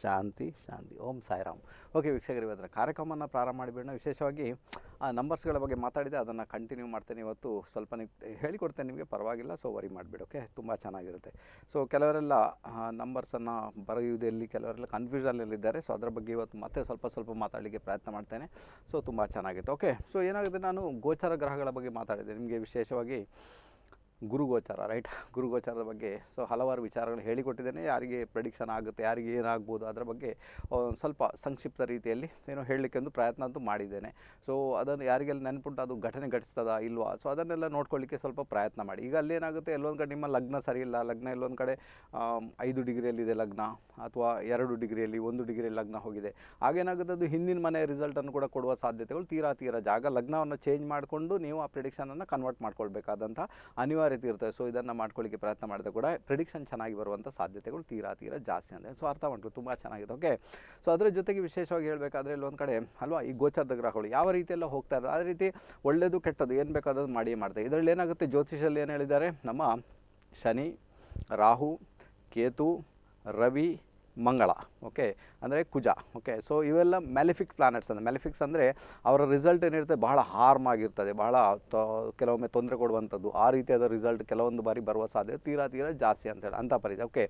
ಶಾಂತಿ ಶಾಂತಿ ಓಂ Sairam okay ವೀಕ್ಷಕರು ಇವತ್ತಿನ ಕಾರ್ಯಕ್ರಮನ ಪ್ರಾರಂಭ ಮಾಡಿಬಿಡೋಣ ವಿಶೇಷವಾಗಿ ಆ ನಂಬರ್ಸ್ಗಳ ಬಗ್ಗೆ ಮಾತಾಡಿದೆ ಅದನ್ನು ಕಂಟಿನ್ಯೂ ಮಾಡ್ತೇನೆ ಇವತ್ತು ಸ್ವಲ್ಪ ನೀವು ಹೇಳಿಕೊಡ್ತೇನೆ ನಿಮಗೆ ಪರವಾಗಿಲ್ಲ ಸೊ ವರಿ ಮಾಡಿಬಿಡಿ ಓಕೆ ತುಂಬ ಚೆನ್ನಾಗಿರುತ್ತೆ ಸೊ ಕೆಲವರೆಲ್ಲ ನಂಬರ್ಸನ್ನು ಬರೆಯುವುದಲ್ಲಿ ಕೆಲವರೆಲ್ಲ ಕನ್ಫ್ಯೂಷನಲ್ಲಿದ್ದಾರೆ ಸೊ ಅದರ ಬಗ್ಗೆ ಇವತ್ತು ಮತ್ತೆ ಸ್ವಲ್ಪ ಸ್ವಲ್ಪ ಮಾತಾಡಲಿಕ್ಕೆ ಪ್ರಯತ್ನ ಮಾಡ್ತೇನೆ ಸೊ ತುಂಬ ಚೆನ್ನಾಗಿತ್ತು ಓಕೆ ಸೊ ಏನಾಗುತ್ತೆ ನಾನು ಗೋಚರ ಗ್ರಹಗಳ ಬಗ್ಗೆ ಮಾತಾಡಿದೆ ನಿಮಗೆ ವಿಶೇಷವಾಗಿ ಗುರುಗೋಚಾರ ರೈಟ್ ಗುರುಗೋಚಾರದ ಬಗ್ಗೆ ಸೊ ಹಲವಾರು ವಿಚಾರಗಳು ಹೇಳಿಕೊಟ್ಟಿದ್ದೇನೆ ಯಾರಿಗೆ ಪ್ರೆಡಿಕ್ಷನ್ ಆಗುತ್ತೆ ಯಾರಿಗೆ ಏನಾಗ್ಬೋದು ಅದರ ಬಗ್ಗೆ ಸ್ವಲ್ಪ ಸಂಕ್ಷಿಪ್ತ ರೀತಿಯಲ್ಲಿ ಏನೋ ಹೇಳಲಿಕ್ಕೆ ಒಂದು ಪ್ರಯತ್ನ ಅಂತೂ ಮಾಡಿದ್ದೇನೆ ಸೊ ಅದನ್ನು ಯಾರಿಗೆಲ್ಲ ನೆನ್ಪುಂಟು ಅದು ಘಟನೆ ಘಟಿಸ್ತದ ಇಲ್ವಾ ಸೊ ಅದನ್ನೆಲ್ಲ ನೋಡ್ಕೊಳ್ಳಿಕ್ಕೆ ಸ್ವಲ್ಪ ಪ್ರಯತ್ನ ಮಾಡಿ ಈಗ ಅಲ್ಲೇನಾಗುತ್ತೆ ಎಲ್ಲೊಂದು ಕಡೆ ನಿಮ್ಮ ಲಗ್ನ ಸರಿ ಇಲ್ಲ ಲಗ್ನ ಎಲ್ಲೊಂದು ಕಡೆ ಐದು ಡಿಗ್ರಿಯಲ್ಲಿದೆ ಲಗ್ನ ಅಥವಾ ಎರಡು ಡಿಗ್ರಿಯಲ್ಲಿ ಒಂದು ಡಿಗ್ರಿಯಲ್ಲಿ ಲಗ್ನ ಹೋಗಿದೆ ಹಾಗೇನಾಗುತ್ತೆ ಅದು ಹಿಂದಿನ ಮನೆಯ ರಿಸಲ್ಟನ್ನು ಕೂಡ ಕೊಡುವ ಸಾಧ್ಯತೆಗಳು ತೀರಾ ತೀರಾ ಜಾಗ ಲಗ್ನವನ್ನು ಚೇಂಜ್ ಮಾಡಿಕೊಂಡು ನೀವು ಆ ಪ್ರಿಡಿಕ್ಷನನ್ನು ಕನ್ವರ್ಟ್ ಮಾಡ್ಕೊಳ್ಬೇಕಾದಂಥ ಅನಿವಾರ್ಯ ರೀತಿ ಇರ್ತವೆ ಸೊ ಇದನ್ನು ಮಾಡ್ಕೊಳ್ಳಿಕ್ಕೆ ಪ್ರಯತ್ನ ಮಾಡಿದಾಗ ಕೂಡ ಪ್ರಿಡಿಕ್ಷನ್ ಚೆನ್ನಾಗಿ ಬರುವಂಥ ಸಾಧ್ಯತೆಗಳು ತೀರಾ ತೀರಾ ಜಾಸ್ತಿ ಅಂದರೆ ಸೊ ಅರ್ಥ ಮಾಡ್ಕೊಳ್ಳಿ ತುಂಬ ಚೆನ್ನಾಗಿದೆ ಓಕೆ ಸೊ ಅದರ ಜೊತೆಗೆ ವಿಶೇಷವಾಗಿ ಹೇಳಬೇಕಾದ್ರೆ ಇಲ್ಲೊಂದು ಕಡೆ ಅಲ್ವಾ ಈ ಗೋಚಾರದ ಗ್ರಹಗಳು ಯಾವ ರೀತಿಯೆಲ್ಲ ಹೋಗ್ತಾ ಇರೋದು ಅದೇ ರೀತಿ ಒಳ್ಳೆಯದು ಕೆಟ್ಟದ್ದು ಏನು ಬೇಕಾದದ್ದು ಮಾಡಿ ಮಾಡ್ತಾರೆ ಇದರಲ್ಲಿ ಏನಾಗುತ್ತೆ ಜ್ಯೋತಿಷಲ್ಲಿ ಏನು ಹೇಳಿದ್ದಾರೆ ನಮ್ಮ ಶನಿ ರಾಹು ಕೇತು ರವಿ ಮಂಗಳ ಓಕೆ ಅಂದರೆ ಕುಜ ಓಕೆ ಸೊ ಇವೆಲ್ಲ ಮ್ಯಾಲಿಫಿಕ್ ಪ್ಲಾನೆಟ್ಸ್ ಅಂದರೆ ಮ್ಯಾಲಿಫಿಕ್ಸ್ ಅಂದರೆ ಅವರ ರಿಸಲ್ಟ್ ಏನಿರುತ್ತೆ ಬಹಳ ಹಾರ್ಮ್ ಆಗಿರ್ತದೆ ಬಹಳ ಕೆಲವೊಮ್ಮೆ ತೊಂದರೆ ಕೊಡುವಂಥದ್ದು ಆ ರೀತಿಯಾದ ರಿಸಲ್ಟ್ ಕೆಲವೊಂದು ಬಾರಿ ಬರುವ ಸಾಧ್ಯತೆ ತೀರಾ ತೀರಾ ಜಾಸ್ತಿ ಅಂತೇಳಿ ಅಂತ ಪರಿಚಯ ಓಕೆ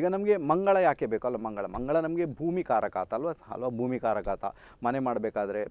ಈಗ ನಮಗೆ ಮಂಗಳ ಯಾಕೆ ಬೇಕು ಅಲ್ಲ ಮಂಗಳ ಮಂಗಳ ನಮಗೆ ಭೂಮಿ ಕಾರಕಾತ ಅಲ್ವಾ ಅಲ್ವಾ ಭೂಮಿ ಕಾರಕಾತ ಮನೆ ಮಾಡಬೇಕಾದ್ರೆ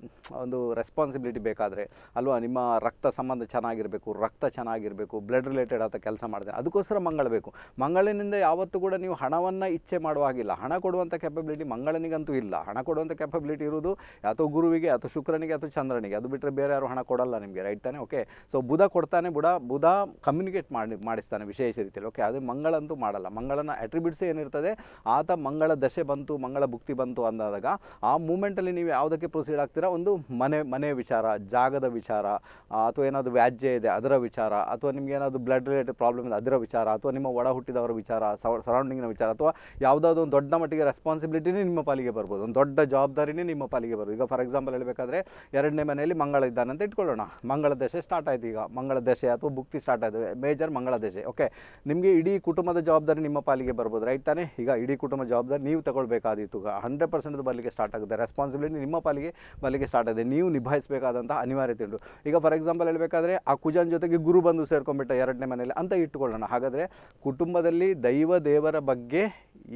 ಒಂದು ರೆಸ್ಪಾನ್ಸಿಬಿಲಿಟಿ ಬೇಕಾದರೆ ಅಲ್ವಾ ನಿಮ್ಮ ರಕ್ತ ಸಂಬಂಧ ಚೆನ್ನಾಗಿರಬೇಕು ರಕ್ತ ಚೆನ್ನಾಗಿರಬೇಕು ಬ್ಲಡ್ ರಿಲೇಟೆಡ್ ಆದ ಕೆಲಸ ಮಾಡಿದೆ ಅದಕ್ಕೋಸ್ಕರ ಮಂಗಳ ಬೇಕು ಮಂಗಳಿನಿಂದ ಯಾವತ್ತೂ ಕೂಡ ನೀವು ಹಣವನ್ನು ಇಚ್ಛೆ ಮಾಡುವಾಗಿಲ್ಲ ಹಣ ಕೊಡುವಂಥ ಕೆಪಬಿಲಿಟಿ ಮಂಗಳನಿಗಂತೂ ಇಲ್ಲ ಹಣ ಕೊಡುವಂಥ ಕೆಪಬಿಲಿಟಿ ಇರೋದು ಅಥವಾ ಗುರುವಿಗೆ ಅಥವಾ ಶುಕ್ರನಿಗೆ ಅಥವಾ ಚಂದ್ರನಿಗೆ ಅದು ಬಿಟ್ಟರೆ ಬೇರೆ ಯಾರು ಹಣ ಕೊಡಲ್ಲ ನಿಮಗೆ ರೈಟ್ ತಾನೆ ಓಕೆ ಸೊ ಬುಧ ಕೊಡ್ತಾನೆ ಬುಡ ಬುಧ ಕಮ್ಯುನಿಕೇಟ್ ಮಾಡಿ ಮಾಡಿಸ್ತಾನೆ ವಿಶೇಷ ರೀತಿಯಲ್ಲಿ ಓಕೆ ಅದು ಮಂಗಳಂತೂ ಮಾಡಲ್ಲ ಮಂಗಳನ ಅಟ್ರಿಬ್ಯೂಟ್ಸ್ ಏನಿರ್ತದೆ ಆತ ಮಂಗಳ ದಶೆ ಬಂತು ಮಂಗಳ ಭುಕ್ತಿ ಬಂತು ಅಂದಾಗ ಆ ಮೂಮೆಂಟಲ್ಲಿ ನೀವು ಯಾವುದಕ್ಕೆ ಪ್ರೊಸೀಡ್ ಆಗ್ತೀರಾ ಒಂದು ಮನೆ ಮನೆ ವಿಚಾರ ಜಾಗದ ವಿಚಾರ ಅಥವಾ ಏನಾದರೂ ವ್ಯಾಜ್ಯ ಇದೆ ಅದರ ವಿಚಾರ ಅಥವಾ ನಿಮ್ಗೆ ಏನಾದರೂ ಬ್ಲಡ್ ರಿಲೇಟೆಡ್ ಪ್ರಾಬ್ಲಮ್ ಇದೆ ಅದರ ವಿಚಾರ ಅಥವಾ ನಿಮ್ಮ ಒಡ ಹುಟ್ಟಿದವರ ವಿಚಾರ ಸರೌಂಡಿಂಗ್ನ ವಿಚಾರ ಅಥವಾ ಯಾವುದಾದ್ರು ಒಂದು ದೊಡ್ಡ ದೊಡ್ಡ ಮಟ್ಟಿಗೆ ರೆಸ್ಪಾನ್ಸಿಬಿಲಿಟಿನೇ ನಿಮ್ಮ ಪಾಲಿಗೆ ಬರ್ಬೋದು ಒಂದು ದೊಡ್ಡ ಜವಾಬ್ದಾರಿನೇ ನಿಮ್ಮ ಪಾಲಿಗೆ ಬರ್ಬೋದು ಈಗ ಫಾರ್ ಎಕ್ಸಾಂಪಲ್ ಹೇಳಬೇಕಾದ್ರೆ ಎರಡನೇ ಮನೆಯಲ್ಲಿ ಮಂಗಳ ಇದ್ದಾನೆ ಅಂತ ಇಟ್ಕೊಳ್ಳೋಣ ಮಂಗಳ ದಶೆ ಸ್ಟಾರ್ಟ್ ಆಯಿತು ಈಗ ಮಂಗಳ ದಶೆ ಅಥವಾ ಭುಕ್ತಿ ಸ್ಟಾರ್ಟ್ ಆಯಿತು ಮೇಜರ್ ಮಂಗಳ ದಶೆ ಓಕೆ ನಿಮಗೆ ಇಡೀ ಕುಟುಂಬದ ಜವಾಬ್ದಾರಿ ನಿಮ್ಮ ಪಾಲಿಗೆ ಬರ್ಬೋದು ರೈಟ್ ತಾನೇ ಈಗ ಇಡೀ ಕುಟುಂಬ ಜವಾಬ್ದಾರಿ ನೀವು ತಗೊಳ್ಬೇಕಾದಿತ್ತು ಹಂಡ್ರೆಡ್ ಪರ್ಸೆಂಟ್ ಬರಲಿಕ್ಕೆ ಸ್ಟಾರ್ಟ್ ಆಗುತ್ತೆ ರೆಸ್ಪಾನ್ಸಿಬಿಲಿಟಿ ನಿಮ್ಮ ಪಾಲಿಗೆ ಬರಲಿಕ್ಕೆ ಸ್ಟಾರ್ಟ್ ಆಗಿದೆ ನೀವು ನಿಭಾಯಿಸಬೇಕಾದಂಥ ಅನಿವಾರ್ಯತೆ ಉಂಟು ಈಗ ಫಾರ್ ಎಕ್ಸಾಂಪಲ್ ಹೇಳಬೇಕಾದ್ರೆ ಆ ಕುಜನ್ ಜೊತೆಗೆ ಗುರು ಬಂದು ಸೇರ್ಕೊಂಡ್ಬಿಟ್ಟ ಎರಡನೇ ಮನೆಯಲ್ಲಿ ಅಂತ ಇಟ್ಕೊಳ್ಳೋಣ ಹಾಗಾದರೆ ಕುಟುಂಬದಲ್ಲಿ ದೈವ ದೇವರ ಬಗ್ಗೆ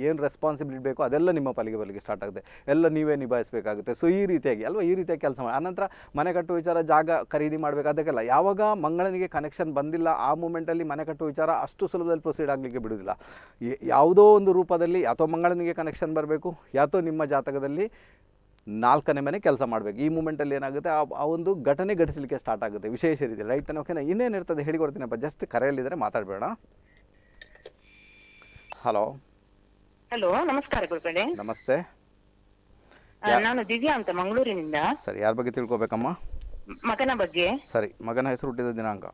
ಏನು ರೆಸ್ಪಾನ್ಸ್ ರೆಸ್ಪಾನ್ಸಿಬಿಲಿಟಿ ಬೇಕು ಅದೆಲ್ಲ ನಿಮ್ಮ ಪಾಲಿಗೆ ಬಲಿಗೆ ಸ್ಟಾರ್ಟ್ ಆಗುತ್ತೆ ಎಲ್ಲ ನೀವೇ ನಿಭಾಯಿಸಬೇಕಾಗುತ್ತೆ ಸೊ ಈ ರೀತಿಯಾಗಿ ಅಲ್ವಾ ಈ ರೀತಿಯಾಗಿ ಕೆಲಸ ಮಾಡಿ ಆನಂತರ ಮನೆ ಕಟ್ಟುವ ವಿಚಾರ ಜಾಗ ಖರೀದಿ ಮಾಡಬೇಕು ಅದಕ್ಕೆಲ್ಲ ಯಾವಾಗ ಮಂಗಳನಿಗೆ ಕನೆಕ್ಷನ್ ಬಂದಿಲ್ಲ ಆ ಮೂಮೆಂಟಲ್ಲಿ ಮನೆ ಕಟ್ಟುವ ವಿಚಾರ ಅಷ್ಟು ಸುಲಭದಲ್ಲಿ ಪ್ರೊಸೀಡ್ ಆಗಲಿಕ್ಕೆ ಬಿಡೋದಿಲ್ಲ ಯಾವುದೋ ಒಂದು ರೂಪದಲ್ಲಿ ಅಥವಾ ಮಂಗಳನಿಗೆ ಕನೆಕ್ಷನ್ ಬರಬೇಕು ಯಾತೋ ನಿಮ್ಮ ಜಾತಕದಲ್ಲಿ ನಾಲ್ಕನೇ ಮನೆ ಕೆಲಸ ಮಾಡಬೇಕು ಈ ಮೂಮೆಂಟಲ್ಲಿ ಏನಾಗುತ್ತೆ ಆ ಒಂದು ಘಟನೆ ಘಟಿಸಲಿಕ್ಕೆ ಸ್ಟಾರ್ಟ್ ಆಗುತ್ತೆ ವಿಶೇಷ ರೀತಿ ರೈಟ್ ತಾನೆ ಓಕೆನಾ ಇನ್ನೇನಿರ್ತದೆ ಅಪ್ಪ ಜಸ್ಟ್ ಕರೆಯಲ್ಲಿದ್ದರೆ ಮಾತಾಡಬೇಡ ಹಲೋ ಹಲೋ ನಮಸ್ಕಾರ ಗುರುಗಳೇ ನಮಸ್ತೆ ನಾನು ದಿವ್ಯಾ ಅಂತ ಮಂಗಳೂರಿನಿಂದ ಸರಿ ಯಾರ ಬಗ್ಗೆ ತಿಳ್ಕೊಬೇಕಮ್ಮ ಮಗನ ಬಗ್ಗೆ ಸರಿ ಮಗನ ಹೆಸರು ಹುಟ್ಟಿದ ದಿನಾಂಕ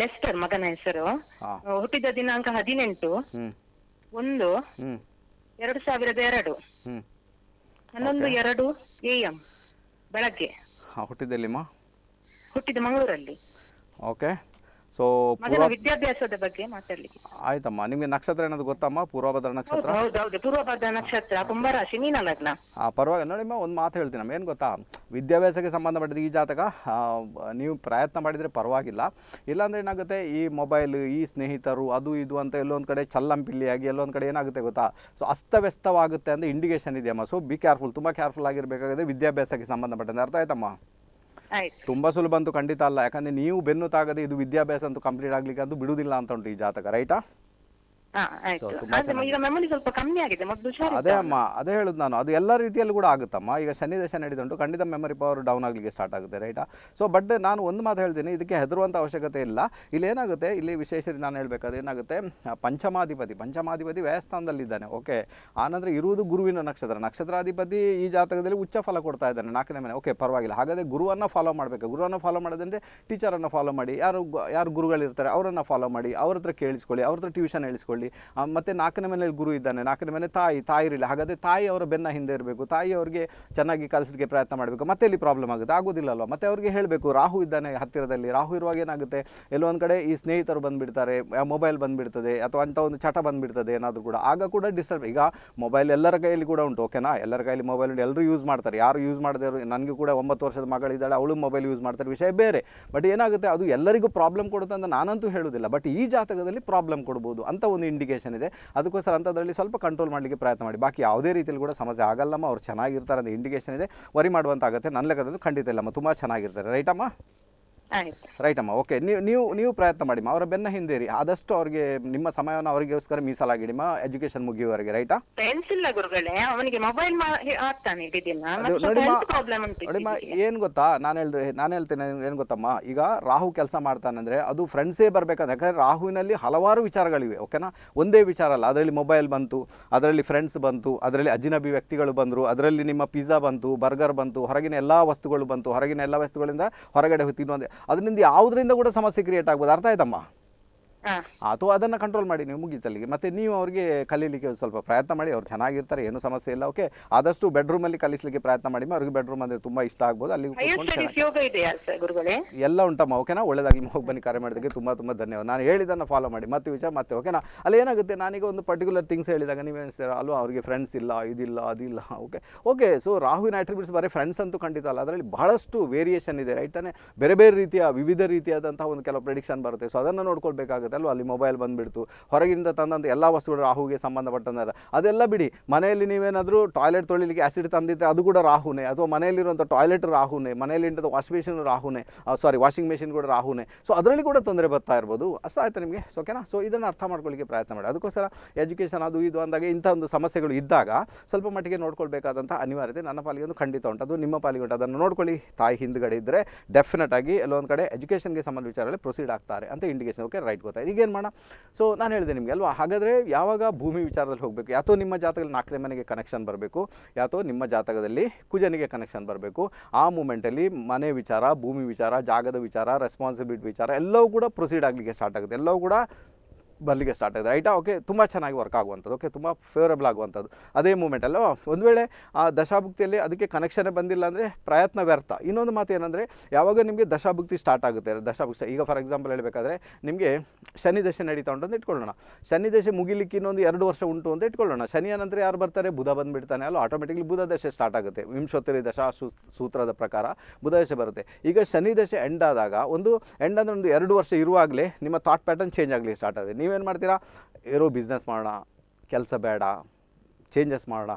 ಲೆಸ್ಟರ್ ಮಗನ ಹೆಸರು ಹುಟ್ಟಿದ ದಿನಾಂಕ ಹದಿನೆಂಟು ಒಂದು ಎರಡು ಸಾವಿರದ ಎರಡು ಹನ್ನೊಂದು ಎರಡು ಎ ಎಂ ಬೆಳಗ್ಗೆ ಹುಟ್ಟಿದ್ದೆಲ್ಲಿಮ್ಮ ಹುಟ್ಟಿದ ಮಂಗಳೂರಲ್ಲಿ ಓಕೆ ಸೊ ವಿದ್ಯಾಭ್ಯಾಸದ ಬಗ್ಗೆ ಮಾತಾಡ್ಲಿಕ್ಕೆ ಆಯ್ತಮ್ಮ ನಿಮಗೆ ನಕ್ಷತ್ರ ಏನದು ಗೊತ್ತಮ್ಮ ಪೂರ್ವಭದ್ರ ನಕ್ಷತ್ರ ಹೌದೌದು ಪೂರ್ವಭದ್ರ ನಕ್ಷತ್ರ ಕುಂಭರಾಶಿ ಮೀನ ಲಗ್ನ ಪರವಾಗಿಲ್ಲ ನೋಡಿಮ್ಮ ಒಂದು ಮಾತು ಹೇಳ್ತೀನಿ ಏನು ಗೊತ್ತಾ ವಿದ್ಯಾಭ್ಯಾಸಕ್ಕೆ ಸಂಬಂಧಪಟ್ಟಿದ್ದು ಈ ಜಾತಕ ನೀವು ಪ್ರಯತ್ನ ಮಾಡಿದ್ರೆ ಪರವಾಗಿಲ್ಲ ಇಲ್ಲಾಂದ್ರೆ ಏನಾಗುತ್ತೆ ಈ ಮೊಬೈಲ್ ಈ ಸ್ನೇಹಿತರು ಅದು ಇದು ಅಂತ ಎಲ್ಲೊಂದು ಕಡೆ ಆಗಿ ಎಲ್ಲೊಂದು ಕಡೆ ಏನಾಗುತ್ತೆ ಗೊತ್ತಾ ಸೊ ಅಸ್ತವ್ಯಸ್ತವಾಗುತ್ತೆ ಅಂತ ಇಂಡಿಕೇಶನ್ ಇದೆಯಮ್ಮ ಸೊ ಬಿ ಕೇರ್ಫುಲ್ ತುಂಬ ಕೇರ್ಫುಲ್ ಆಗಿರಬೇಕಾಗಿದೆ ವಿದ್ಯಾಭ್ಯಾಸಕ್ಕೆ ಸಂಬಂಧಪಟ್ಟಂತೆ ಅರ್ಥ ಆಯ್ತಮ್ಮ ತುಂಬಾ ಸುಲಭ ಅಂತೂ ಖಂಡಿತ ಅಲ್ಲ ಯಾಕಂದ್ರೆ ನೀವು ಬೆನ್ನು ತಾಗದೆ ಇದು ವಿದ್ಯಾಭ್ಯಾಸ ಅಂತೂ ಕಂಪ್ಲೀಟ್ ಆಗ್ಲಿಕ್ಕೆ ಅಂತೂ ಬಿಡುದಿಲ್ಲ ಅಂತ ಉಂಟು ಈ ಜಾತಕ ರೈಟಾ ಅದೇ ಅಮ್ಮ ಅದೇ ಹೇಳುದು ನಾನು ಅದು ಎಲ್ಲ ರೀತಿಯಲ್ಲಿ ಕೂಡ ಆಗುತ್ತಮ್ಮ ಈಗ ಶನಿ ದಶ ಖಂಡಿತ ಮೆಮರಿ ಪವರ್ ಡೌನ್ ಆಗಲಿಕ್ಕೆ ಸ್ಟಾರ್ಟ್ ಆಗುತ್ತೆ ರೈಟ್ ಸೊ ಬಟ್ ನಾನು ಒಂದು ಮಾತು ಹೇಳ್ತೀನಿ ಇದಕ್ಕೆ ಹೆದರುವಂತ ಅವಶ್ಯಕತೆ ಇಲ್ಲ ಇಲ್ಲಿ ಏನಾಗುತ್ತೆ ಇಲ್ಲಿ ವಿಶೇಷ ನಾನು ಹೇಳಬೇಕಾದ್ರೆ ಏನಾಗುತ್ತೆ ಪಂಚಮಾಧಿಪತಿ ಪಂಚಮಾಧಿಪತಿ ವ್ಯಯಸ್ಥಾನದಲ್ಲಿದ್ದಾನೆ ಓಕೆ ಆನಂದ್ರೆ ಇರುವುದು ಗುರುವಿನ ನಕ್ಷತ್ರ ನಕ್ಷತ್ರಾಧಿಪತಿ ಈ ಜಾತಕದಲ್ಲಿ ಉಚ್ಚ ಫಲ ಕೊಡ್ತಾ ಇದ್ದಾನೆ ನಾಲ್ಕನೇ ಮನೆ ಓಕೆ ಪರವಾಗಿಲ್ಲ ಹಾಗಾದ್ರೆ ಗುರುವನ್ನು ಫಾಲೋ ಮಾಡಬೇಕು ಗುರುವನ್ನು ಫಾಲೋ ಟೀಚರ್ ಟೀಚರನ್ನು ಫಾಲೋ ಮಾಡಿ ಯಾರು ಯಾರು ಗುರುಗಳಿರ್ತಾರೆ ಅವರನ್ನು ಫಾಲೋ ಮಾಡಿ ಅವ್ರ ಹತ್ರ ಕೇಳಿಸ್ಕೊಳ್ಳಿ ಅವ್ರ ಹತ್ರ ಟ್ಯೂಷನ್ ಹೇಳಿಸ್ಕೊಳ್ಳಿ ಮನೆಯಲ್ಲಿ ಮತ್ತು ನಾಲ್ಕನೇ ಮನೆಯಲ್ಲಿ ಗುರು ಇದ್ದಾನೆ ನಾಲ್ಕನೇ ಮನೆ ತಾಯಿ ತಾಯಿ ಇರಲಿಲ್ಲ ಹಾಗಾದರೆ ತಾಯಿ ಅವರ ಬೆನ್ನ ಹಿಂದೆ ಇರಬೇಕು ತಾಯಿ ಅವರಿಗೆ ಚೆನ್ನಾಗಿ ಕಲಿಸಲಿಕ್ಕೆ ಪ್ರಯತ್ನ ಮಾಡಬೇಕು ಮತ್ತೆ ಇಲ್ಲಿ ಪ್ರಾಬ್ಲಮ್ ಆಗುತ್ತೆ ಆಗೋದಿಲ್ಲಲ್ವ ಅಲ್ವಾ ಮತ್ತೆ ಅವರಿಗೆ ಹೇಳಬೇಕು ರಾಹು ಇದ್ದಾನೆ ಹತ್ತಿರದಲ್ಲಿ ರಾಹು ಇರುವಾಗ ಏನಾಗುತ್ತೆ ಎಲ್ಲೋ ಒಂದು ಕಡೆ ಈ ಸ್ನೇಹಿತರು ಬಂದುಬಿಡ್ತಾರೆ ಮೊಬೈಲ್ ಬಂದುಬಿಡ್ತದೆ ಅಥವಾ ಅಂಥ ಒಂದು ಚಟ ಬಂದುಬಿಡ್ತದೆ ಏನಾದರೂ ಕೂಡ ಆಗ ಕೂಡ ಡಿಸ್ಟರ್ಬ್ ಈಗ ಮೊಬೈಲ್ ಎಲ್ಲರ ಕೈಯಲ್ಲಿ ಕೂಡ ಉಂಟು ಓಕೆನಾ ಎಲ್ಲರ ಕೈಯಲ್ಲಿ ಮೊಬೈಲ್ ಉಂಟು ಎಲ್ಲರೂ ಯೂಸ್ ಮಾಡ್ತಾರೆ ಯಾರು ಯೂಸ್ ಮಾಡದೇ ನನಗೆ ಕೂಡ ಒಂಬತ್ತು ವರ್ಷದ ಮಗಳಿದ್ದಾಳೆ ಅವಳು ಮೊಬೈಲ್ ಯೂಸ್ ಮಾಡ್ತಾರೆ ವಿಷಯ ಬೇರೆ ಬಟ್ ಏನಾಗುತ್ತೆ ಅದು ಎಲ್ಲರಿಗೂ ಪ್ರಾಬ್ಲಮ್ ಕೊಡುತ್ತೆ ಅಂತ ನಾನಂತೂ ಹೇಳೋದಿಲ್ಲ ಬಟ್ ಈ ಜಾತಕದಲ್ಲಿ ಪ್ರಾಬ್ಲಮ್ ಕೊಡ್ಬೋದು ಅಂತ ಒಂದು ಒಂದು ಇಂಡಿಕೇಷನ್ ಇದೆ ಅದಕ್ಕೋಸ್ಕರ ಅಂಥದ್ರಲ್ಲಿ ಸ್ವಲ್ಪ ಕಂಟ್ರೋಲ್ ಮಾಡಲಿಕ್ಕೆ ಪ್ರಯತ್ನ ಮಾಡಿ ಬಾಕಿ ಯಾವುದೇ ರೀತಿಯಲ್ಲಿ ಕೂಡ ಸಮಸ್ಯೆ ಆಗಲ್ಲಮ್ಮ ಅವ್ರು ಚೆನ್ನಾಗಿರ್ತಾರೆ ಅಂತ ಇಂಡಿಕೇಷನ್ ಇದೆ ವರಿ ಮಾಡುವಂಥ ಆಗುತ್ತೆ ನನ್ನ ಲೆಕ್ಕದಲ್ಲಿ ಖಂಡಿತ ಇಲ್ಲಮ್ಮ ತುಂಬ ಚೆನ್ನಾಗಿರ್ತಾರೆ ರೈಟಮ್ಮ ರೈಟ್ ಅಮ್ಮ ಓಕೆ ನೀವು ನೀವು ನೀವು ಪ್ರಯತ್ನ ಮಾಡಿಮ್ಮ ಅವರ ಬೆನ್ನ ಹಿಂದೇರಿ ಆದಷ್ಟು ಅವರಿಗೆ ನಿಮ್ಮ ಸಮಯವನ್ನು ಅವರಿಗೋಸ್ಕರ ಮೀಸಲಾಗಿಡಿಮ್ಮ ಎಜುಕೇಶನ್ ಮುಗಿಯುವವರೆಗೆ ರೈಟಾ ಏನು ಗೊತ್ತಾ ನಾನು ಹೇಳ್ದೆ ನಾನು ಹೇಳ್ತೇನೆ ಏನು ಗೊತ್ತಮ್ಮ ಈಗ ರಾಹು ಕೆಲಸ ಮಾಡ್ತಾನೆ ಮಾಡ್ತಾನಂದ್ರೆ ಅದು ಫ್ರೆಂಡ್ಸೇ ಬರಬೇಕಂತ ಯಾಕಂದ್ರೆ ರಾಹುವಿನಲ್ಲಿ ಹಲವಾರು ವಿಚಾರಗಳಿವೆ ಓಕೆನಾ ಒಂದೇ ವಿಚಾರ ಅಲ್ಲ ಅದರಲ್ಲಿ ಮೊಬೈಲ್ ಬಂತು ಅದರಲ್ಲಿ ಫ್ರೆಂಡ್ಸ್ ಬಂತು ಅದರಲ್ಲಿ ಅಜಿನಬಿ ವ್ಯಕ್ತಿಗಳು ಬಂದರು ಅದರಲ್ಲಿ ನಿಮ್ಮ ಪಿಜ್ಜಾ ಬಂತು ಬರ್ಗರ್ ಬಂತು ಹೊರಗಿನ ಎಲ್ಲ ವಸ್ತುಗಳು ಬಂತು ಹೊರಗಿನ ಎಲ್ಲ ವಸ್ತುಗಳಿಂದ ಹೊರಗಡೆ ಹೊತ್ತಿದ್ದು ಅದರಿಂದ ಯಾವುದರಿಂದ ಕೂಡ ಸಮಸ್ಯೆ ಕ್ರಿಯೇಟ್ ಆಗ್ಬೋದು ಅರ್ಥ ಆಯ್ತಮ್ಮ ಅಥವಾ ಅದನ್ನು ಕಂಟ್ರೋಲ್ ಮಾಡಿ ನೀವು ಮುಗಿತಲ್ಲಿಗೆ ಮತ್ತೆ ನೀವು ಅವ್ರಿಗೆ ಕಲೀಲಿಕ್ಕೆ ಸ್ವಲ್ಪ ಪ್ರಯತ್ನ ಮಾಡಿ ಅವ್ರು ಚೆನ್ನಾಗಿರ್ತಾರೆ ಏನು ಸಮಸ್ಯೆ ಇಲ್ಲ ಓಕೆ ಆದಷ್ಟು ಬೆಡ್ರೂಮಲ್ಲಿ ಕಲಿಸಲಿಕ್ಕೆ ಪ್ರಯತ್ನ ಮಾಡಿ ಅವ್ರಿಗೆ ಬೆಡ್ರೂಮ್ ಅಂದ್ರೆ ತುಂಬಾ ಇಷ್ಟ ಆಗ್ಬೋದು ಅಲ್ಲಿ ಎಲ್ಲ ಉಂಟಮ್ಮ ಓಕೆನಾ ಒಳ್ಳೆದಾಗಿ ಹೋಗಿ ಬನ್ನಿ ಕರೆ ಮಾಡೋದಕ್ಕೆ ತುಂಬ ತುಂಬ ಧನ್ಯವಾದ ನಾನು ಹೇಳಿದನ್ನ ಫಾಲೋ ಮಾಡಿ ಮತ್ತೆ ವಿಚಾರ ಮತ್ತೆ ಓಕೆನಾ ಅಲ್ಲಿ ಏನಾಗುತ್ತೆ ನಾನೀಗ ಒಂದು ಪರ್ಟಿಕ್ಯುಲರ್ ಥಿಂಗ್ಸ್ ಹೇಳಿದಾಗ ನೀವು ಏನಿಸ್ತೀರ ಅಲ್ವಾ ಅವ್ರಿಗೆ ಫ್ರೆಂಡ್ಸ್ ಇಲ್ಲ ಇದಿಲ್ಲ ಅದಿಲ್ಲ ಓಕೆ ಓಕೆ ಸೊ ರಾಹುವಿನ ಆಟ್ರಿಬ್ಯೂಟ್ಸ್ ಬರೀ ಫ್ರೆಂಡ್ಸ್ ಅಂತೂ ಖಂಡಿತ ಅಲ್ಲ ಅದರಲ್ಲಿ ಬಹಳಷ್ಟು ವೇರಿಯೇಷನ್ ಇದೆ ರೈಟ್ ತಾನೆ ಬೇರೆ ಬೇರೆ ರೀತಿಯ ವಿವಿಧ ರೀತಿಯಾದಂತಹ ಒಂದು ಕೆಲವು ಪ್ರೆಡಿಕ್ಷನ್ ಬರುತ್ತೆ ಸೊ ಅದನ್ನು ನೋಡ್ಕೊಳ್ಬೇಕಾಗುತ್ತೆ ಆಯಿತಲ್ವ ಅಲ್ಲಿ ಮೊಬೈಲ್ ಬಂದುಬಿಡ್ತು ಹೊರಗಿಂದ ತಂದಂಥ ಎಲ್ಲ ವಸ್ತುಗಳು ರಾಹುಗೆ ಸಂಬಂಧಪಟ್ಟಂದರೆ ಅದೆಲ್ಲ ಬಿಡಿ ಮನೆಯಲ್ಲಿ ನೀವೇನಾದರೂ ಟಾಯ್ಲೆಟ್ ತೊಳಿಲಿಕ್ಕೆ ಆ್ಯಸಿಡ್ ತಂದಿದ್ದರೆ ಅದು ಕೂಡ ರಾಹುನೇ ಅಥವಾ ಮನೆಯಲ್ಲಿರುವಂಥ ಟಾಯ್ಲೆಟ್ ರಾಹುನೇ ಮನೆಯಲ್ಲಿ ಇಂಟದ ವಾಷಿಂಗ್ ಮೆಷಿನ್ ರಾಹುನೇ ಸಾರಿ ವಾಷಿಂಗ್ ಮೆಷಿನ್ ಕೂಡ ರಾಹುನೇ ಸೊ ಅದರಲ್ಲಿ ಕೂಡ ತೊಂದರೆ ಬರ್ತಾ ಇರ್ಬೋದು ಅಷ್ಟ ನಿಮಗೆ ಸೊಕೆನಾ ಓಕೆನಾ ಸೊ ಇದನ್ನು ಅರ್ಥ ಮಾಡ್ಕೊಳ್ಳಿಕ್ಕೆ ಪ್ರಯತ್ನ ಮಾಡಿ ಅದಕ್ಕೋಸ್ಕರ ಎಜುಕೇಷನ್ ಅದು ಇದು ಅಂದಾಗ ಇಂಥ ಒಂದು ಸಮಸ್ಯೆಗಳು ಇದ್ದಾಗ ಸ್ವಲ್ಪ ಮಟ್ಟಿಗೆ ನೋಡ್ಕೊಳ್ಬೇಕಾದಂಥ ಅನಿವಾರ್ಯತೆ ನನ್ನ ಪಾಲಿಗೆ ಒಂದು ಖಂಡಿತ ಉಂಟು ಅದು ನಿಮ್ಮ ಪಾಲಿಗೆ ಉಂಟು ಅದನ್ನು ನೋಡ್ಕೊಳ್ಳಿ ತಾಯಿ ಹಿಂದ್ಗಡೆ ಇದ್ದರೆ ಡೆಫಿನೆಟ್ ಆಗಿ ಎಲ್ಲೊಂದು ಕಡೆ ಎಜುಕೇಷನ್ಗೆ ಸಂಬಂಧ ವಿಚಾರದಲ್ಲಿ ಪ್ರೊಸೀಡ್ ಆಗ್ತಾರೆ ಅಂತ ಇಂಡಿಕೇಶನ್ ಓಕೆ ರೈಟ್ ಗೊತ್ತಾಯ್ತು ಈಗೇನು ಮಾಡೋಣ ಸೊ ನಾನು ಹೇಳಿದೆ ನಿಮಗೆ ಅಲ್ವಾ ಹಾಗಾದರೆ ಯಾವಾಗ ಭೂಮಿ ವಿಚಾರದಲ್ಲಿ ಹೋಗಬೇಕು ಯಾತೋ ನಿಮ್ಮ ಜಾತಕದಲ್ಲಿ ನಾಲ್ಕನೇ ಮನೆಗೆ ಕನೆಕ್ಷನ್ ಬರಬೇಕು ಯಾತೋ ನಿಮ್ಮ ಜಾತಕದಲ್ಲಿ ಕುಜನಿಗೆ ಕನೆಕ್ಷನ್ ಬರಬೇಕು ಆ ಮೂಮೆಂಟಲ್ಲಿ ಮನೆ ವಿಚಾರ ಭೂಮಿ ವಿಚಾರ ಜಾಗದ ವಿಚಾರ ರೆಸ್ಪಾನ್ಸಿಬಿಲಿಟಿ ವಿಚಾರ ಎಲ್ಲವೂ ಕೂಡ ಪ್ರೊಸೀಡ್ ಆಗಲಿಕ್ಕೆ ಸ್ಟಾರ್ಟ್ ಆಗುತ್ತೆ ಎಲ್ಲವೂ ಕೂಡ ಬರಲಿಕ್ಕೆ ಸ್ಟಾರ್ಟ್ ಆಗಿದೆ ರೈಟಾ ಓಕೆ ತುಂಬ ಚೆನ್ನಾಗಿ ವರ್ಕ್ ಆಗುವಂಥದ್ದು ಓಕೆ ತುಂಬ ಫೇವರೇಬಲ್ ಆಗುವಂಥದ್ದು ಅದೇ ಮೂಮೆಂಟಲ್ಲ ಒಂದು ವೇಳೆ ಆ ದಶಾಭುಕ್ತಿಯಲ್ಲಿ ಅದಕ್ಕೆ ಕನೆಕ್ಷನ್ ಬಂದಿಲ್ಲ ಅಂದರೆ ಪ್ರಯತ್ನ ವ್ಯರ್ಥ ಇನ್ನೊಂದು ಮಾತು ಏನಂದರೆ ಯಾವಾಗ ನಿಮಗೆ ದಶಾಭುಕ್ತಿ ಸ್ಟಾರ್ಟ್ ಆಗುತ್ತೆ ದಶಾಭುಕ್ತಿ ಈಗ ಫಾರ್ ಎಕ್ಸಾಂಪಲ್ ಹೇಳಬೇಕಾದ್ರೆ ನಿಮಗೆ ಶನಿ ದಶೆ ನಡೀತಾ ಉಂಟು ಅಂತ ಇಟ್ಕೊಳ್ಳೋಣ ಶನಿ ದಶೆ ಮುಗಿಲಿಕ್ಕೆ ಇನ್ನೊಂದು ಎರಡು ವರ್ಷ ಉಂಟು ಅಂತ ಇಟ್ಕೊಳ್ಳೋಣ ಶನಿಯ ನಂತರ ಯಾರು ಬರ್ತಾರೆ ಬುಧ ಬಂದುಬಿಡ್ತಾನೆ ಅಲ್ಲ ಆಟೋಮೆಟಿಕ್ಲಿ ಬುಧ ದಶೆ ಸ್ಟಾರ್ಟ್ ಆಗುತ್ತೆ ವಿಂಶೋತ್ತರಿ ದಶಾ ಸೂತ್ರದ ಪ್ರಕಾರ ಬುಧ ದಶೆ ಬರುತ್ತೆ ಈಗ ಶನಿ ದಶೆ ಎಂಡ್ ಆದಾಗ ಒಂದು ಎಂಡ್ ಅಂದರೆ ಒಂದು ಎರಡು ವರ್ಷ ಇರುವಾಗಲೇ ನಿಮ್ಮ ಥಾಟ್ ಪ್ಯಾಟರ್ನ್ ಚೇಂಜ್ ಆಗಲಿ ಸ್ಟಾರ್ಟ್ ಆಗಿದೆ ನೀವೇನು ಮಾಡ್ತೀರಾ ಏನೋ ಬಿಸ್ನೆಸ್ ಮಾಡೋಣ ಕೆಲಸ ಬೇಡ ಚೇಂಜಸ್ ಮಾಡೋಣ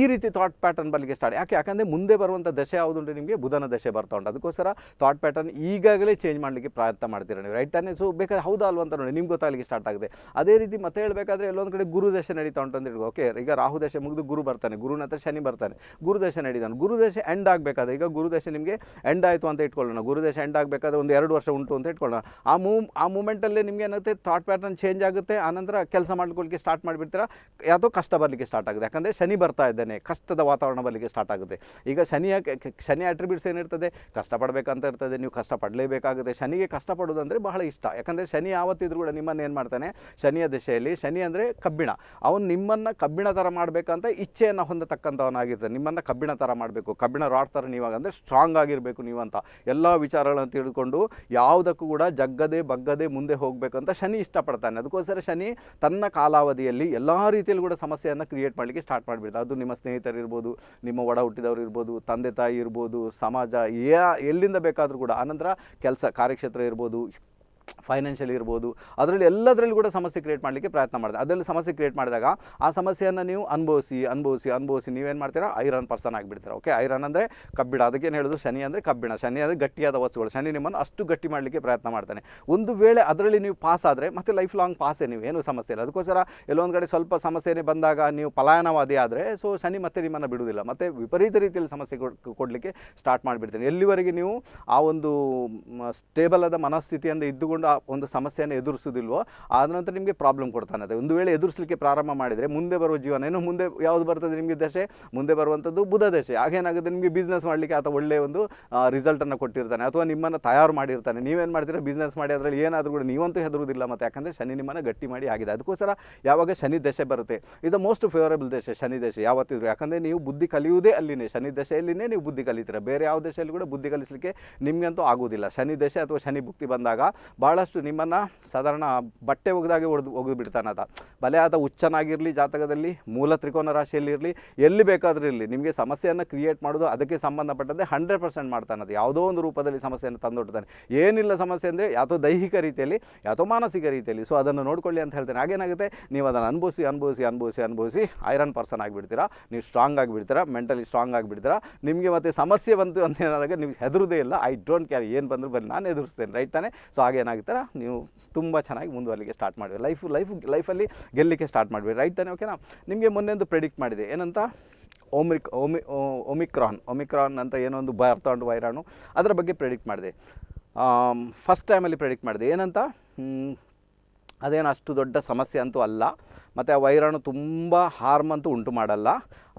ಈ ರೀತಿ ಥಾಟ್ ಪ್ಯಾಟರ್ನ್ ಬರಲಿಕ್ಕೆ ಸ್ಟಾರ್ಟ್ ಯಾಕೆ ಯಾಕಂದರೆ ಮುಂದೆ ಬರುವಂಥ ದಶೆ ಯಾವುದು ನಿಮಗೆ ಬುಧನ ದಶೆ ಬರ್ತಾ ಉಂಟು ಅದಕ್ಕೋಸ್ಕರ ಥಾಟ್ ಪ್ಯಾಟರ್ನ್ ಈಗಾಗಲೇ ಚೇಂಜ್ ಮಾಡಲಿಕ್ಕೆ ಪ್ರಯತ್ನ ಮಾಡ್ತೀರ ನೀವು ರೈಟ್ ತಾನೇ ಸೊ ಬೇಕಾದ್ರೆ ಹೌದಾ ಅಲ್ವಂತ ನೋಡಿ ನಿಮ್ಗೆ ಗೊತ್ತಾಗಲಿಕ್ಕೆ ಸ್ಟಾರ್ಟ್ ಆಗಿದೆ ಅದೇ ರೀತಿ ಮತ್ತೆ ಹೇಳಬೇಕಾದ್ರೆ ಎಲ್ಲೊಂದು ಕಡೆ ಗುರು ದಶೆ ನಡೀತಾ ಉಂಟು ಓಕೆ ಈಗ ರಾಹು ದಶೆ ಮುಗಿದು ಗುರು ಬರ್ತಾನೆ ಗುರುನ ಹತ್ರ ಶನಿ ಬರ್ತಾನೆ ಗುರು ದಶೆ ನಡೀತಾನೆ ಗುರು ದಶೆ ಎಂಡ್ ಆಗಬೇಕಾದ್ರೆ ಈಗ ಗುರು ದಶೆ ನಿಮಗೆ ಎಂಡ್ ಆಯಿತು ಅಂತ ಇಟ್ಕೊಳ್ಳೋಣ ಗುರು ದಶೆ ಎಂಡ್ ಆಗಬೇಕಾದ್ರೆ ಒಂದು ಎರಡು ವರ್ಷ ಉಂಟು ಅಂತ ಇಟ್ಕೊಳ್ಳೋಣ ಆ ಮೂ ಆ ಮೂಮೆಂಟಲ್ಲೇ ನಿಮಗೆ ಏನಾಗುತ್ತೆ ಥಾಟ್ ಪ್ಯಾಟರ್ನ್ ಚೇಂಜ್ ಆಗುತ್ತೆ ಆನಂತರ ಕೆಲಸ ಮಾಡ್ಕೊಳ್ಳಿಕ್ಕೆ ಸ್ಟಾರ್ಟ್ ಮಾಡಿಬಿಡ್ತೀರಾ ಯಾವುದೋ ಕಷ್ಟ ಬರಲಿಕ್ಕೆ ಸ್ಟಾರ್ಟ್ ಆಗುತ್ತೆ ಯಾಕಂದರೆ ಶನಿ ಬರ್ತಾ ಇದೆ ಇದ್ದಾನೆ ಕಷ್ಟದ ವಾತಾವರಣ ಬಲಿಗೆ ಸ್ಟಾರ್ಟ್ ಆಗುತ್ತೆ ಈಗ ಶನಿಯ ಶನಿ ಅಟ್ರಿಬ್ಯೂಟ್ಸ್ ಏನಿರ್ತದೆ ಕಷ್ಟಪಡಬೇಕಂತ ಇರ್ತದೆ ನೀವು ಕಷ್ಟಪಡಲೇಬೇಕಾಗುತ್ತೆ ಶನಿಗೆ ಕಷ್ಟಪಡೋದಂದರೆ ಬಹಳ ಇಷ್ಟ ಯಾಕಂದರೆ ಶನಿ ಯಾವತ್ತಿದ್ರೂ ಕೂಡ ನಿಮ್ಮನ್ನು ಏನು ಮಾಡ್ತಾನೆ ಶನಿಯ ದಶೆಯಲ್ಲಿ ಶನಿ ಅಂದರೆ ಕಬ್ಬಿಣ ಅವನು ನಿಮ್ಮನ್ನು ಕಬ್ಬಿಣ ಥರ ಮಾಡಬೇಕಂತ ಇಚ್ಛೆಯನ್ನು ಹೊಂದತಕ್ಕಂಥವನಾಗಿರ್ತಾನೆ ನಿಮ್ಮನ್ನು ಕಬ್ಬಿಣ ಥರ ಮಾಡಬೇಕು ಕಬ್ಬಿಣ ರಾಡ್ ಥರ ನೀವಾಗ ಸ್ಟ್ರಾಂಗ್ ಆಗಿರಬೇಕು ನೀವಂತ ಎಲ್ಲ ವಿಚಾರಗಳನ್ನು ತಿಳ್ಕೊಂಡು ಯಾವುದಕ್ಕೂ ಕೂಡ ಜಗ್ಗದೆ ಬಗ್ಗದೆ ಮುಂದೆ ಹೋಗಬೇಕಂತ ಶನಿ ಇಷ್ಟಪಡ್ತಾನೆ ಅದಕ್ಕೋಸ್ಕರ ಶನಿ ತನ್ನ ಕಾಲಾವಧಿಯಲ್ಲಿ ಎಲ್ಲ ರೀತಿಯಲ್ಲೂ ಕೂಡ ಸಮಸ್ಯೆಯನ್ನು ಕ್ರಿಯೇಟ್ ಮಾಡಲಿಕ್ಕೆ ಸ್ಟಾರ್ಟ್ ಮಾಡಿಬಿಡ್ತಾರೆ ಅದು ನಿಮ್ಮ ಸ್ನೇಹಿತರಿರ್ಬೋದು ನಿಮ್ಮ ಒಡ ಹುಟ್ಟಿದವರು ಇರ್ಬೋದು ತಂದೆ ತಾಯಿ ಇರ್ಬೋದು ಸಮಾಜ ಎಲ್ಲಿಂದ ಬೇಕಾದರೂ ಕೂಡ ಆನಂತರ ಕೆಲಸ ಕಾರ್ಯಕ್ಷೇತ್ರ ಇರ್ಬೋದು ಫೈನಾನ್ಷಿಯಲ್ ಇರ್ಬೋದು ಅದರಲ್ಲಿ ಎಲ್ಲದರಲ್ಲಿ ಕೂಡ ಸಮಸ್ಯೆ ಕ್ರಿಯೇಟ್ ಮಾಡಲಿಕ್ಕೆ ಪ್ರಯತ್ನ ಮಾಡಿದೆ ಅದರಲ್ಲಿ ಸಮಸ್ಯೆ ಕ್ರಿಯೇಟ್ ಮಾಡಿದಾಗ ಆ ಸಮಸ್ಯೆಯನ್ನು ನೀವು ಅನುಭವಿಸಿ ಅನುಭವಿಸಿ ಅನುಭವಿಸಿ ನೀವೇನು ಮಾಡ್ತೀರಾ ಐರನ್ ಪರ್ಸನ್ ಆಗಿಬಿಡ್ತೀರಾ ಓಕೆ ಐರನ್ ಅಂದರೆ ಕಬ್ಬಿಣ ಅದಕ್ಕೆ ಏನು ಹೇಳೋದು ಶನಿ ಅಂದರೆ ಕಬ್ಬಿಣ ಶನಿ ಅಂದರೆ ಗಟ್ಟಿಯಾದ ವಸ್ತುಗಳು ಶನಿ ನಿಮ್ಮನ್ನು ಅಷ್ಟು ಗಟ್ಟಿ ಮಾಡಲಿಕ್ಕೆ ಪ್ರಯತ್ನ ಮಾಡ್ತಾನೆ ಒಂದು ವೇಳೆ ಅದರಲ್ಲಿ ನೀವು ಪಾಸ್ ಆದರೆ ಮತ್ತೆ ಲೈಫ್ ಲಾಂಗ್ ಪಾಸೇ ನೀವು ಏನು ಸಮಸ್ಯೆ ಇಲ್ಲ ಅದಕ್ಕೋಸ್ಕರ ಎಲ್ಲೊಂದು ಕಡೆ ಸ್ವಲ್ಪ ಸಮಸ್ಯೆನೇ ಬಂದಾಗ ನೀವು ಪಲಾಯನವಾದಿ ಆದರೆ ಸೊ ಶನಿ ಮತ್ತೆ ನಿಮ್ಮನ್ನು ಬಿಡುವುದಿಲ್ಲ ಮತ್ತು ವಿಪರೀತ ರೀತಿಯಲ್ಲಿ ಸಮಸ್ಯೆ ಕೊಡಲಿಕ್ಕೆ ಸ್ಟಾರ್ಟ್ ಮಾಡಿಬಿಡ್ತೇನೆ ಎಲ್ಲಿವರೆಗೆ ನೀವು ಆ ಒಂದು ಸ್ಟೇಬಲ್ ಆದ ಮನಸ್ಥಿತಿಯಿಂದ ಇದ್ದುಕೊಂಡು ಒಂದು ಸಮಸ್ಯೆಯನ್ನು ಎದುರಿಸೋದಿಲ್ವೋ ಆದ ನಂತರ ನಿಮಗೆ ಪ್ರಾಬ್ಲಮ್ ಕೊಡ್ತಾನೆ ಅದೇ ಒಂದು ವೇಳೆ ಎದುರಿಸಲಿಕ್ಕೆ ಪ್ರಾರಂಭ ಮಾಡಿದರೆ ಮುಂದೆ ಬರುವ ಜೀವನ ಏನು ಮುಂದೆ ಯಾವುದು ಬರ್ತದೆ ನಿಮಗೆ ದಶೆ ಮುಂದೆ ಬರುವಂಥದ್ದು ಬುಧ ದಶೆ ಆಗೇನಾಗುತ್ತೆ ನಿಮಗೆ ಬಿಸ್ನೆಸ್ ಮಾಡಲಿಕ್ಕೆ ಅಥವಾ ಒಳ್ಳೆಯ ಒಂದು ರಿಸಲ್ಟನ್ನು ಕೊಟ್ಟಿರ್ತಾನೆ ಅಥವಾ ನಿಮ್ಮನ್ನು ತಯಾರು ಮಾಡಿರ್ತಾನೆ ನೀವೇನು ಮಾಡ್ತೀರಾ ಬಿಸ್ನೆಸ್ ಮಾಡಿ ಅದರಲ್ಲಿ ಏನಾದರೂ ಕೂಡ ನೀವಂತೂ ಹೆದರುವುದಿಲ್ಲ ಮತ್ತು ಯಾಕಂದರೆ ಶನಿ ನಿಮ್ಮನ್ನು ಗಟ್ಟಿ ಮಾಡಿ ಆಗಿದೆ ಅದಕ್ಕೋಸ್ಕರ ಯಾವಾಗ ಶನಿ ದಶೆ ಬರುತ್ತೆ ಇದು ಮೋಸ್ಟ್ ಫೇವರೇಬಲ್ ದಶೆ ಶನಿ ದಶೆ ಯಾವತ್ತಿದ್ರು ಯಾಕಂದರೆ ನೀವು ಬುದ್ಧಿ ಕಲಿಯುವುದೇ ಅಲ್ಲಿನೇ ಶನಿ ದಶೆಯಲ್ಲಿನೇ ನೀವು ಬುದ್ಧಿ ಕಲಿತೀರ ಬೇರೆ ಯಾವ ದಶೆಯಲ್ಲಿ ಕೂಡ ಬುದ್ಧಿ ಕಲಿಸಲಿಕ್ಕೆ ನಿಮಗಂತೂ ಆಗುವುದಿಲ್ಲ ಶನಿ ದಶೆ ಅಥವಾ ಶನಿ ಭುಕ್ತಿ ಬಂದಾಗ ಭಾಳಷ್ಟು ನಿಮ್ಮನ್ನು ಸಾಧಾರಣ ಬಟ್ಟೆ ಒಗೆದಾಗೆ ಒಡೆದು ಒಗೆದು ಬಿಡ್ತಾನದ ಬಲೆ ಆದ ಹುಚ್ಚನಾಗಿರಲಿ ಜಾತಕದಲ್ಲಿ ಮೂಲ ತ್ರಿಕೋನ ರಾಶಿಯಲ್ಲಿರಲಿ ಎಲ್ಲಿ ಬೇಕಾದರೂ ಇರಲಿ ನಿಮಗೆ ಸಮಸ್ಯೆಯನ್ನು ಕ್ರಿಯೇಟ್ ಮಾಡೋದು ಅದಕ್ಕೆ ಸಂಬಂಧಪಟ್ಟಂತೆ ಹಂಡ್ರೆಡ್ ಪರ್ಸೆಂಟ್ ಮಾಡ್ತಾನದು ಯಾವುದೋ ಒಂದು ರೂಪದಲ್ಲಿ ಸಮಸ್ಯೆಯನ್ನು ತಂದೊಡ್ತಾನೆ ಏನಿಲ್ಲ ಸಮಸ್ಯೆ ಅಂದರೆ ಯಾವುದೋ ದೈಹಿಕ ರೀತಿಯಲ್ಲಿ ಯಾವುದೋ ಮಾನಸಿಕ ರೀತಿಯಲ್ಲಿ ಸೊ ಅದನ್ನು ನೋಡ್ಕೊಳ್ಳಿ ಅಂತ ಹೇಳ್ತೇನೆ ಹಾಗೇನಾಗುತ್ತೆ ನೀವು ಅದನ್ನು ಅನುಭವಿಸಿ ಅನುಭವಿಸಿ ಅನುಭವಿಸಿ ಅನುಭವಿಸಿ ಐರನ್ ಪರ್ಸನ್ ಆಗಿಬಿಡ್ತೀರಾ ನೀವು ಸ್ಟ್ರಾಂಗ್ ಆಗಿಬಿಡ್ತೀರಾ ಮೆಂಟಲಿ ಸ್ಟ್ರಾಂಗ್ ಆಗಿಬಿಡ್ತೀರಾ ನಿಮಗೆ ಮತ್ತೆ ಸಮಸ್ಯೆ ಬಂತು ಅಂತ ಏನಾದಾಗ ನೀವು ಹೆದರುದೇ ಇಲ್ಲ ಐ ಡೋಂಟ್ ಕೇರ್ ಏನು ಬಂದರೂ ಬನ್ನಿ ನಾನು ಎದುರಿಸ್ತೇನೆ ರೈಟ್ ತಾನೆ ಸೊ ಹಾಗೇನಾಗುತ್ತೆ ಥರ ನೀವು ತುಂಬ ಚೆನ್ನಾಗಿ ಮುಂದುವರಲಿಕ್ಕೆ ಸ್ಟಾರ್ಟ್ ಮಾಡಿ ಲೈಫು ಲೈಫ್ ಲೈಫಲ್ಲಿ ಗೆಲ್ಲಲಿಕ್ಕೆ ಸ್ಟಾರ್ಟ್ ಮಾಡಿ ರೈಟ್ ತಾನೆ ಓಕೆನಾ ನಿಮಗೆ ಮೊನ್ನೆಂದು ಪ್ರೆಡಿಕ್ಟ್ ಮಾಡಿದೆ ಏನಂತ ಒಮಿಕ್ ಒಮಿ ಒಮಿಕ್ರಾನ್ ಒಮಿಕ್ರಾನ್ ಅಂತ ಏನೋ ಒಂದು ಬರ್ತಾಂಡು ವೈರಾಣು ಅದರ ಬಗ್ಗೆ ಪ್ರೆಡಿಕ್ಟ್ ಮಾಡಿದೆ ಫಸ್ಟ್ ಟೈಮಲ್ಲಿ ಪ್ರೆಡಿಕ್ಟ್ ಮಾಡಿದೆ ಏನಂತ ಅದೇನು ಅಷ್ಟು ದೊಡ್ಡ ಸಮಸ್ಯೆ ಅಂತೂ ಅಲ್ಲ ಮತ್ತು ಆ ವೈರಾಣು ತುಂಬ ಹಾರ್ಮ್ ಅಂತೂ ಉಂಟು ಮಾಡಲ್ಲ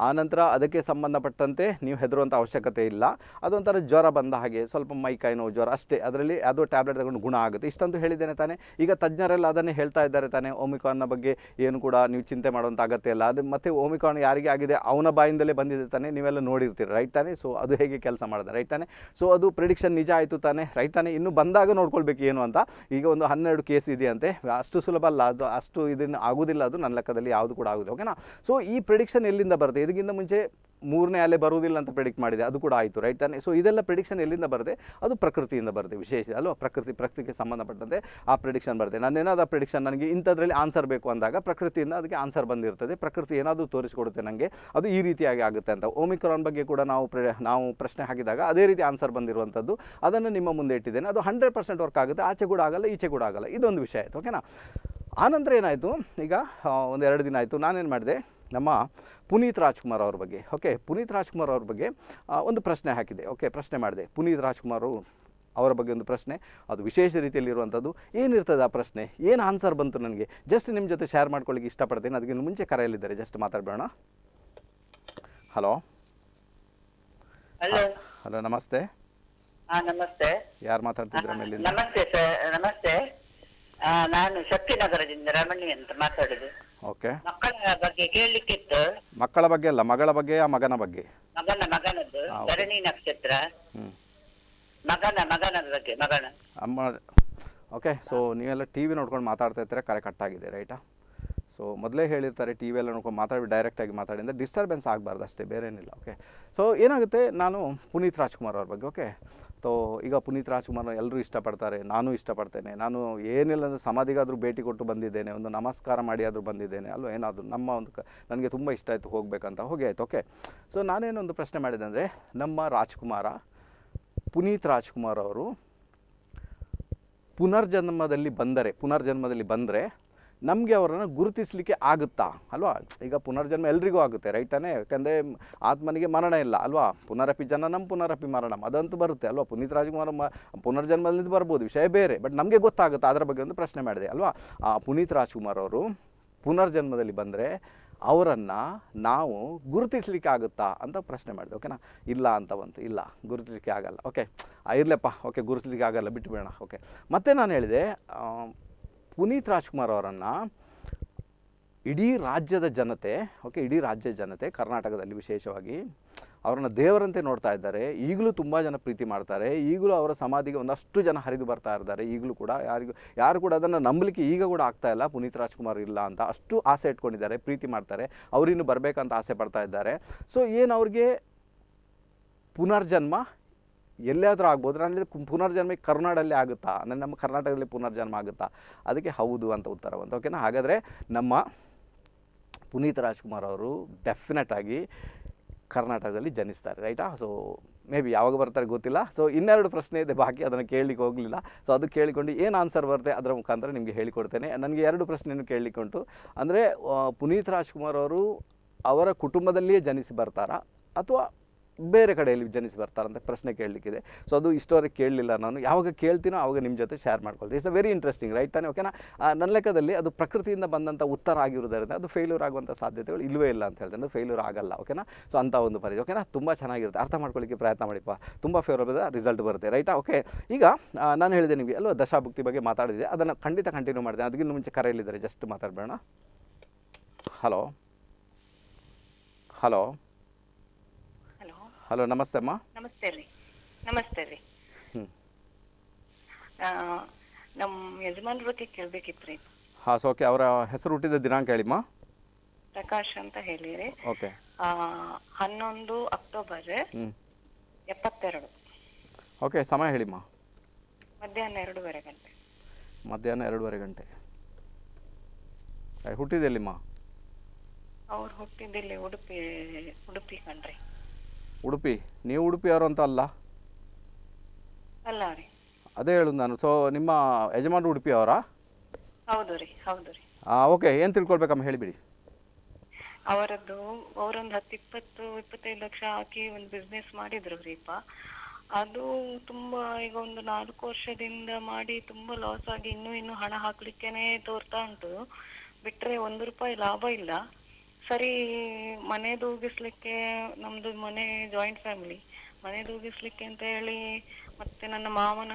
ಆನಂತರ ಅದಕ್ಕೆ ಸಂಬಂಧಪಟ್ಟಂತೆ ನೀವು ಹೆದರುವಂಥ ಅವಶ್ಯಕತೆ ಇಲ್ಲ ಅದೊಂಥರ ಜ್ವರ ಬಂದ ಹಾಗೆ ಸ್ವಲ್ಪ ಕೈ ನೋವು ಜ್ವರ ಅಷ್ಟೇ ಅದರಲ್ಲಿ ಅದು ಟ್ಯಾಬ್ಲೆಟ್ ತಗೊಂಡು ಗುಣ ಆಗುತ್ತೆ ಇಷ್ಟಂತೂ ಹೇಳಿದ್ದೇನೆ ತಾನೇ ಈಗ ತಜ್ಞರೆಲ್ಲ ಅದನ್ನೇ ಹೇಳ್ತಾ ಇದ್ದಾರೆ ತಾನೆ ಓಮಿಕಾನ್ನ ಬಗ್ಗೆ ಏನು ಕೂಡ ನೀವು ಚಿಂತೆ ಮಾಡುವಂಥ ಅಗತ್ಯ ಇಲ್ಲ ಅದು ಮತ್ತೆ ಓಮಿಕಾನ್ ಯಾರಿಗೆ ಆಗಿದೆ ಅವನ ಬಾಯಿಂದಲೇ ಬಂದಿದೆ ತಾನೇ ನೀವೆಲ್ಲ ನೋಡಿರ್ತೀರಿ ರೈಟ್ ತಾನೆ ಸೊ ಅದು ಹೇಗೆ ಕೆಲಸ ಮಾಡಿದೆ ರೈಟ್ ತಾನೆ ಸೊ ಅದು ಪ್ರಿಡಿಕ್ಷನ್ ನಿಜ ಆಯಿತು ತಾನೆ ರೈಟ್ ತಾನೆ ಇನ್ನು ಬಂದಾಗ ನೋಡ್ಕೊಳ್ಬೇಕು ಏನು ಅಂತ ಈಗ ಒಂದು ಹನ್ನೆರಡು ಕೇಸ್ ಇದೆಯಂತೆ ಅಷ್ಟು ಸುಲಭ ಅಲ್ಲ ಅದು ಅಷ್ಟು ಇದನ್ನು ಆಗೋದಿಲ್ಲ ಅದು ನನ್ನ ಲೆಕ್ಕದಲ್ಲಿ ಯಾವುದು ಕೂಡ ಆಗೋದು ಓಕೆನಾ ಸೊ ಈ ಪ್ರಿಡಿಕ್ಷನ್ ಎಲ್ಲಿಂದ ಬರುತ್ತೆ ಇದಕ್ಕಿಂತ ಮುಂಚೆ ಮೂರನೇ ಅಲೆ ಬರುವುದಿಲ್ಲ ಅಂತ ಪ್ರಿಡಿಕ್ಟ್ ಮಾಡಿದೆ ಅದು ಕೂಡ ಆಯಿತು ರೈಟ್ ತಾನೆ ಸೊ ಇದೆಲ್ಲ ಪ್ರಿಡಿಕ್ಷನ್ ಎಲ್ಲಿಂದ ಬರದೆ ಅದು ಪ್ರಕೃತಿಯಿಂದ ಬರುತ್ತೆ ವಿಶೇಷ ಅಲ್ವಾ ಪ್ರಕೃತಿ ಪ್ರಕೃತಿಗೆ ಸಂಬಂಧಪಟ್ಟಂತೆ ಆ ಪ್ರಿಡಿಕ್ಷನ್ ಬರುತ್ತೆ ಏನಾದರೂ ಪ್ರಿಡಿಕ್ಷನ್ ನನಗೆ ಇಂಥದ್ರಲ್ಲಿ ಆನ್ಸರ್ ಬೇಕು ಅಂದಾಗ ಪ್ರಕೃತಿಯಿಂದ ಅದಕ್ಕೆ ಆನ್ಸರ್ ಬಂದಿರ್ತದೆ ಪ್ರಕೃತಿ ಏನಾದರೂ ತೋರಿಸಿಕೊಡುತ್ತೆ ನನಗೆ ಅದು ಈ ರೀತಿಯಾಗಿ ಆಗುತ್ತೆ ಅಂತ ಓಮಿಕ್ರಾನ್ ಬಗ್ಗೆ ಕೂಡ ನಾವು ನಾವು ಪ್ರಶ್ನೆ ಹಾಕಿದಾಗ ಅದೇ ರೀತಿ ಆನ್ಸರ್ ಬಂದಿರುವಂಥದ್ದು ಅದನ್ನು ನಿಮ್ಮ ಮುಂದೆ ಇಟ್ಟಿದ್ದೇನೆ ಅದು ಹಂಡ್ರೆಡ್ ಪರ್ಸೆಂಟ್ ವರ್ಕ್ ಆಗುತ್ತೆ ಆಚೆ ಕೂಡ ಆಗಲ್ಲ ಈಚೆ ಕೂಡ ಆಗಲ್ಲ ಇದೊಂದು ವಿಷಯ ಆಯಿತು ಓಕೆನಾ ಆನಂತರ ಏನಾಯಿತು ಈಗ ಒಂದು ಎರಡು ದಿನ ಆಯಿತು ನಾನೇನು ಮಾಡಿದೆ ನಮ್ಮ ಪುನೀತ್ ರಾಜ್ಕುಮಾರ್ ಅವ್ರ ಬಗ್ಗೆ ಓಕೆ ಪುನೀತ್ ರಾಜ್ಕುಮಾರ್ ಅವ್ರ ಬಗ್ಗೆ ಒಂದು ಪ್ರಶ್ನೆ ಹಾಕಿದೆ ಓಕೆ ಪ್ರಶ್ನೆ ಮಾಡಿದೆ ಪುನೀತ್ ರಾಜ್ಕುಮಾರ್ ಅವರ ಬಗ್ಗೆ ಒಂದು ಪ್ರಶ್ನೆ ಅದು ವಿಶೇಷ ರೀತಿಯಲ್ಲಿ ಇರುವಂಥದ್ದು ಏನಿರ್ತದೆ ಆ ಪ್ರಶ್ನೆ ಏನು ಆನ್ಸರ್ ಬಂತು ನನಗೆ ಜಸ್ಟ್ ನಿಮ್ಮ ಜೊತೆ ಶೇರ್ ಮಾಡ್ಕೊಳ್ಳಿಕ್ಕೆ ಇಷ್ಟಪಡ್ತೇನೆ ಅದಕ್ಕಿಂತ ಮುಂಚೆ ಕರೆಯಲ್ಲಿದ್ದಾರೆ ಜಸ್ಟ್ ಮಾತಾಡಬೇಡ ಹಲೋ ಹಲೋ ಹಲೋ ನಮಸ್ತೆ ನಮಸ್ತೆ ಯಾರು ಮಾತಾಡ್ತಿದ್ದೀರಾ ನಮಸ್ತೆ ಸರ್ ನಮಸ್ತೆ ನಾನು ಶಕ್ತಿನಗರದಿಂದ ರಮಣಿ ಅಂತ ಓಕೆ ಮಕ್ಕಳ ಬಗ್ಗೆ ಕೇಳಲಿಕ್ಕಿತ್ತು ಮಕ್ಕಳ ಬಗ್ಗೆ ಅಲ್ಲ ಮಗಳ ಬಗ್ಗೆ ಆ ಮಗನ ಬಗ್ಗೆ ಮಗನ ಮಗನದ್ದು ಧರಣಿ ನಕ್ಷತ್ರ ಮಗನ ಮಗನದ ಮಗನ ಅಮ್ಮ ಓಕೆ ಸೊ ನೀವೆಲ್ಲ ಟಿ ವಿ ನೋಡ್ಕೊಂಡು ಮಾತಾಡ್ತಾ ಇರ್ತೀರ ಕರೆ ಕಟ್ ಆಗಿದೆ ರೈಟಾ ಸೊ ಮೊದಲೇ ಹೇಳಿರ್ತಾರೆ ಟಿ ಎಲ್ಲ ನೋಡ್ಕೊಂಡು ಮಾತಾಡಿ ಡೈರೆಕ್ಟಾಗಿ ಮಾತಾಡಿ ಅಂದರೆ ಡಿಸ್ಟರ್ಬೆನ್ಸ್ ಆಗಬಾರ್ದು ಅಷ್ಟೇ ಬೇರೆ ಏನಿಲ್ಲ ಓಕೆ ಸೊ ಏನಾಗುತ್ತೆ ನಾನು ಪುನೀತ್ ರಾಜ್ಕುಮಾರ್ ಅವ್ರ ಬಗ್ಗೆ ಓಕೆ ಸೊ ಈಗ ಪುನೀತ್ ರಾಜ್ಕುಮಾರ್ ಎಲ್ಲರೂ ಇಷ್ಟಪಡ್ತಾರೆ ನಾನು ಇಷ್ಟಪಡ್ತೇನೆ ನಾನು ಏನಿಲ್ಲ ಅಂದರೆ ಸಮಾಧಿಗಾದರೂ ಭೇಟಿ ಕೊಟ್ಟು ಬಂದಿದ್ದೇನೆ ಒಂದು ನಮಸ್ಕಾರ ಮಾಡಿ ಆದರೂ ಬಂದಿದ್ದೇನೆ ಅಲ್ಲೋ ಏನಾದರೂ ನಮ್ಮ ಒಂದು ನನಗೆ ತುಂಬ ಇಷ್ಟ ಆಯಿತು ಹೋಗಬೇಕಂತ ಹೋಗಿ ಆಯಿತು ಓಕೆ ಸೊ ನಾನೇನೊಂದು ಪ್ರಶ್ನೆ ಮಾಡಿದೆ ಅಂದರೆ ನಮ್ಮ ರಾಜ್ಕುಮಾರ ಪುನೀತ್ ರಾಜ್ಕುಮಾರ್ ಅವರು ಪುನರ್ಜನ್ಮದಲ್ಲಿ ಬಂದರೆ ಪುನರ್ಜನ್ಮದಲ್ಲಿ ಬಂದರೆ ನಮಗೆ ಅವರನ್ನು ಗುರುತಿಸಲಿಕ್ಕೆ ಆಗುತ್ತಾ ಅಲ್ವಾ ಈಗ ಪುನರ್ಜನ್ಮ ಎಲ್ರಿಗೂ ಆಗುತ್ತೆ ರೈಟ್ ಯಾಕಂದರೆ ಆತ್ಮನಿಗೆ ಮರಣ ಇಲ್ಲ ಅಲ್ವಾ ಪುನರಪಿ ಜನನಂ ಪುನರಪಿ ಮರಣಂ ಅದಂತೂ ಬರುತ್ತೆ ಅಲ್ವಾ ಪುನೀತ್ ರಾಜ್ಕುಮಾರ್ ಪುನರ್ಜನ್ಮದಿಂದ ಬರ್ಬೋದು ವಿಷಯ ಬೇರೆ ಬಟ್ ನಮಗೆ ಗೊತ್ತಾಗುತ್ತೆ ಅದರ ಬಗ್ಗೆ ಒಂದು ಪ್ರಶ್ನೆ ಮಾಡಿದೆ ಅಲ್ವಾ ಆ ಪುನೀತ್ ರಾಜ್ಕುಮಾರ್ ಅವರು ಪುನರ್ಜನ್ಮದಲ್ಲಿ ಬಂದರೆ ಅವರನ್ನು ನಾವು ಗುರುತಿಸಲಿಕ್ಕೆ ಆಗುತ್ತಾ ಅಂತ ಪ್ರಶ್ನೆ ಮಾಡಿದೆ ಓಕೆನಾ ಇಲ್ಲ ಅಂತ ಬಂತು ಇಲ್ಲ ಗುರುತಿಸಲಿಕ್ಕೆ ಆಗಲ್ಲ ಓಕೆ ಇರಲಪ್ಪ ಓಕೆ ಗುರುತಿಸಲಿಕ್ಕೆ ಆಗಲ್ಲ ಬಿಟ್ಟು ಓಕೆ ಮತ್ತೆ ನಾನು ಹೇಳಿದೆ ಪುನೀತ್ ರಾಜ್ಕುಮಾರ್ ಅವರನ್ನು ಇಡೀ ರಾಜ್ಯದ ಜನತೆ ಓಕೆ ಇಡೀ ರಾಜ್ಯದ ಜನತೆ ಕರ್ನಾಟಕದಲ್ಲಿ ವಿಶೇಷವಾಗಿ ಅವರನ್ನು ದೇವರಂತೆ ನೋಡ್ತಾ ಇದ್ದಾರೆ ಈಗಲೂ ತುಂಬ ಜನ ಪ್ರೀತಿ ಮಾಡ್ತಾರೆ ಈಗಲೂ ಅವರ ಸಮಾಧಿಗೆ ಒಂದಷ್ಟು ಜನ ಹರಿದು ಬರ್ತಾ ಇದ್ದಾರೆ ಈಗಲೂ ಕೂಡ ಯಾರಿಗೂ ಯಾರು ಕೂಡ ಅದನ್ನು ನಂಬಲಿಕ್ಕೆ ಈಗ ಕೂಡ ಆಗ್ತಾ ಇಲ್ಲ ಪುನೀತ್ ರಾಜ್ಕುಮಾರ್ ಇಲ್ಲ ಅಂತ ಅಷ್ಟು ಆಸೆ ಇಟ್ಕೊಂಡಿದ್ದಾರೆ ಪ್ರೀತಿ ಮಾಡ್ತಾರೆ ಅವರಿನ್ನು ಬರಬೇಕಂತ ಆಸೆ ಪಡ್ತಾ ಇದ್ದಾರೆ ಸೊ ಏನು ಅವ್ರಿಗೆ ಪುನರ್ಜನ್ಮ ಎಲ್ಲಾದರೂ ಆಗ್ಬೋದು ನಾನು ಪುನರ್ಜನ್ಮಕ್ಕೆ ಕರ್ನಾಟಕದಲ್ಲಿ ಆಗುತ್ತಾ ಅಂದರೆ ನಮ್ಮ ಕರ್ನಾಟಕದಲ್ಲಿ ಪುನರ್ಜನ್ಮ ಆಗುತ್ತಾ ಅದಕ್ಕೆ ಹೌದು ಅಂತ ಉತ್ತರ ಬಂತು ಓಕೆನಾ ಹಾಗಾದರೆ ನಮ್ಮ ಪುನೀತ್ ರಾಜ್ಕುಮಾರ್ ಅವರು ಡೆಫಿನೆಟ್ ಆಗಿ ಕರ್ನಾಟಕದಲ್ಲಿ ಜನಿಸ್ತಾರೆ ರೈಟಾ ಸೊ ಮೇ ಬಿ ಯಾವಾಗ ಬರ್ತಾರೆ ಗೊತ್ತಿಲ್ಲ ಸೊ ಇನ್ನೆರಡು ಪ್ರಶ್ನೆ ಇದೆ ಬಾಕಿ ಅದನ್ನು ಕೇಳಲಿಕ್ಕೆ ಹೋಗಲಿಲ್ಲ ಸೊ ಅದು ಕೇಳಿಕೊಂಡು ಏನು ಆನ್ಸರ್ ಬರುತ್ತೆ ಅದರ ಮುಖಾಂತರ ನಿಮಗೆ ಹೇಳಿಕೊಡ್ತೇನೆ ನನಗೆ ಎರಡು ಪ್ರಶ್ನೆಯನ್ನು ಕೇಳಿಕೊಂಡು ಅಂದರೆ ಪುನೀತ್ ರಾಜ್ಕುಮಾರ್ ಅವರು ಅವರ ಕುಟುಂಬದಲ್ಲಿಯೇ ಜನಿಸಿ ಬರ್ತಾರಾ ಅಥವಾ ಬೇರೆ ಕಡೆಯಲ್ಲಿ ಜನಿಸಿ ಅಂತ ಪ್ರಶ್ನೆ ಕೇಳಲಿಕ್ಕಿದೆ ಸೊ ಅದು ಇಷ್ಟವರೆಗೆ ಕೇಳಲಿಲ್ಲ ನಾನು ಯಾವಾಗ ಕೇಳ್ತೀನೋ ಆವಾಗ ನಿಮ್ಮ ಜೊತೆ ಶೇರ್ ಮಾಡ್ಕೊಳ್ತೀನಿ it's a very interesting right ತಾನೆ ಓಕೆನಾ ನನ್ನ ಲೆಕ್ಕದಲ್ಲಿ ಅದು ಪ್ರಕೃತಿಯಿಂದ ಬಂದಂಥ ಉತ್ತರ ಆಗಿರೋದರಿಂದ ಅದು ಫೇಲ್ಯೂರ್ ಆಗುವಂಥ ಸಾಧ್ಯತೆಗಳು ಇಲ್ಲವೇ ಇಲ್ಲ ಅಂತ ಹೇಳ್ತಾನೆ ಫೇಲ್ಯೂರ್ ಆಗಲ್ಲ ಓಕೆನಾ ಸೊ ಅಂಥ ಒಂದು ಪರಿಚಯ ಓಕೆನಾ ತುಂಬ ಚೆನ್ನಾಗಿರುತ್ತೆ ಅರ್ಥ ಮಾಡ್ಕೊಳ್ಳಿಕ್ಕೆ ಪ್ರಯತ್ನ ಮಾಡಿಪ್ಪ ತುಂಬ ಫೇವರಬಲ್ ರಿಸಲ್ಟ್ ಬರುತ್ತೆ ರೈಟಾ ಓಕೆ ಈಗ ನಾನು ಹೇಳಿದೆ ನಿಮಗೆ ಅಲ್ವಾ ದಶಾಭುಕ್ತಿ ಬಗ್ಗೆ ಮಾತಾಡಿದೆ ಅದನ್ನು ಖಂಡಿತ ಕಂಟಿನ್ಯೂ ಮಾಡಿದೆ ಅದಕ್ಕಿಂತ ಮುಂಚೆ ಕರೆಯಲ್ಲಿದ್ದಾರೆ ಜಸ್ಟ್ ಮಾತಾಡಬೇಡ ಹಲೋ ಹಲೋ ಹಲೋ ನಮಸ್ತೆ ಅಮ್ಮ ನಮಸ್ತೆ ರೀ ನಮಸ್ತೆ ರೀ ನಮ್ಮ ಯಜಮಾನ್ರ ಬಗ್ಗೆ ಕೇಳಬೇಕಿತ್ತು ರೀ ಹಾಂ ಸೊ ಓಕೆ ಅವರ ಹೆಸರು ಹುಟ್ಟಿದ ದಿನಾಂಕ ಹೇಳಿಮ್ಮ ಪ್ರಕಾಶ್ ಅಂತ ಹೇಳಿರಿ ಓಕೆ ಹನ್ನೊಂದು ಅಕ್ಟೋಬರ್ ಎಪ್ಪತ್ತೆರಡು ಓಕೆ ಸಮಯ ಹೇಳಿಮ್ಮ ಮಧ್ಯಾಹ್ನ ಎರಡೂವರೆ ಗಂಟೆ ಮಧ್ಯಾಹ್ನ ಎರಡೂವರೆ ಗಂಟೆ ಅಮ್ಮ ಅವ್ರು ಹುಟ್ಟಿದ್ದಿಲ್ಲಿ ಉಡುಪಿ ಉಡುಪಿ ಕಣ್ರಿ ಉಡುಪಿ ನೀವು ಉಡುಪಿಯವರು ಅಂತ ಅಲ್ಲ ಅಲ್ಲ ರೀ ಅದೇ ಹೇಳುದು ನಾನು ಸೊ ನಿಮ್ಮ ಯಜಮಾನರು ಉಡುಪಿಯವರಾ ಹೌದು ರೀ ಹೌದು ರೀ ಓಕೆ ಏನು ತಿಳ್ಕೊಳ್ಬೇಕಮ್ಮ ಹೇಳಿಬಿಡಿ ಅವರದ್ದು ಅವರೊಂದು ಹತ್ತು ಇಪ್ಪತ್ತು ಇಪ್ಪತ್ತೈದು ಲಕ್ಷ ಹಾಕಿ ಒಂದು ಬಿಸ್ನೆಸ್ ಮಾಡಿದ್ರು ರೀಪ ಅದು ತುಂಬಾ ಈಗ ಒಂದು ನಾಲ್ಕು ವರ್ಷದಿಂದ ಮಾಡಿ ತುಂಬಾ ಲಾಸ್ ಆಗಿ ಇನ್ನೂ ಇನ್ನೂ ಹಣ ಹಾಕ್ಲಿಕ್ಕೆನೆ ತೋರ್ತಾ ಉಂಟು ಬಿಟ್ರೆ ಒಂದು ರೂಪಾಯಿ ಲಾಭ ಇಲ್ಲ ಸರಿ ಮನೆ ಉಗಿಸ್ಲಿಕ್ಕೆ ನಮ್ದು ಮನೆ ಜಾಯಿಂಟ್ ಫ್ಯಾಮಿಲಿ ಮನೆದು ಉಗಿಸ್ಲಿಕ್ಕೆ ಅಂತ ಹೇಳಿ ಮತ್ತೆ ನನ್ನ ಮಾವನ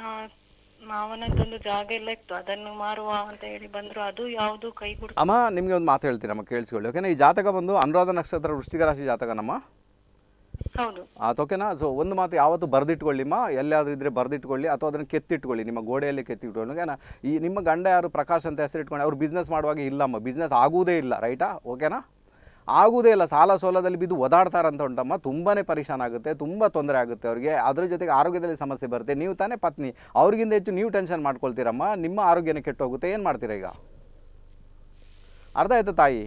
ಮಾವನದೊಂದು ಜಾಗ ಎಲ್ಲ ಇತ್ತು ಅದನ್ನು ಮಾರುವ ಅಂತ ಹೇಳಿ ಬಂದ್ರು ಅದು ಯಾವುದು ಕೈ ಕೈಗೂಡ ಅಮ್ಮ ನಿಮ್ಗೆ ಒಂದು ಮಾತು ಹೇಳ್ತೀರಾ ಅಮ್ಮ ಕೇಳಿಸ್ಕೊಳ್ಳಿ ಓಕೆನಾ ಈ ಜಾತಕ ಬಂದು ಅನುರಾಧ ನಕ್ಷತ್ರ ವೃಶ್ಚಿಕ ರಾಶಿ ಜಾತಕ ನಮ್ಮ ಹೌದು ಅದು ಓಕೆನಾ ಸೊ ಒಂದು ಮಾತು ಯಾವತ್ತು ಬರೆದಿಟ್ಕೊಳ್ಳಿಮ್ಮ ಎಲ್ಲಾದರೂ ಇದ್ರೆ ಬರೆದಿಟ್ಕೊಳ್ಳಿ ಅಥವಾ ಅದನ್ನು ಕೆತ್ತಿಟ್ಕೊಳ್ಳಿ ನಿಮ್ಮ ಗೋಡೆಯಲ್ಲಿ ಕೆತ್ತಿಟ್ಕೊಳ್ಳಿ ಓಕೆನಾ ಈ ನಿಮ್ಮ ಗಂಡ ಯಾರು ಪ್ರಕಾಶ್ ಅಂತ ಹೆಸರಿಟ್ಕೊಂಡು ಅವ್ರು ಬಿಸ್ನೆಸ್ ಮಾಡುವಾಗ ಇಲ್ಲಮ್ಮ ಬಿಸ್ನೆಸ್ ಆಗುವುದೇ ಇಲ್ಲ ರೈಟಾ ಓಕೆನಾ ಆಗುವುದೇ ಇಲ್ಲ ಸಾಲ ಸೋಲದಲ್ಲಿ ಬಿದ್ದು ಓದಾಡ್ತಾರಂತ ಉಂಟಮ್ಮ ತುಂಬಾ ಪರಿಶಾನ ಆಗುತ್ತೆ ತುಂಬ ತೊಂದರೆ ಆಗುತ್ತೆ ಅವರಿಗೆ ಅದರ ಜೊತೆಗೆ ಆರೋಗ್ಯದಲ್ಲಿ ಸಮಸ್ಯೆ ಬರುತ್ತೆ ನೀವು ತಾನೇ ಪತ್ನಿ ಅವ್ರಿಗಿಂತ ಹೆಚ್ಚು ನೀವು ಟೆನ್ಷನ್ ಮಾಡ್ಕೊಳ್ತೀರಮ್ಮ ನಿಮ್ಮ ಆರೋಗ್ಯನೇ ಕೆಟ್ಟೋಗುತ್ತೆ ಏನು ಮಾಡ್ತೀರಾ ಈಗ ಅರ್ಧ ಆಯ್ತು ತಾಯಿ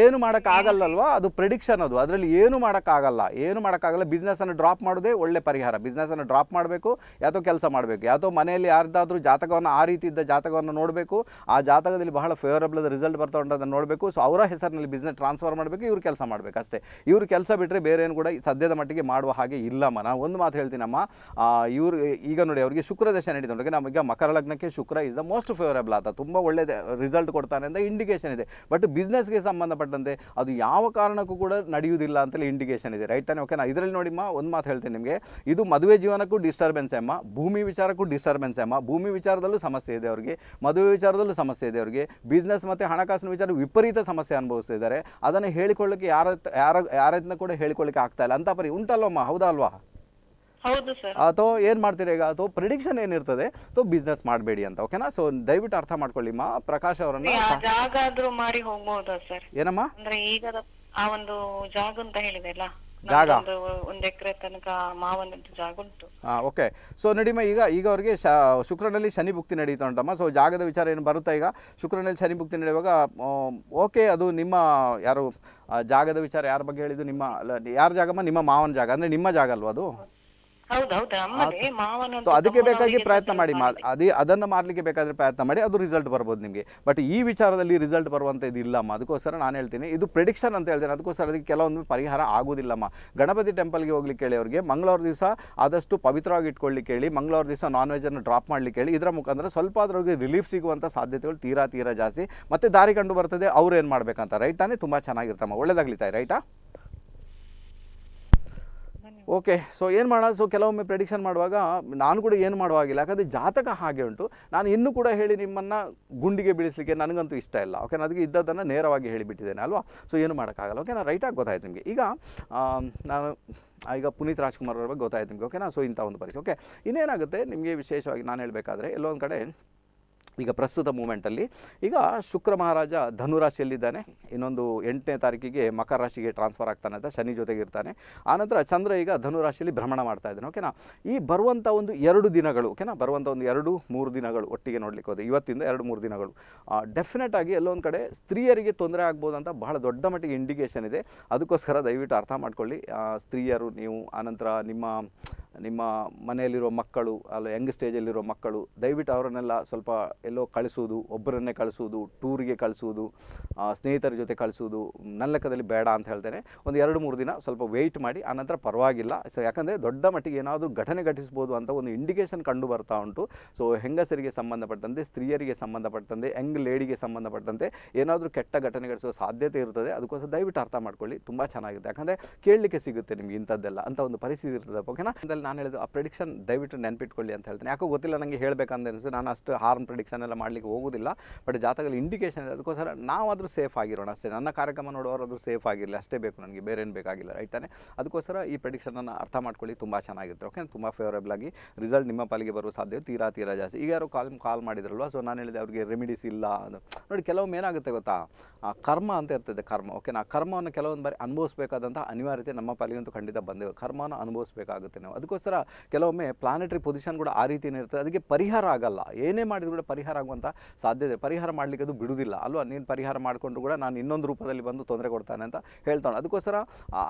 ಏನು ಮಾಡಕ್ ಆಗಲ್ಲಲ್ವಾ ಅದು ಪ್ರಿಡಿಕ್ಷನ್ ಅದು ಅದರಲ್ಲಿ ಏನು ಮಾಡಕ್ ಆಗಲ್ಲ ಏನು ಮಾಡಕ್ ಆಗಲ್ಲ ಬಿಸ್ನೆಸ್ ಅನ್ನು ಡ್ರಾಪ್ ಮಾಡೋದೇ ಒಳ್ಳೆ ಪರಿಹಾರ ಬಿಸ್ನೆಸ್ ಅನ್ನು ಡ್ರಾಪ್ ಮಾಡಬೇಕು ಯಾತೋ ಕೆಲಸ ಮಾಡಬೇಕು ಯಾತೋ ಮನೆಯಲ್ಲಿ ಯಾರ್ದಾದ್ರೂ ಜಾತಕವನ್ನು ಆ ರೀತಿ ಇದ್ದ ಜಾತಕವನ್ನು ನೋಡಬೇಕು ಆ ಜಾತಕದಲ್ಲಿ ಬಹಳ ಫೇವರಬಲ್ ರಿಸಲ್ಟ್ ಬರ್ತಾ ಉಂಟದನ್ನು ನೋಡಬೇಕು ಸೊ ಅವರ ಹೆಸರಿನಲ್ಲಿ ಬಿಸ್ನೆಸ್ ಟ್ರಾನ್ಸ್ಫರ್ ಮಾಡಬೇಕು ಇವ್ರು ಕೆಲಸ ಮಾಡಬೇಕು ಅಷ್ಟೇ ಇವ್ರು ಕೆಲಸ ಬಿಟ್ಟರೆ ಬೇರೆ ಏನು ಕೂಡ ಸದ್ಯದ ಮಟ್ಟಿಗೆ ಮಾಡುವ ಹಾಗೆ ಇಲ್ಲಮ್ಮ ನಾನು ಒಂದು ಮಾತು ಹೇಳ್ತೀನಮ್ಮ ಇವರು ಈಗ ನೋಡಿ ಅವರಿಗೆ ಶುಕ್ರ ದಶೆ ನಡೀತು ನಮಗೆ ನಮಗೆ ಮಕರ ಲಗ್ನಕ್ಕೆ Shukra is the most favourable ಆತ ತುಂಬ ಒಳ್ಳೆ ರಿಸಲ್ಟ್ ಕೊಡ್ತಾನೆ ಅಂತ ಇಂಡಿಕೇಶನ್ ಇದೆ ಬಟ್ ಬಿಸ್ನೆಸ್ಗೆ ಸಂಬಂಧಪಟ್ಟಂತೆ ಅದು ಯಾವ ಕಾರಣಕ್ಕೂ ಕೂಡ ನಡೆಯುವುದಿಲ್ಲ ಅಂತೇಳಿ ಇಂಡಿಕೇಶನ್ ಇದೆ ರೈಟ್ ತಾನೆ ಓಕೆನಾ ಇದರಲ್ಲಿ ನೋಡಿಮ್ಮ ಒಂದು ಮಾತು ಹೇಳ್ತೇನೆ ನಿಮಗೆ ಇದು ಮದುವೆ ಜೀವನಕ್ಕೂ ಡಿಸ್ಟರ್ಬೆನ್ಸ್ ಅಮ್ಮ ಭೂಮಿ ವಿಚಾರಕ್ಕೂ ಡಿಸ್ಟರ್ಬೆನ್ಸ್ ಅಮ್ಮ ಭೂಮಿ ವಿಚಾರದಲ್ಲೂ ಸಮಸ್ಯೆ ಇದೆ ಅವರಿಗೆ ಮದುವೆ ವಿಚಾರದಲ್ಲೂ ಸಮಸ್ಯೆ ಇದೆ ಅವರಿಗೆ ಬಿಸ್ನೆಸ್ ಮತ್ತು ಹಣಕಾಸಿನ ವಿಚಾರ ವಿಪರೀತ ಸಮಸ್ಯೆ ಅನುಭವಿಸ್ತಿದ್ದಾರೆ ಅದನ್ನು ಹೇಳಿಕೊಳ್ಳೋಕ್ಕೆ ಯಾರ ಯಾರ ಯಾರನ್ನ ಕೂಡ ಹೇಳಿಕೊಳ್ಳಿಕ್ಕೆ ಆಗ್ತಾ ಇಲ್ಲ ಅಂತ ಪರಿ ಉಂಟಲ್ವಮ್ಮ ಹೌದಾ ಅಲ್ವಾ ಅಥವಾ ಏನ್ ಮಾಡ್ತೀರಾ ಈಗ ಅಥವಾ ಪ್ರಿಡಿಕ್ಷನ್ ಏನಿರ್ತದೆ ಅಥವಾ ಬಿಸ್ನೆಸ್ ಮಾಡಬೇಡಿ ಅಂತ ಓಕೆನಾ ಸೊ ದಯವಿಟ್ಟು ಅರ್ಥ ಮಾಡ್ಕೊಳ್ಳಿ ಮಾ ಪ್ರಕಾಶ್ ಅವರನ್ನ ಸರ್ ಏನಮ್ಮ ಅಂದ್ರೆ ಈಗ ಆ ಒಂದು ಜಾಗ ಅಂತ ಜಾಗ ಒಂದು ಎಕರೆ ತನಕ ಜಾಗ ಹಾ ಓಕೆ ಸೊ ನಡಿಮ ಈಗ ಈಗ ಅವ್ರಿಗೆ ಶುಕ್ರನಲ್ಲಿ ಶನಿ ಭುಕ್ತಿ ನಡೀತಾ ಉಂಟಮ್ಮ ಸೊ ಜಾಗದ ವಿಚಾರ ಏನು ಬರುತ್ತಾ ಈಗ ಶುಕ್ರನಲ್ಲಿ ಶನಿ ಭುಕ್ತಿ ನಡೆಯುವಾಗ ಓಕೆ ಅದು ನಿಮ್ಮ ಯಾರು ಜಾಗದ ವಿಚಾರ ಯಾರ ಬಗ್ಗೆ ಹೇಳಿದ್ದು ನಿಮ್ಮ ಯಾರ ಜಾಗಮ್ಮ ನಿಮ್ಮ ಮಾವನ ಜಾಗ ಅಂದ್ರೆ ನಿಮ್ಮ ಜಾಗ ಅಲ್ವಾ ಅದು ಅದಕ್ಕೆ ಬೇಕಾಗಿ ಪ್ರಯತ್ನ ಮಾಡಿ ಅದೇ ಅದನ್ನು ಮಾಡಲಿಕ್ಕೆ ಬೇಕಾದ್ರೆ ಪ್ರಯತ್ನ ಮಾಡಿ ಅದು ರಿಸಲ್ಟ್ ಬರ್ಬೋದು ನಿಮಗೆ ಬಟ್ ಈ ವಿಚಾರದಲ್ಲಿ ರಿಸಲ್ಟ್ ಬರುವಂಥದ್ದು ಇಲ್ಲಮ್ಮ ಅದಕ್ಕೋಸ್ಕರ ನಾನು ಹೇಳ್ತೀನಿ ಇದು ಪ್ರಿಡಿಕ್ಷನ್ ಅಂತ ಹೇಳ್ತೀನಿ ಅದಕ್ಕೋಸ್ಕರ ಅದಕ್ಕೆ ಕೆಲವೊಂದು ಪರಿಹಾರ ಆಗೋದಿಲ್ಲಮ್ಮ ಗಣಪತಿ ಟೆಂಪಲ್ಗೆ ಹೋಗ್ಲಿಕ್ಕೆ ಹೇಳಿ ಅವರಿಗೆ ಮಂಗಳವಾರ ದಿವಸ ಆದಷ್ಟು ಪವಿತ್ರವಾಗಿ ಇಟ್ಕೊಳ್ಳಿಕ್ಕೆ ಹೇಳಿ ಮಂಗಳವಾರ ದಿವಸ ನಾನ್ ಅನ್ನು ಡ್ರಾಪ್ ಮಾಡಲಿಕ್ಕೆ ಹೇಳಿ ಇದರ ಮುಖಾಂತರ ಸ್ವಲ್ಪ ಅದ್ರಿಗೆ ರಿಲೀಫ್ ಸಿಗುವಂಥ ಸಾಧ್ಯತೆಗಳು ತೀರಾ ತೀರಾ ಜಾಸ್ತಿ ಮತ್ತೆ ದಾರಿ ಕಂಡು ಬರ್ತದೆ ಅವ್ರು ಏನು ಮಾಡ್ಬೇಕಂತ ರೈಟ್ ತಾನೇ ತುಂಬ ಚೆನ್ನಾಗಿರ್ತಮ್ಮ ಒಳ್ಳೇದಾಗ್ಲಿತಾಯಿ ರೈಟಾ ಓಕೆ ಸೊ ಏನು ಮಾಡೋದು ಸೊ ಕೆಲವೊಮ್ಮೆ ಪ್ರೆಡಿಕ್ಷನ್ ಮಾಡುವಾಗ ನಾನು ಕೂಡ ಏನು ಮಾಡುವಾಗಿಲ್ಲ ಯಾಕಂದರೆ ಜಾತಕ ಹಾಗೆ ಉಂಟು ನಾನು ಇನ್ನೂ ಕೂಡ ಹೇಳಿ ನಿಮ್ಮನ್ನು ಗುಂಡಿಗೆ ಬಿಡಿಸಲಿಕ್ಕೆ ನನಗಂತೂ ಇಷ್ಟ ಇಲ್ಲ ಓಕೆ ನಾನು ಅದಕ್ಕೆ ಇದ್ದದ್ದನ್ನು ನೇರವಾಗಿ ಹೇಳಿಬಿಟ್ಟಿದ್ದೇನೆ ಅಲ್ವಾ ಸೊ ಏನು ಮಾಡೋಕ್ಕಾಗಲ್ಲ ಓಕೆ ನಾನು ರೈಟಾಗಿ ಗೊತ್ತಾಯ್ತು ನಿಮಗೆ ಈಗ ನಾನು ಈಗ ಪುನೀತ್ ರಾಜ್ಕುಮಾರ್ ಅವ್ರ ಬಗ್ಗೆ ಗೊತ್ತಾಯ್ತು ನಿಮಗೆ ಓಕೆನಾ ಸೊ ಇಂಥ ಒಂದು ಪರಿಸ್ಥಿತಿ ಓಕೆ ಇನ್ನೇನಾಗುತ್ತೆ ನಿಮಗೆ ವಿಶೇಷವಾಗಿ ನಾನು ಹೇಳಬೇಕಾದ್ರೆ ಎಲ್ಲೊಂದು ಕಡೆ ಈಗ ಪ್ರಸ್ತುತ ಮೂಮೆಂಟಲ್ಲಿ ಈಗ ಶುಕ್ರ ಮಹಾರಾಜ ಧನುರಾಶಿಯಲ್ಲಿದ್ದಾನೆ ಇನ್ನೊಂದು ಎಂಟನೇ ತಾರೀಕಿಗೆ ಮಕರ ರಾಶಿಗೆ ಟ್ರಾನ್ಸ್ಫರ್ ಆಗ್ತಾನೆ ಅಂತ ಶನಿ ಜೊತೆಗೆ ಇರ್ತಾನೆ ಆನಂತರ ಚಂದ್ರ ಈಗ ಧನುರಾಶಿಯಲ್ಲಿ ಭ್ರಮಣ ಮಾಡ್ತಾ ಇದ್ದಾನೆ ಓಕೆನಾ ಈ ಬರುವಂಥ ಒಂದು ಎರಡು ದಿನಗಳು ಓಕೆನಾ ಬರುವಂಥ ಒಂದು ಎರಡು ಮೂರು ದಿನಗಳು ಒಟ್ಟಿಗೆ ನೋಡಲಿಕ್ಕೆ ಹೋದೆ ಇವತ್ತಿಂದ ಎರಡು ಮೂರು ದಿನಗಳು ಡೆಫಿನೆಟ್ ಆಗಿ ಎಲ್ಲೊಂದು ಕಡೆ ಸ್ತ್ರೀಯರಿಗೆ ತೊಂದರೆ ಆಗ್ಬೋದು ಅಂತ ಬಹಳ ದೊಡ್ಡ ಮಟ್ಟಿಗೆ ಇಂಡಿಕೇಷನ್ ಇದೆ ಅದಕ್ಕೋಸ್ಕರ ದಯವಿಟ್ಟು ಅರ್ಥ ಮಾಡ್ಕೊಳ್ಳಿ ಸ್ತ್ರೀಯರು ನೀವು ಆನಂತರ ನಿಮ್ಮ ನಿಮ್ಮ ಮನೆಯಲ್ಲಿರೋ ಮಕ್ಕಳು ಅಲ್ಲ ಯಂಗ್ ಸ್ಟೇಜಲ್ಲಿರೋ ಮಕ್ಕಳು ದಯವಿಟ್ಟು ಅವರನ್ನೆಲ್ಲ ಸ್ವಲ್ಪ ಎಲ್ಲೋ ಕಳಿಸುವುದು ಒಬ್ಬರನ್ನೇ ಕಳಿಸುವುದು ಟೂರಿಗೆ ಕಳಿಸೋದು ಸ್ನೇಹಿತರ ಜೊತೆ ಕಳಿಸೋದು ನನ್ನ ಲೆಕ್ಕದಲ್ಲಿ ಬೇಡ ಅಂತ ಹೇಳ್ತೇನೆ ಒಂದು ಎರಡು ಮೂರು ದಿನ ಸ್ವಲ್ಪ ವೆಯ್ಟ್ ಮಾಡಿ ಆನಂತರ ಪರವಾಗಿಲ್ಲ ಸೊ ಯಾಕಂದರೆ ದೊಡ್ಡ ಮಟ್ಟಿಗೆ ಏನಾದರೂ ಘಟನೆ ಘಟಿಸ್ಬೋದು ಅಂತ ಒಂದು ಇಂಡಿಕೇಷನ್ ಕಂಡು ಬರ್ತಾ ಉಂಟು ಸೊ ಹೆಂಗಸರಿಗೆ ಸಂಬಂಧಪಟ್ಟಂತೆ ಸ್ತ್ರೀಯರಿಗೆ ಸಂಬಂಧಪಟ್ಟಂತೆ ಯಂಗ್ ಲೇಡಿಗೆ ಸಂಬಂಧಪಟ್ಟಂತೆ ಏನಾದರೂ ಕೆಟ್ಟ ಘಟನೆ ಘಟಿಸುವ ಸಾಧ್ಯತೆ ಇರ್ತದೆ ಅದಕ್ಕೋಸ್ಕರ ದಯವಿಟ್ಟು ಅರ್ಥ ಮಾಡ್ಕೊಳ್ಳಿ ತುಂಬ ಚೆನ್ನಾಗಿರುತ್ತೆ ಯಾಕಂದರೆ ಕೇಳಲಿಕ್ಕೆ ಸಿಗುತ್ತೆ ನಿಮಗೆ ಇಂಥದ್ದೆಲ್ಲ ಅಂತ ಒಂದು ಪರಿಸ್ಥಿತಿ ಇರ್ತದೆ ಓಕೆನಾ ನಾನು ಹೇಳಿದ್ದು ಆ ಪ್ರಿಡಿಕ್ಷನ್ ದಯವಿಟ್ಟು ನೆನಪಿಟ್ಕೊಳ್ಳಿ ಅಂತ ಹೇಳ್ತೀನಿ ಯಾಕೋ ಗೊತ್ತಿಲ್ಲ ನನಗೆ ಹೇಳಬೇಕಂತ ಅನಿಸ್ತು ನಾನು ಅಷ್ಟು ಹಾರ್ನ್ ಪ್ರಿಡಿಕ್ಷನ್ ಎಲ್ಲ ಮಾಡಲಿಕ್ಕೆ ಹೋಗೋದಿಲ್ಲ ಬಟ್ ಜಾತಕದಲ್ಲಿ ಇಂಡಿಕೇಷನ್ ಇದೆ ಅದಕ್ಕೋಸ್ಕರ ನಾವಾದರೂ ಸೇಫ್ ಆಗಿರೋಣ ಅಷ್ಟೇ ನನ್ನ ಕಾರ್ಯಕ್ರಮ ನೋಡೋರಾದರೂ ಸೇಫ್ ಆಗಿರಲಿ ಅಷ್ಟೇ ಬೇಕು ನನಗೆ ಬೇರೆ ಏನು ಬೇಕಾಗಿಲ್ಲ ರೈಟ್ ಅದಕ್ಕೋಸ್ಕರ ಈ ಪ್ರಿಡಿಕ್ಷನನ್ನು ಅರ್ಥ ಮಾಡ್ಕೊಳ್ಳಿ ತುಂಬ ಚೆನ್ನಾಗಿರುತ್ತೆ ಓಕೆ ತುಂಬ ಫೇವರೇಬಲ್ ಆಗಿ ರಿಸಲ್ಟ್ ನಿಮ್ಮ ಪಾಲಿಗೆ ಬರುವ ಸಾಧ್ಯತೆ ತೀರಾ ತೀರಾ ಜಾಸ್ತಿ ಈಗ ಯಾರು ಕಾಲ್ ಕಾಲ್ ಮಾಡಿದ್ರಲ್ವ ಸೊ ನಾನು ಹೇಳಿದೆ ಅವರಿಗೆ ರೆಮಿಡೀಸ್ ಇಲ್ಲ ಅದು ನೋಡಿ ಕೆಲವೊಮ್ಮೆ ಏನಾಗುತ್ತೆ ಗೊತ್ತಾ ಕರ್ಮ ಅಂತ ಇರ್ತದೆ ಕರ್ಮ ಓಕೆ ನಾ ಕರ್ಮವನ್ನು ಕೆಲವೊಂದು ಬಾರಿ ಅನುಭವಿಸಬೇಕಾದಂಥ ಅನಿವಾರ್ಯತೆ ನಮ್ಮ ಪಾಲಿಗಂತೂ ಖಂಡಿತ ಬಂದೇವೆ ಕರ್ಮವನ್ನು ಅನುಭವಿಸಬೇಕಾಗುತ್ತೆ ನಾವು ಅದಕ್ಕೆ ಅದಕ್ಕೋಸ್ಕರ ಕೆಲವೊಮ್ಮೆ ಪ್ಲಾನೆಟರಿ ಪೊಸಿಷನ್ ಕೂಡ ಆ ರೀತಿ ಇರ್ತದೆ ಅದಕ್ಕೆ ಪರಿಹಾರ ಆಗಲ್ಲ ಏನೇ ಮಾಡಿದ್ರು ಕೂಡ ಪರಿಹಾರ ಆಗುವಂಥ ಸಾಧ್ಯತೆ ಪರಿಹಾರ ಮಾಡಲಿಕ್ಕೆ ಅದು ಬಿಡುವುದಿಲ್ಲ ಅಲ್ವಾ ನೀನು ಪರಿಹಾರ ಮಾಡಿಕೊಂಡು ಕೂಡ ನಾನು ಇನ್ನೊಂದು ರೂಪದಲ್ಲಿ ಬಂದು ತೊಂದರೆ ಕೊಡ್ತಾನೆ ಅಂತ ಹೇಳ್ತಾನೆ ಅದಕ್ಕೋಸ್ಕರ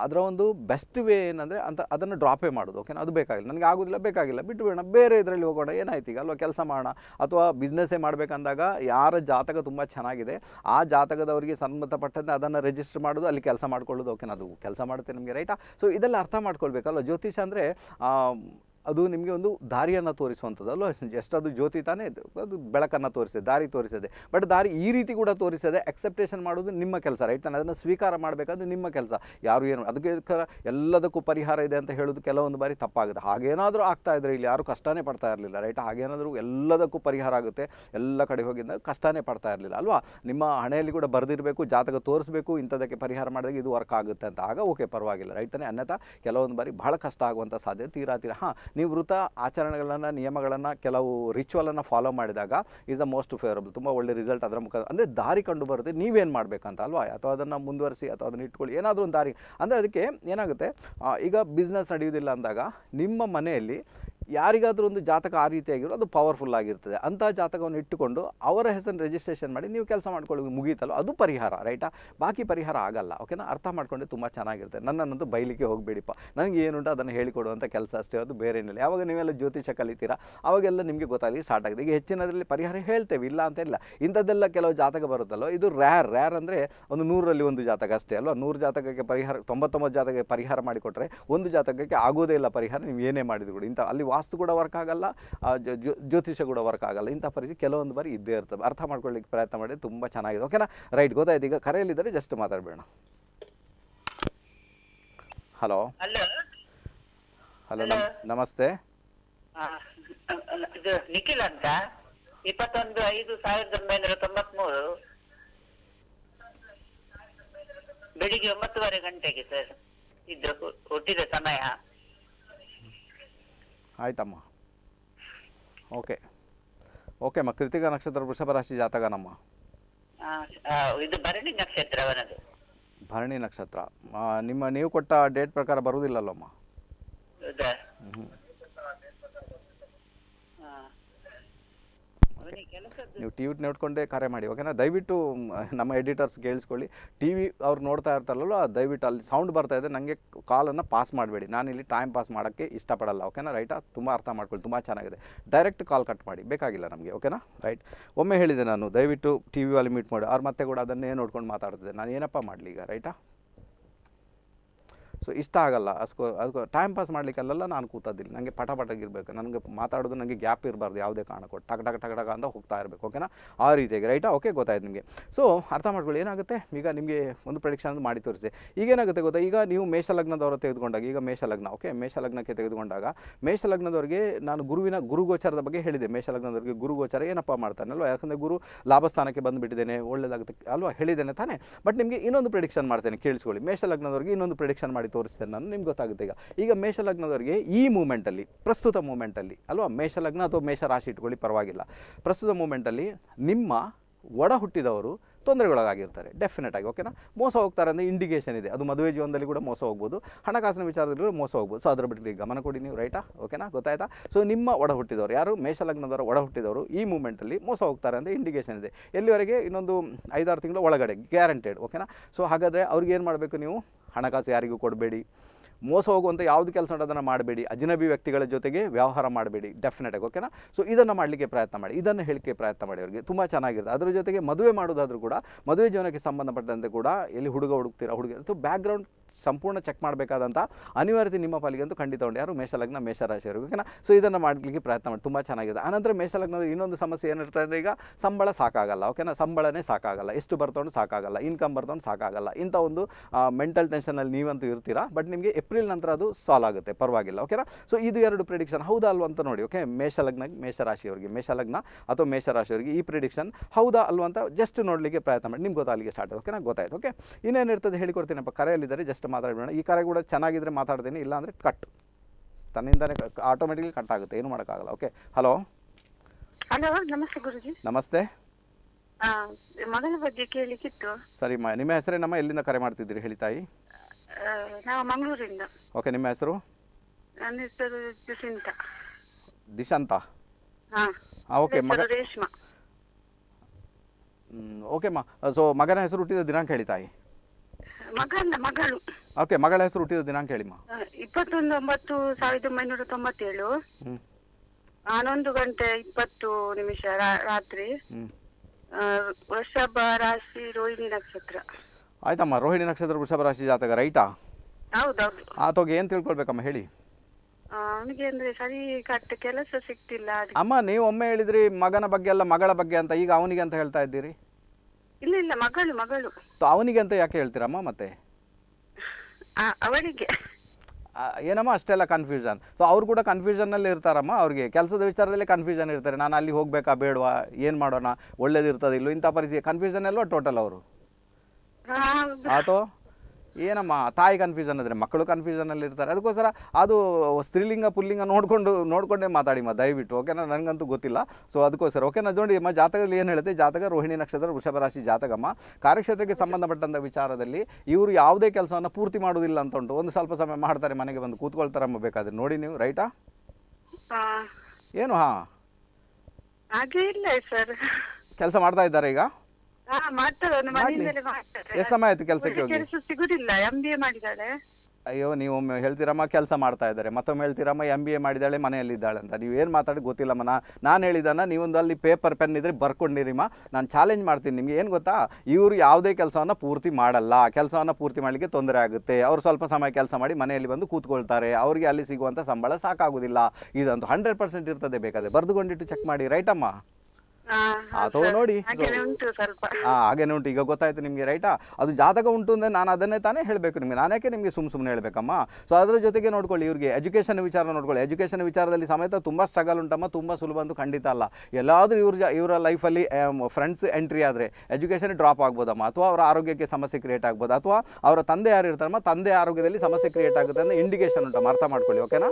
ಅದರ ಒಂದು ಬೆಸ್ಟ್ ವೇ ಏನಂದರೆ ಅಂತ ಅದನ್ನು ಡ್ರಾಪೇ ಮಾಡೋದು ಓಕೆನಾ ಅದು ಬೇಕಾಗಿಲ್ಲ ನನಗೆ ಆಗೋದಿಲ್ಲ ಬೇಕಾಗಿಲ್ಲ ಬಿಟ್ಟು ಬೇಡ ಬೇರೆ ಇದರಲ್ಲಿ ಹೋಗೋಣ ಏನಾಯ್ತು ಈಗ ಅಲ್ವಾ ಕೆಲಸ ಮಾಡೋಣ ಅಥವಾ ಬಿಸ್ನೆಸ್ಸೇ ಮಾಡಬೇಕಂದಾಗ ಯಾರ ಜಾತಕ ತುಂಬ ಚೆನ್ನಾಗಿದೆ ಆ ಜಾತಕದವರಿಗೆ ಸಂಬಂಧಪಟ್ಟಂತೆ ಅದನ್ನು ರಿಜಿಸ್ಟರ್ ಮಾಡೋದು ಅಲ್ಲಿ ಕೆಲಸ ಮಾಡ್ಕೊಳ್ಳೋದು ಓಕೆ ಅದು ಕೆಲಸ ಮಾಡುತ್ತೆ ನಿಮಗೆ ರೈಟಾ ಸೊ ಇದೆಲ್ಲ ಅರ್ಥ ಮಾಡ್ಕೊಳ್ಬೇಕಲ್ವ ಜ್ಯೋತಿಷ ಅಂದರೆ um, ಅದು ನಿಮಗೆ ಒಂದು ದಾರಿಯನ್ನು ತೋರಿಸುವಂಥದ್ದಲ್ಲ ಜಸ್ಟ್ ಅದು ಜ್ಯೋತಿ ತಾನೇ ಅದು ಬೆಳಕನ್ನು ತೋರಿಸಿದೆ ದಾರಿ ತೋರಿಸಿದೆ ಬಟ್ ದಾರಿ ಈ ರೀತಿ ಕೂಡ ತೋರಿಸದೆ ಎಕ್ಸೆಪ್ಟೇಷನ್ ಮಾಡೋದು ನಿಮ್ಮ ಕೆಲಸ ರೈಟ್ ತಾನೆ ಅದನ್ನು ಸ್ವೀಕಾರ ಮಾಡಬೇಕಾದ್ರೆ ನಿಮ್ಮ ಕೆಲಸ ಯಾರು ಏನು ಅದಕ್ಕೆ ಎಲ್ಲದಕ್ಕೂ ಪರಿಹಾರ ಇದೆ ಅಂತ ಹೇಳೋದು ಕೆಲವೊಂದು ಬಾರಿ ತಪ್ಪಾಗುತ್ತೆ ಹಾಗೇನಾದರೂ ಆಗ್ತಾ ಇದ್ದರೆ ಇಲ್ಲಿ ಯಾರು ಕಷ್ಟನೇ ಪಡ್ತಾ ಇರಲಿಲ್ಲ ರೈಟ್ ಹಾಗೇನಾದರೂ ಎಲ್ಲದಕ್ಕೂ ಪರಿಹಾರ ಆಗುತ್ತೆ ಎಲ್ಲ ಕಡೆ ಹೋಗಿದ್ದಾಗ ಕಷ್ಟನೇ ಪಡ್ತಾ ಇರಲಿಲ್ಲ ಅಲ್ವಾ ನಿಮ್ಮ ಹಣೆಯಲ್ಲಿ ಕೂಡ ಬರೆದಿರಬೇಕು ಜಾತಕ ತೋರಿಸಬೇಕು ಇಂಥದಕ್ಕೆ ಪರಿಹಾರ ಮಾಡಿದಾಗ ಇದು ವರ್ಕ್ ಆಗುತ್ತೆ ಅಂತ ಆಗ ಓಕೆ ಪರವಾಗಿಲ್ಲ ರೈಟ್ ತಾನೇ ಅನ್ಯಥಾ ಕೆಲವೊಂದು ಬಾರಿ ಭಾಳ ಕಷ್ಟ ಆಗುವಂಥ ಸಾಧ್ಯತೆ ತೀರಾ ತೀರಾ ಹಾಂ ನೀವು ವೃತ ಆಚರಣೆಗಳನ್ನು ನಿಯಮಗಳನ್ನು ಕೆಲವು ರಿಚುವಲನ್ನು ಫಾಲೋ ಮಾಡಿದಾಗ ಈಸ್ ದ ಮೋಸ್ಟ್ ಫೇವರಬಲ್ ತುಂಬ ಒಳ್ಳೆ ರಿಸಲ್ಟ್ ಅದರ ಮುಖ ಅಂದರೆ ದಾರಿ ಕಂಡು ಬರುತ್ತೆ ನೀವೇನು ಮಾಡಬೇಕಂತ ಅಲ್ವಾ ಅಥವಾ ಅದನ್ನು ಮುಂದುವರಿಸಿ ಅಥವಾ ಅದನ್ನು ಇಟ್ಕೊಳ್ಳಿ ಏನಾದರೂ ಒಂದು ದಾರಿ ಅಂದರೆ ಅದಕ್ಕೆ ಏನಾಗುತ್ತೆ ಈಗ ಬಿಸ್ನೆಸ್ ನಡೆಯುವುದಿಲ್ಲ ಅಂದಾಗ ನಿಮ್ಮ ಮನೆಯಲ್ಲಿ ಯಾರಿಗಾದರೂ ಒಂದು ಜಾತಕ ಆ ರೀತಿಯಾಗಿರೋ ಅದು ಪವರ್ಫುಲ್ ಆಗಿರ್ತದೆ ಅಂತಹ ಜಾತಕವನ್ನು ಇಟ್ಟುಕೊಂಡು ಅವರ ಹೆಸರು ರಿಜಿಸ್ಟ್ರೇಷನ್ ಮಾಡಿ ನೀವು ಕೆಲಸ ಮಾಡ್ಕೊಳ್ಳಿ ಮುಗೀತಲ್ಲ ಅದು ಪರಿಹಾರ ರೈಟಾ ಬಾಕಿ ಪರಿಹಾರ ಆಗಲ್ಲ ಓಕೆನಾ ಅರ್ಥ ಮಾಡ್ಕೊಂಡು ತುಂಬ ಚೆನ್ನಾಗಿರುತ್ತೆ ನನ್ನನ್ನಂತೂ ಬೈಲಿಕ್ಕೆ ಹೋಗಬೇಡಿಪ್ಪ ನನಗೆ ಏನುಂಟು ಅದನ್ನು ಹೇಳಿಕೊಡುವಂಥ ಕೆಲಸ ಅಷ್ಟೇ ಅದು ಬೇರೆ ಏನಿಲ್ಲ ಯಾವಾಗ ನೀವೆಲ್ಲ ಜ್ಯೋತಿಷ ಕಲಿತೀರಾ ಅವಾಗೆಲ್ಲ ನಿಮಗೆ ಗೊತ್ತಾಗಲಿ ಸ್ಟಾರ್ಟ್ ಆಗಿದೆ ಈಗ ಹೆಚ್ಚಿನದರಲ್ಲಿ ಪರಿಹಾರ ಹೇಳ್ತೇವೆ ಇಲ್ಲ ಅಂತ ಇಲ್ಲ ಇಂಥದ್ದೆಲ್ಲ ಕೆಲವು ಜಾತಕ ಬರುತ್ತಲ್ಲೋ ಇದು ರ್ಯಾರ್ ರ್ಯಾರ್ ಅಂದರೆ ಒಂದು ನೂರರಲ್ಲಿ ಒಂದು ಜಾತಕ ಅಷ್ಟೇ ಅಲ್ವಾ ನೂರು ಜಾತಕಕ್ಕೆ ಪರಿಹಾರ ತೊಂಬತ್ತೊಂಬತ್ತು ಜಾತಕಕ್ಕೆ ಪರಿಹಾರ ಮಾಡಿಕೊಟ್ರೆ ಒಂದು ಜಾತಕಕ್ಕೆ ಆಗೋದೇ ಇಲ್ಲ ಪರಿಹಾರ ನೀವು ಏನೇ ಮಾಡಿದ್ರು ಇಂಥ ಅಲ್ಲಿ ವಾ ವಾಸ್ತು ಕೂಡ ವರ್ಕ್ ಆಗಲ್ಲ ಜ್ಯೋತಿಷ ಕೂಡ ವರ್ಕ್ ಆಗಲ್ಲ ಇಂಥ ಪರಿಸ್ಥಿತಿ ಕೆಲವೊಂದು ಬಾರಿ ಇದ್ದೇ ಇರ್ತದೆ ಅರ್ಥ ಮಾಡ್ಕೊಳ್ಳಿಕ್ಕೆ ಪ್ರಯತ್ನ ಮಾಡಿ ತುಂಬ ಚೆನ್ನಾಗಿದೆ ಓಕೆನಾ ರೈಟ್ ಗೊತ್ತಾಯ್ತು ಈಗ ಕರೆಯಲ್ಲಿದ್ದರೆ ಜಸ್ಟ್ ಮಾತಾಡಬೇಡ ಹಲೋ ಹಲೋ ನಮಸ್ತೆ ನಿಖಿಲ್ ಅಂತ ಇಪ್ಪತ್ತೊಂದು ಐದು ಸಾವಿರದ ಒಂಬೈನೂರ ತೊಂಬತ್ಮೂರು ಬೆಳಿಗ್ಗೆ ಒಂಬತ್ತುವರೆ ಗಂಟೆಗೆ ಸರ್ ಇದ್ದ ಹುಟ್ಟಿದ ಸಮಯ ಆಯ್ತಮ್ಮ ಓಕೆ ಓಕೆ ಅಮ್ಮ ಕೃತಿಕ ನಕ್ಷತ್ರ ವೃಷಭ ರಾಶಿ ಜಾತಕನಮ್ಮ ಇದು ಭರಣಿ ನಕ್ಷತ್ರವನದು ಭರಣಿ ನಕ್ಷತ್ರ ನಿಮ್ಮ ನೀವು ಕೊಟ್ಟ ಡೇಟ್ ಪ್ರಕಾರ ಬರುವುದಿಲ್ಲಲ್ಲಮ್ಮ ಹ್ಞೂ ನೀವು ಟಿ ವಿ ನೋಡ್ಕೊಂಡೇ ಕಾರ್ಯ ಮಾಡಿ ಓಕೆನಾ ದಯವಿಟ್ಟು ನಮ್ಮ ಎಡಿಟರ್ಸ್ ಕೇಳಿಸ್ಕೊಳ್ಳಿ ಟಿ ವಿ ಅವ್ರು ನೋಡ್ತಾ ಇರ್ತಾರಲ್ಲೋ ದಯವಿಟ್ಟು ಅಲ್ಲಿ ಸೌಂಡ್ ಬರ್ತಾ ಇದೆ ನನಗೆ ಕಾಲನ್ನು ಪಾಸ್ ಮಾಡಬೇಡಿ ನಾನು ಇಲ್ಲಿ ಟೈಮ್ ಪಾಸ್ ಮಾಡೋಕ್ಕೆ ಇಷ್ಟಪಡಲ್ಲ ಓಕೆನಾ ರೈಟಾ ತುಂಬ ಅರ್ಥ ಮಾಡ್ಕೊಳ್ಳಿ ತುಂಬ ಚೆನ್ನಾಗಿದೆ ಡೈರೆಕ್ಟ್ ಕಾಲ್ ಕಟ್ ಮಾಡಿ ಬೇಕಾಗಿಲ್ಲ ನಮಗೆ ಓಕೆನಾ ರೈಟ್ ಒಮ್ಮೆ ಹೇಳಿದೆ ನಾನು ದಯವಿಟ್ಟು ಟಿ ಅಲ್ಲಿ ಮೀಟ್ ಮಾಡಿ ಅವ್ರು ಮತ್ತೆ ಕೂಡ ಅದನ್ನೇ ನೋಡ್ಕೊಂಡು ಮಾತಾಡ್ತಿದ್ದೆ ನಾನು ಏನಪ್ಪ ಮಾಡಲಿ ಈಗ ರೈಟಾ ಸೊ ಇಷ್ಟ ಆಗಲ್ಲ ಅಸ್ಕೋ ಅದು ಟೈಮ್ ಪಾಸ್ ಮಾಡಲಿಕ್ಕೆಲ್ಲ ನಾನು ಕೂತದಿಲ್ಲ ನನಗೆ ಪಟ ಇರಬೇಕು ನನಗೆ ಮಾತಾಡೋದು ನನಗೆ ಗ್ಯಾಪ್ ಇರಬಾರ್ದು ಯಾವುದೇ ಕಾರಣಕ್ಕೂ ಟಕ್ ಟಕ್ ಟಕ್ ಟಕ್ ಅಂತ ಹೋಗ್ತಾ ಇರಬೇಕು ಓಕೆನಾ ಆ ರೀತಿಯಾಗಿ ರೈಟಾ ಓಕೆ ಗೊತ್ತಾಯ್ತು ನಿಮಗೆ ಸೊ ಅರ್ಥ ಮಾಡ್ಕೊಳ್ಳಿ ಏನಾಗುತ್ತೆ ಈಗ ನಿಮಗೆ ಒಂದು ಪ್ರೆಡಿಕ್ಷನ್ ಮಾಡಿ ತೋರಿಸಿ ಏನಾಗುತ್ತೆ ಗೊತ್ತಾ ಈಗ ನೀವು ಮೇಷ ತೆಗೆದುಕೊಂಡಾಗ ಈಗ ಮೇಷ ಲಗ್ನ ಓಕೆ ಮೇಷ ಲಗ್ನಕ್ಕೆ ತೆಗೆದುಕೊಂಡಾಗ ಮೇಷ ಲಗ್ನದವರಿಗೆ ನಾನು ಗುರುವಿನ ಗುರುಗೋಚಾರದ ಬಗ್ಗೆ ಹೇಳಿದೆ ಮೇಷ ಲಗ್ನದವರಿಗೆ ಗುರುಗೋಚಾರ ಏನಪ್ಪ ಅಲ್ವಾ ಯಾಕಂದರೆ ಗುರು ಲಾಭಸ್ಥಾನಕ್ಕೆ ಬಂದುಬಿಟ್ಟಿದ್ದೇನೆ ಒಳ್ಳೇದಾಗುತ್ತೆ ಅಲ್ವಾ ಹೇಳಿದ್ದೇನೆ ತಾನೇ ಬಟ್ ನಿಮಗೆ ಇನ್ನೊಂದು ಪ್ರಿಡಿಕ್ಷನ್ ಮಾಡ್ತೇನೆ ಕೇಳಿಸ್ಕೊಳ್ಳಿ ಮೇಷ ಲಗ್ನದವರಿಗೆ ಇನ್ನೊಂದು ಪ್ರಿಡಿಕ್ಷನ್ ಮಾಡಿ ತೋರಿಸ್ತೇನೆ ನಾನು ನಿಮ್ಗೆ ಗೊತ್ತಾಗುತ್ತೆ ಈಗ ಈಗ ಮೇಷಲಗ್ನದವರಿಗೆ ಈ ಮೂಮೆಂಟಲ್ಲಿ ಪ್ರಸ್ತುತ ಮೂಮೆಂಟಲ್ಲಿ ಅಲ್ವಾ ಮೇಷಲಗ್ನ ಅಥವಾ ಮೇಷ ರಾಶಿ ಇಟ್ಕೊಳ್ಳಿ ಪರವಾಗಿಲ್ಲ ಪ್ರಸ್ತುತ ಮೂಮೆಂಟಲ್ಲಿ ನಿಮ್ಮ ಒಡ ಹುಟ್ಟಿದವರು ತೊಂದರೆಗೊಳಗಾಗಿರ್ತಾರೆ ಡೆಫಿನೆಟ್ ಆಗಿ ಓಕೆನಾ ಮೋಸ ಹೋಗ್ತಾರೆ ಅಂದರೆ ಇಂಡಿಕೇಷನ್ ಇದೆ ಅದು ಮದುವೆ ಜೀವನದಲ್ಲಿ ಕೂಡ ಮೋಸ ಹೋಗ್ಬೋದು ಹಣಕಾಸಿನ ವಿಚಾರದಲ್ಲಿ ಕೂಡ ಮೋಸ ಹೋಗ್ಬೋದು ಸೊ ಅದರ ಬಗ್ಗೆ ಗಮನ ಕೊಡಿ ನೀವು ರೈಟಾ ಓಕೆನಾ ಗೊತ್ತಾಯ್ತಾ ಸೊ ನಿಮ್ಮ ಒಡ ಹುಟ್ಟಿದವರು ಯಾರು ಮೇಷಲಗ್ನದವರು ಒಡ ಹುಟ್ಟಿದವರು ಈ ಮೂಮೆಂಟಲ್ಲಿ ಮೋಸ ಹೋಗ್ತಾರೆ ಅಂದರೆ ಇಂಡಿಕೇಷನ್ ಇದೆ ಎಲ್ಲಿವರೆಗೆ ಇನ್ನೊಂದು ಐದಾರು ತಿಂಗಳ ಒಳಗಡೆ ಗ್ಯಾರಂಟೆಡ್ ಓಕೆನಾ ಸೊ ಹಾಗಾದರೆ ಅವ್ರಿಗೆ ಏನು ಮಾಡಬೇಕು ನೀವು ಹಣಕಾಸು ಯಾರಿಗೂ ಕೊಡಬೇಡಿ ಮೋಸ ಹೋಗುವಂಥ ಯಾವುದು ಕೆಲಸ ಅದನ್ನು ಮಾಡಬೇಡಿ ಅಜನಬಿ ವ್ಯಕ್ತಿಗಳ ಜೊತೆಗೆ ವ್ಯವಹಾರ ಮಾಡಬೇಡಿ ಡೆಫಿನೆಟಾಗಿ ಓಕೆನಾ ಸೊ ಇದನ್ನು ಮಾಡಲಿಕ್ಕೆ ಪ್ರಯತ್ನ ಮಾಡಿ ಇದನ್ನು ಹೇಳಿಕೆ ಪ್ರಯತ್ನ ಮಾಡಿ ಅವರಿಗೆ ತುಂಬ ಚೆನ್ನಾಗಿರುತ್ತೆ ಅದರ ಜೊತೆಗೆ ಮದುವೆ ಮಾಡೋದಾದರೂ ಕೂಡ ಮದುವೆ ಜೀವನಕ್ಕೆ ಸಂಬಂಧಪಟ್ಟಂತೆ ಕೂಡ ಎಲ್ಲಿ ಹುಡುಗ ಹುಡುಕ್ತೀರಾ ಹುಡುಗಿ ಅಥವಾ ಬ್ಯಾಕ್ಗ್ರೌಂಡ್ ಸಂಪೂರ್ಣ ಚೆಕ್ ಮಾಡಬೇಕಾದಂಥ ಅನಿವಾರ್ಯತೆ ನಿಮ್ಮ ಪಾಲಿಗೆ ಅಂತೂ ಖಂಡಿತ ಉಂಟು ಯಾರು ಮೇಷಲಗ್ನ ಮೇಷರಾಶಿಯವರು ಓಕೆನಾ ಸೊ ಇದನ್ನು ಮಾಡಲಿಕ್ಕೆ ಪ್ರಯತ್ನ ಮಾಡಿ ತುಂಬ ಚೆನ್ನಾಗಿದೆ ಆನಂತರ ಮೇಷಲಗ್ನದ ಇನ್ನೊಂದು ಸಮಸ್ಯೆ ಏನಿರ್ತದೆ ಅಂದರೆ ಈಗ ಸಂಬಳ ಸಾಕಾಗಲ್ಲ ಓಕೆನಾ ಸಂಬಳನೇ ಸಾಕಾಗಲ್ಲ ಎಷ್ಟು ಬರ್ತಕೊಂಡು ಸಾಕಾಗಲ್ಲ ಇನ್ಕಮ್ ಬರ್ತಕೊಂಡು ಸಾಕಾಗಲ್ಲ ಇಂಥ ಒಂದು ಮೆಂಟಲ್ ಟೆನ್ಷನಲ್ಲಿ ನೀವಂತೂ ಇರ್ತೀರಾ ಬಟ್ ನಿಮಗೆ ಏಪ್ರಿಲ್ ನಂತರ ಅದು ಸಾಲ್ ಆಗುತ್ತೆ ಪರವಾಗಿಲ್ಲ ಓಕೆನಾ ಸೊ ಇದು ಎರಡು ಪ್ರಿಡಿಕ್ಷನ್ ಹೌದಾ ಅಲ್ವಾ ಅಂತ ನೋಡಿ ಓಕೆ ಮೇಷಲಗ್ನ ಮೇಷರಾಶಿಯವರಿಗೆ ಮೇಷಲಗ್ನ ಅಥವಾ ಮೇಷರಾಶಿಯವರಿಗೆ ಈ ಪ್ರಿಡಿಕ್ಷನ್ ಹೌದಾ ಅಲ್ವಂತ ಅಂತ ಜಸ್ಟ್ ನೋಡಲಿಕ್ಕೆ ಪ್ರಯತ್ನ ಮಾಡಿ ನಿಮ್ಗೆ ಗೊತ್ತಾಗಲಿಕ್ಕೆ ಸ್ಟಾರ್ಟ್ ಓಕೆನಾ ಗೊತ್ತಾಯ್ತು ಓಕೆ ಇನ್ನೇನಿರ್ತದೆ ಹೇಳಿಕೊಡ್ತೀನಪ್ಪ ಕರೆಯಲ್ಲಿದ್ದಾರೆ ಜಸ್ಟ್ ನೆಕ್ಸ್ಟ್ ಈ ಕರೆ ಕೂಡ ಚೆನ್ನಾಗಿದ್ದರೆ ಮಾತಾಡ್ತೀನಿ ಇಲ್ಲಾಂದರೆ ಕಟ್ ತನ್ನಿಂದಲೇ ಆಟೋಮೆಟಿಕ್ಲಿ ಕಟ್ ಆಗುತ್ತೆ ಏನು ಮಾಡೋಕ್ಕಾಗಲ್ಲ ಓಕೆ ಹಲೋ ಹಲೋ ನಮಸ್ತೆ ಗುರುಜಿ ನಮಸ್ತೆ ಮೊದಲ ಬಗ್ಗೆ ಸರಿ ಮಾ ನಿಮ್ಮ ನಮ್ಮ ಎಲ್ಲಿಂದ ಕರೆ ಮಾಡ್ತಿದ್ದೀರಿ ಹೇಳಿ ತಾಯಿ ನಾವು ಮಂಗಳೂರಿಂದ ಓಕೆ ನಿಮ್ಮ ಹೆಸರು ನನ್ನ ಹೆಸರು ದಿಶಾಂತ ದಿಶಾಂತ ಓಕೆ ಮಗ ರೇಷ್ಮಾ ಓಕೆ ಮಾ ಸೊ ಮಗನ ಹೆಸರು ಹುಟ್ಟಿದ ದಿನಾಂಕ ಹೇಳಿ ತಾಯಿ ಮಗನ ಮಗಳು ಓಕೆ ಮಗಳ ಹೆಸರು ಹುಟ್ಟಿದ ದಿನಾಂಕ ಹೇಳಿಮ್ಮ ಇಪ್ಪತ್ತೊಂದು ಒಂಬತ್ತು ಸಾವಿರದ ಒಂಬೈನೂರ ತೊಂಬತ್ತೇಳು ಹನ್ನೊಂದು ಗಂಟೆ ಇಪ್ಪತ್ತು ನಿಮಿಷ ರಾತ್ರಿ ವೃಷಭ ರಾಶಿ ರೋಹಿಣಿ ನಕ್ಷತ್ರ ಆಯ್ತಮ್ಮ ರೋಹಿಣಿ ನಕ್ಷತ್ರ ವೃಷಭ ರಾಶಿ ಜಾತಕ ರೈಟಾ ಹೌದೌದು ಆತೋಗಿ ಏನ್ ತಿಳ್ಕೊಳ್ಬೇಕಮ್ಮ ಹೇಳಿ ಅವನಿಗೆ ಅಂದ್ರೆ ಸರಿ ಕಟ್ಟ ಕೆಲಸ ಸಿಕ್ತಿಲ್ಲ ಅಮ್ಮ ನೀವು ಒಮ್ಮೆ ಹೇಳಿದ್ರಿ ಮಗನ ಬಗ್ಗೆ ಅಲ್ಲ ಮಗಳ ಬಗ್ಗೆ ಅಂತ ಈಗ ಅವನಿಗೆ ಅಂತ ಹೇಳ್ತಾ ಇದ್ದೀರಿ ಇಲ್ಲ ಇಲ್ಲ ಮಗಳು ಮಗಳು ಅವನಿಗೆ ಅಂತ ಯಾಕೆ ಹೇಳ್ತೀರಮ್ಮ ಮತ್ತೆ ಅವನಿಗೆ ಏನಮ್ಮ ಅಷ್ಟೆಲ್ಲ ಕನ್ಫ್ಯೂಷನ್ ಸೊ ಅವ್ರು ಕೂಡ ಕನ್ಫ್ಯೂಷನಲ್ಲಿ ಇರ್ತಾರಮ್ಮ ಅವ್ರಿಗೆ ಕೆಲಸದ ವಿಚಾರದಲ್ಲಿ ಕನ್ಫ್ಯೂಷನ್ ಇರ್ತಾರೆ ನಾನು ಅಲ್ಲಿ ಹೋಗಬೇಕಾ ಬೇಡವಾ ಏನು ಮಾಡೋಣ ಒಳ್ಳೇದು ಇರ್ತದಿಲ್ಲ ಇಂಥ ಪರಿಸ್ಥಿತಿ ಕನ್ಫ್ಯೂಷನ್ ಅಲ್ವಾ ಟೋಟಲ್ ಅವರು ಅಥವಾ ಏನಮ್ಮ ತಾಯಿ ಕನ್ಫ್ಯೂಷನ್ ಅಂದರೆ ಮಕ್ಕಳು ಕನ್ಫ್ಯೂಷನಲ್ಲಿ ಇರ್ತಾರೆ ಅದಕ್ಕೋಸ್ಕರ ಅದು ಸ್ತ್ರೀಲಿಂಗ ಪುಲ್ಲಿಂಗ ನೋಡಿಕೊಂಡು ನೋಡಿಕೊಂಡೇ ಮಾತಾಡಿಮ್ಮ ದಯವಿಟ್ಟು ಓಕೆನಾ ನನಗಂತೂ ಗೊತ್ತಿಲ್ಲ ಸೊ ಅದಕ್ಕೋಸ್ಕರ ಓಕೆ ನೋಡಿ ಅಮ್ಮ ಜಾತಕದಲ್ಲಿ ಏನು ಹೇಳುತ್ತೆ ಜಾತಕ ರೋಹಿಣಿ ನಕ್ಷತ್ರ ವೃಷಭ ರಾಶಿ ಜಾತಕಮ್ಮ ಕಾರ್ಯಕ್ಷೇತ್ರಕ್ಕೆ ಸಂಬಂಧಪಟ್ಟಂಥ ವಿಚಾರದಲ್ಲಿ ಇವರು ಯಾವುದೇ ಕೆಲಸವನ್ನು ಪೂರ್ತಿ ಮಾಡೋದಿಲ್ಲ ಅಂತ ಉಂಟು ಒಂದು ಸ್ವಲ್ಪ ಸಮಯ ಮಾಡ್ತಾರೆ ಮನೆಗೆ ಬಂದು ಕೂತ್ಕೊಳ್ತಾರಮ್ಮ ಬೇಕಾದ್ರೆ ನೋಡಿ ನೀವು ರೈಟಾ ಏನು ಹಾಂ ಇಲ್ಲ ಸರ್ ಕೆಲಸ ಮಾಡ್ತಾ ಇದ್ದಾರೆ ಈಗ ಎಷ್ಟ ಆಯ್ತು ಕೆಲಸಕ್ಕೆ ಹೋಗಿ ಅಯ್ಯೋ ನೀವು ಹೇಳ್ತೀರಮ್ಮ ಕೆಲಸ ಮಾಡ್ತಾ ಇದ್ದಾರೆ ಮತ್ತೊಮ್ಮೆ ಹೇಳ್ತೀರಮ್ಮ ಎಂ ಬಿ ಎ ಮಾಡಿದಾಳೆ ಮನೆಯಲ್ಲಿದ್ದಾಳೆ ಅಂತ ನೀವು ಏನು ಮಾತಾಡಿ ಗೊತ್ತಿಲ್ಲಮ್ಮ ನಾನು ಹೇಳಿದಾನ ನೀವೊಂದು ಅಲ್ಲಿ ಪೇಪರ್ ಪೆನ್ ಇದ್ರೆ ಬರ್ಕೊಂಡಿರಿಮ್ಮ ನಾನು ಚಾಲೆಂಜ್ ಮಾಡ್ತೀನಿ ನಿಮ್ಗೆ ಏನು ಗೊತ್ತಾ ಇವರು ಯಾವುದೇ ಕೆಲಸವನ್ನ ಪೂರ್ತಿ ಮಾಡಲ್ಲ ಕೆಲಸವನ್ನ ಪೂರ್ತಿ ಮಾಡಲಿಕ್ಕೆ ತೊಂದರೆ ಆಗುತ್ತೆ ಅವ್ರು ಸ್ವಲ್ಪ ಸಮಯ ಕೆಲಸ ಮಾಡಿ ಮನೆಯಲ್ಲಿ ಬಂದು ಕೂತ್ಕೊಳ್ತಾರೆ ಅವರಿಗೆ ಅಲ್ಲಿ ಸಿಗುವಂತ ಸಂಬಳ ಸಾಕಾಗುದಿಲ್ಲ ಇದಂತೂ ಹಂಡ್ರೆಡ್ ಪರ್ಸೆಂಟ್ ಇರ್ತದೆ ಬೇಕಾದರೆ ಬರೆದುಕೊಂಡಿಟ್ಟು ಚೆಕ್ ಮಾಡಿ ರೈಟಮ್ಮ ಅಥವಾ ನೋಡಿ ಹಾಗೇನೆ ಉಂಟು ಈಗ ಗೊತ್ತಾಯ್ತು ನಿಮಗೆ ರೈಟಾ ಅದು ಜಾತಕ ಉಂಟು ಅಂದರೆ ನಾನು ಅದನ್ನೇ ತಾನೇ ಹೇಳಬೇಕು ನಿಮ್ಗೆ ನಾನೇಕೆ ನಿಮ್ಗೆ ಸುಮ್ ಸುಮ್ಮನೆ ಹೇಳಬೇಕಮ್ಮ ಸೊ ಅದರ ಜೊತೆಗೆ ನೋಡ್ಕೊಳ್ಳಿ ಇವ್ರಿಗೆ ಎಜುಕೇಷನ್ ವಿಚಾರ ನೋಡ್ಕೊಳ್ಳಿ ಎಜುಕೇಷನ್ ವಿಚಾರದಲ್ಲಿ ಸಮೇತ ತುಂಬಾ ಸ್ಟ್ರಗಲ್ ಉಂಟಮ್ಮ ತುಂಬಾ ಸುಲಭ ಅಂತ ಖಂಡಿತ ಅಲ್ಲ ಎಲ್ಲಾದ್ರೂ ಇವ್ರ ಇವರ ಲೈಫಲ್ಲಿ ಫ್ರೆಂಡ್ಸ್ ಎಂಟ್ರಿ ಆದರೆ ಎಜುಕೇಷನ್ ಡ್ರಾಪ್ ಆಗ್ಬೋದಮ್ಮ ಅಥವಾ ಅವರ ಆರೋಗ್ಯಕ್ಕೆ ಸಮಸ್ಯೆ ಕ್ರಿಯೇಟ್ ಆಗ್ಬೋದು ಅಥವಾ ಅವರ ತಂದೆ ಯಾರು ಇರ್ತಾರಮ್ಮ ತಂದೆ ಆರೋಗ್ಯದಲ್ಲಿ ಸಮಸ್ಯೆ ಕ್ರಿಯೇಟ್ ಆಗುತ್ತೆ ಅಂದ್ರೆ ಇಂಡಿಕೇಶನ್ ಉಂಟಮ್ಮ ಅರ್ಥ ಮಾಡ್ಕೊಳ್ಳಿ ಓಕೆನಾ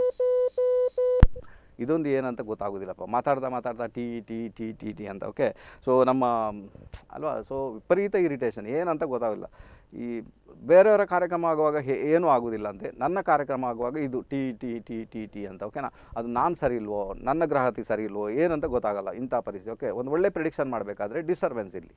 ಇದೊಂದು ಏನಂತ ಗೊತ್ತಾಗೋದಿಲ್ಲಪ್ಪ ಮಾತಾಡ್ತಾ ಮಾತಾಡ್ತಾ T T T T T ಅಂತ ಓಕೆ ಸೊ ನಮ್ಮ ಅಲ್ವಾ ಸೊ ವಿಪರೀತ ಇರಿಟೇಷನ್ ಏನಂತ ಗೊತ್ತಾಗಿಲ್ಲ ಈ ಬೇರೆಯವರ ಕಾರ್ಯಕ್ರಮ ಆಗುವಾಗ ಹೇ ಏನೂ ಆಗೋದಿಲ್ಲ ಅಂತೆ ನನ್ನ ಕಾರ್ಯಕ್ರಮ ಆಗುವಾಗ ಇದು T T T T T ಅಂತ ಓಕೆನಾ ಅದು ನಾನು ಸರಿ ಇಲ್ವೋ ನನ್ನ ಗ್ರಹತಿ ಸರಿ ಇಲ್ವೋ ಏನಂತ ಗೊತ್ತಾಗಲ್ಲ ಇಂಥ ಪರಿಸ್ಥಿತಿ ಓಕೆ ಒಂದು ಒಳ್ಳೆ ಪ್ರಿಡಿಕ್ಷನ್ ಮಾಡಬೇಕಾದ್ರೆ ಡಿಸ್ಟರ್ಬೆನ್ಸ್ ಇಲ್ಲಿ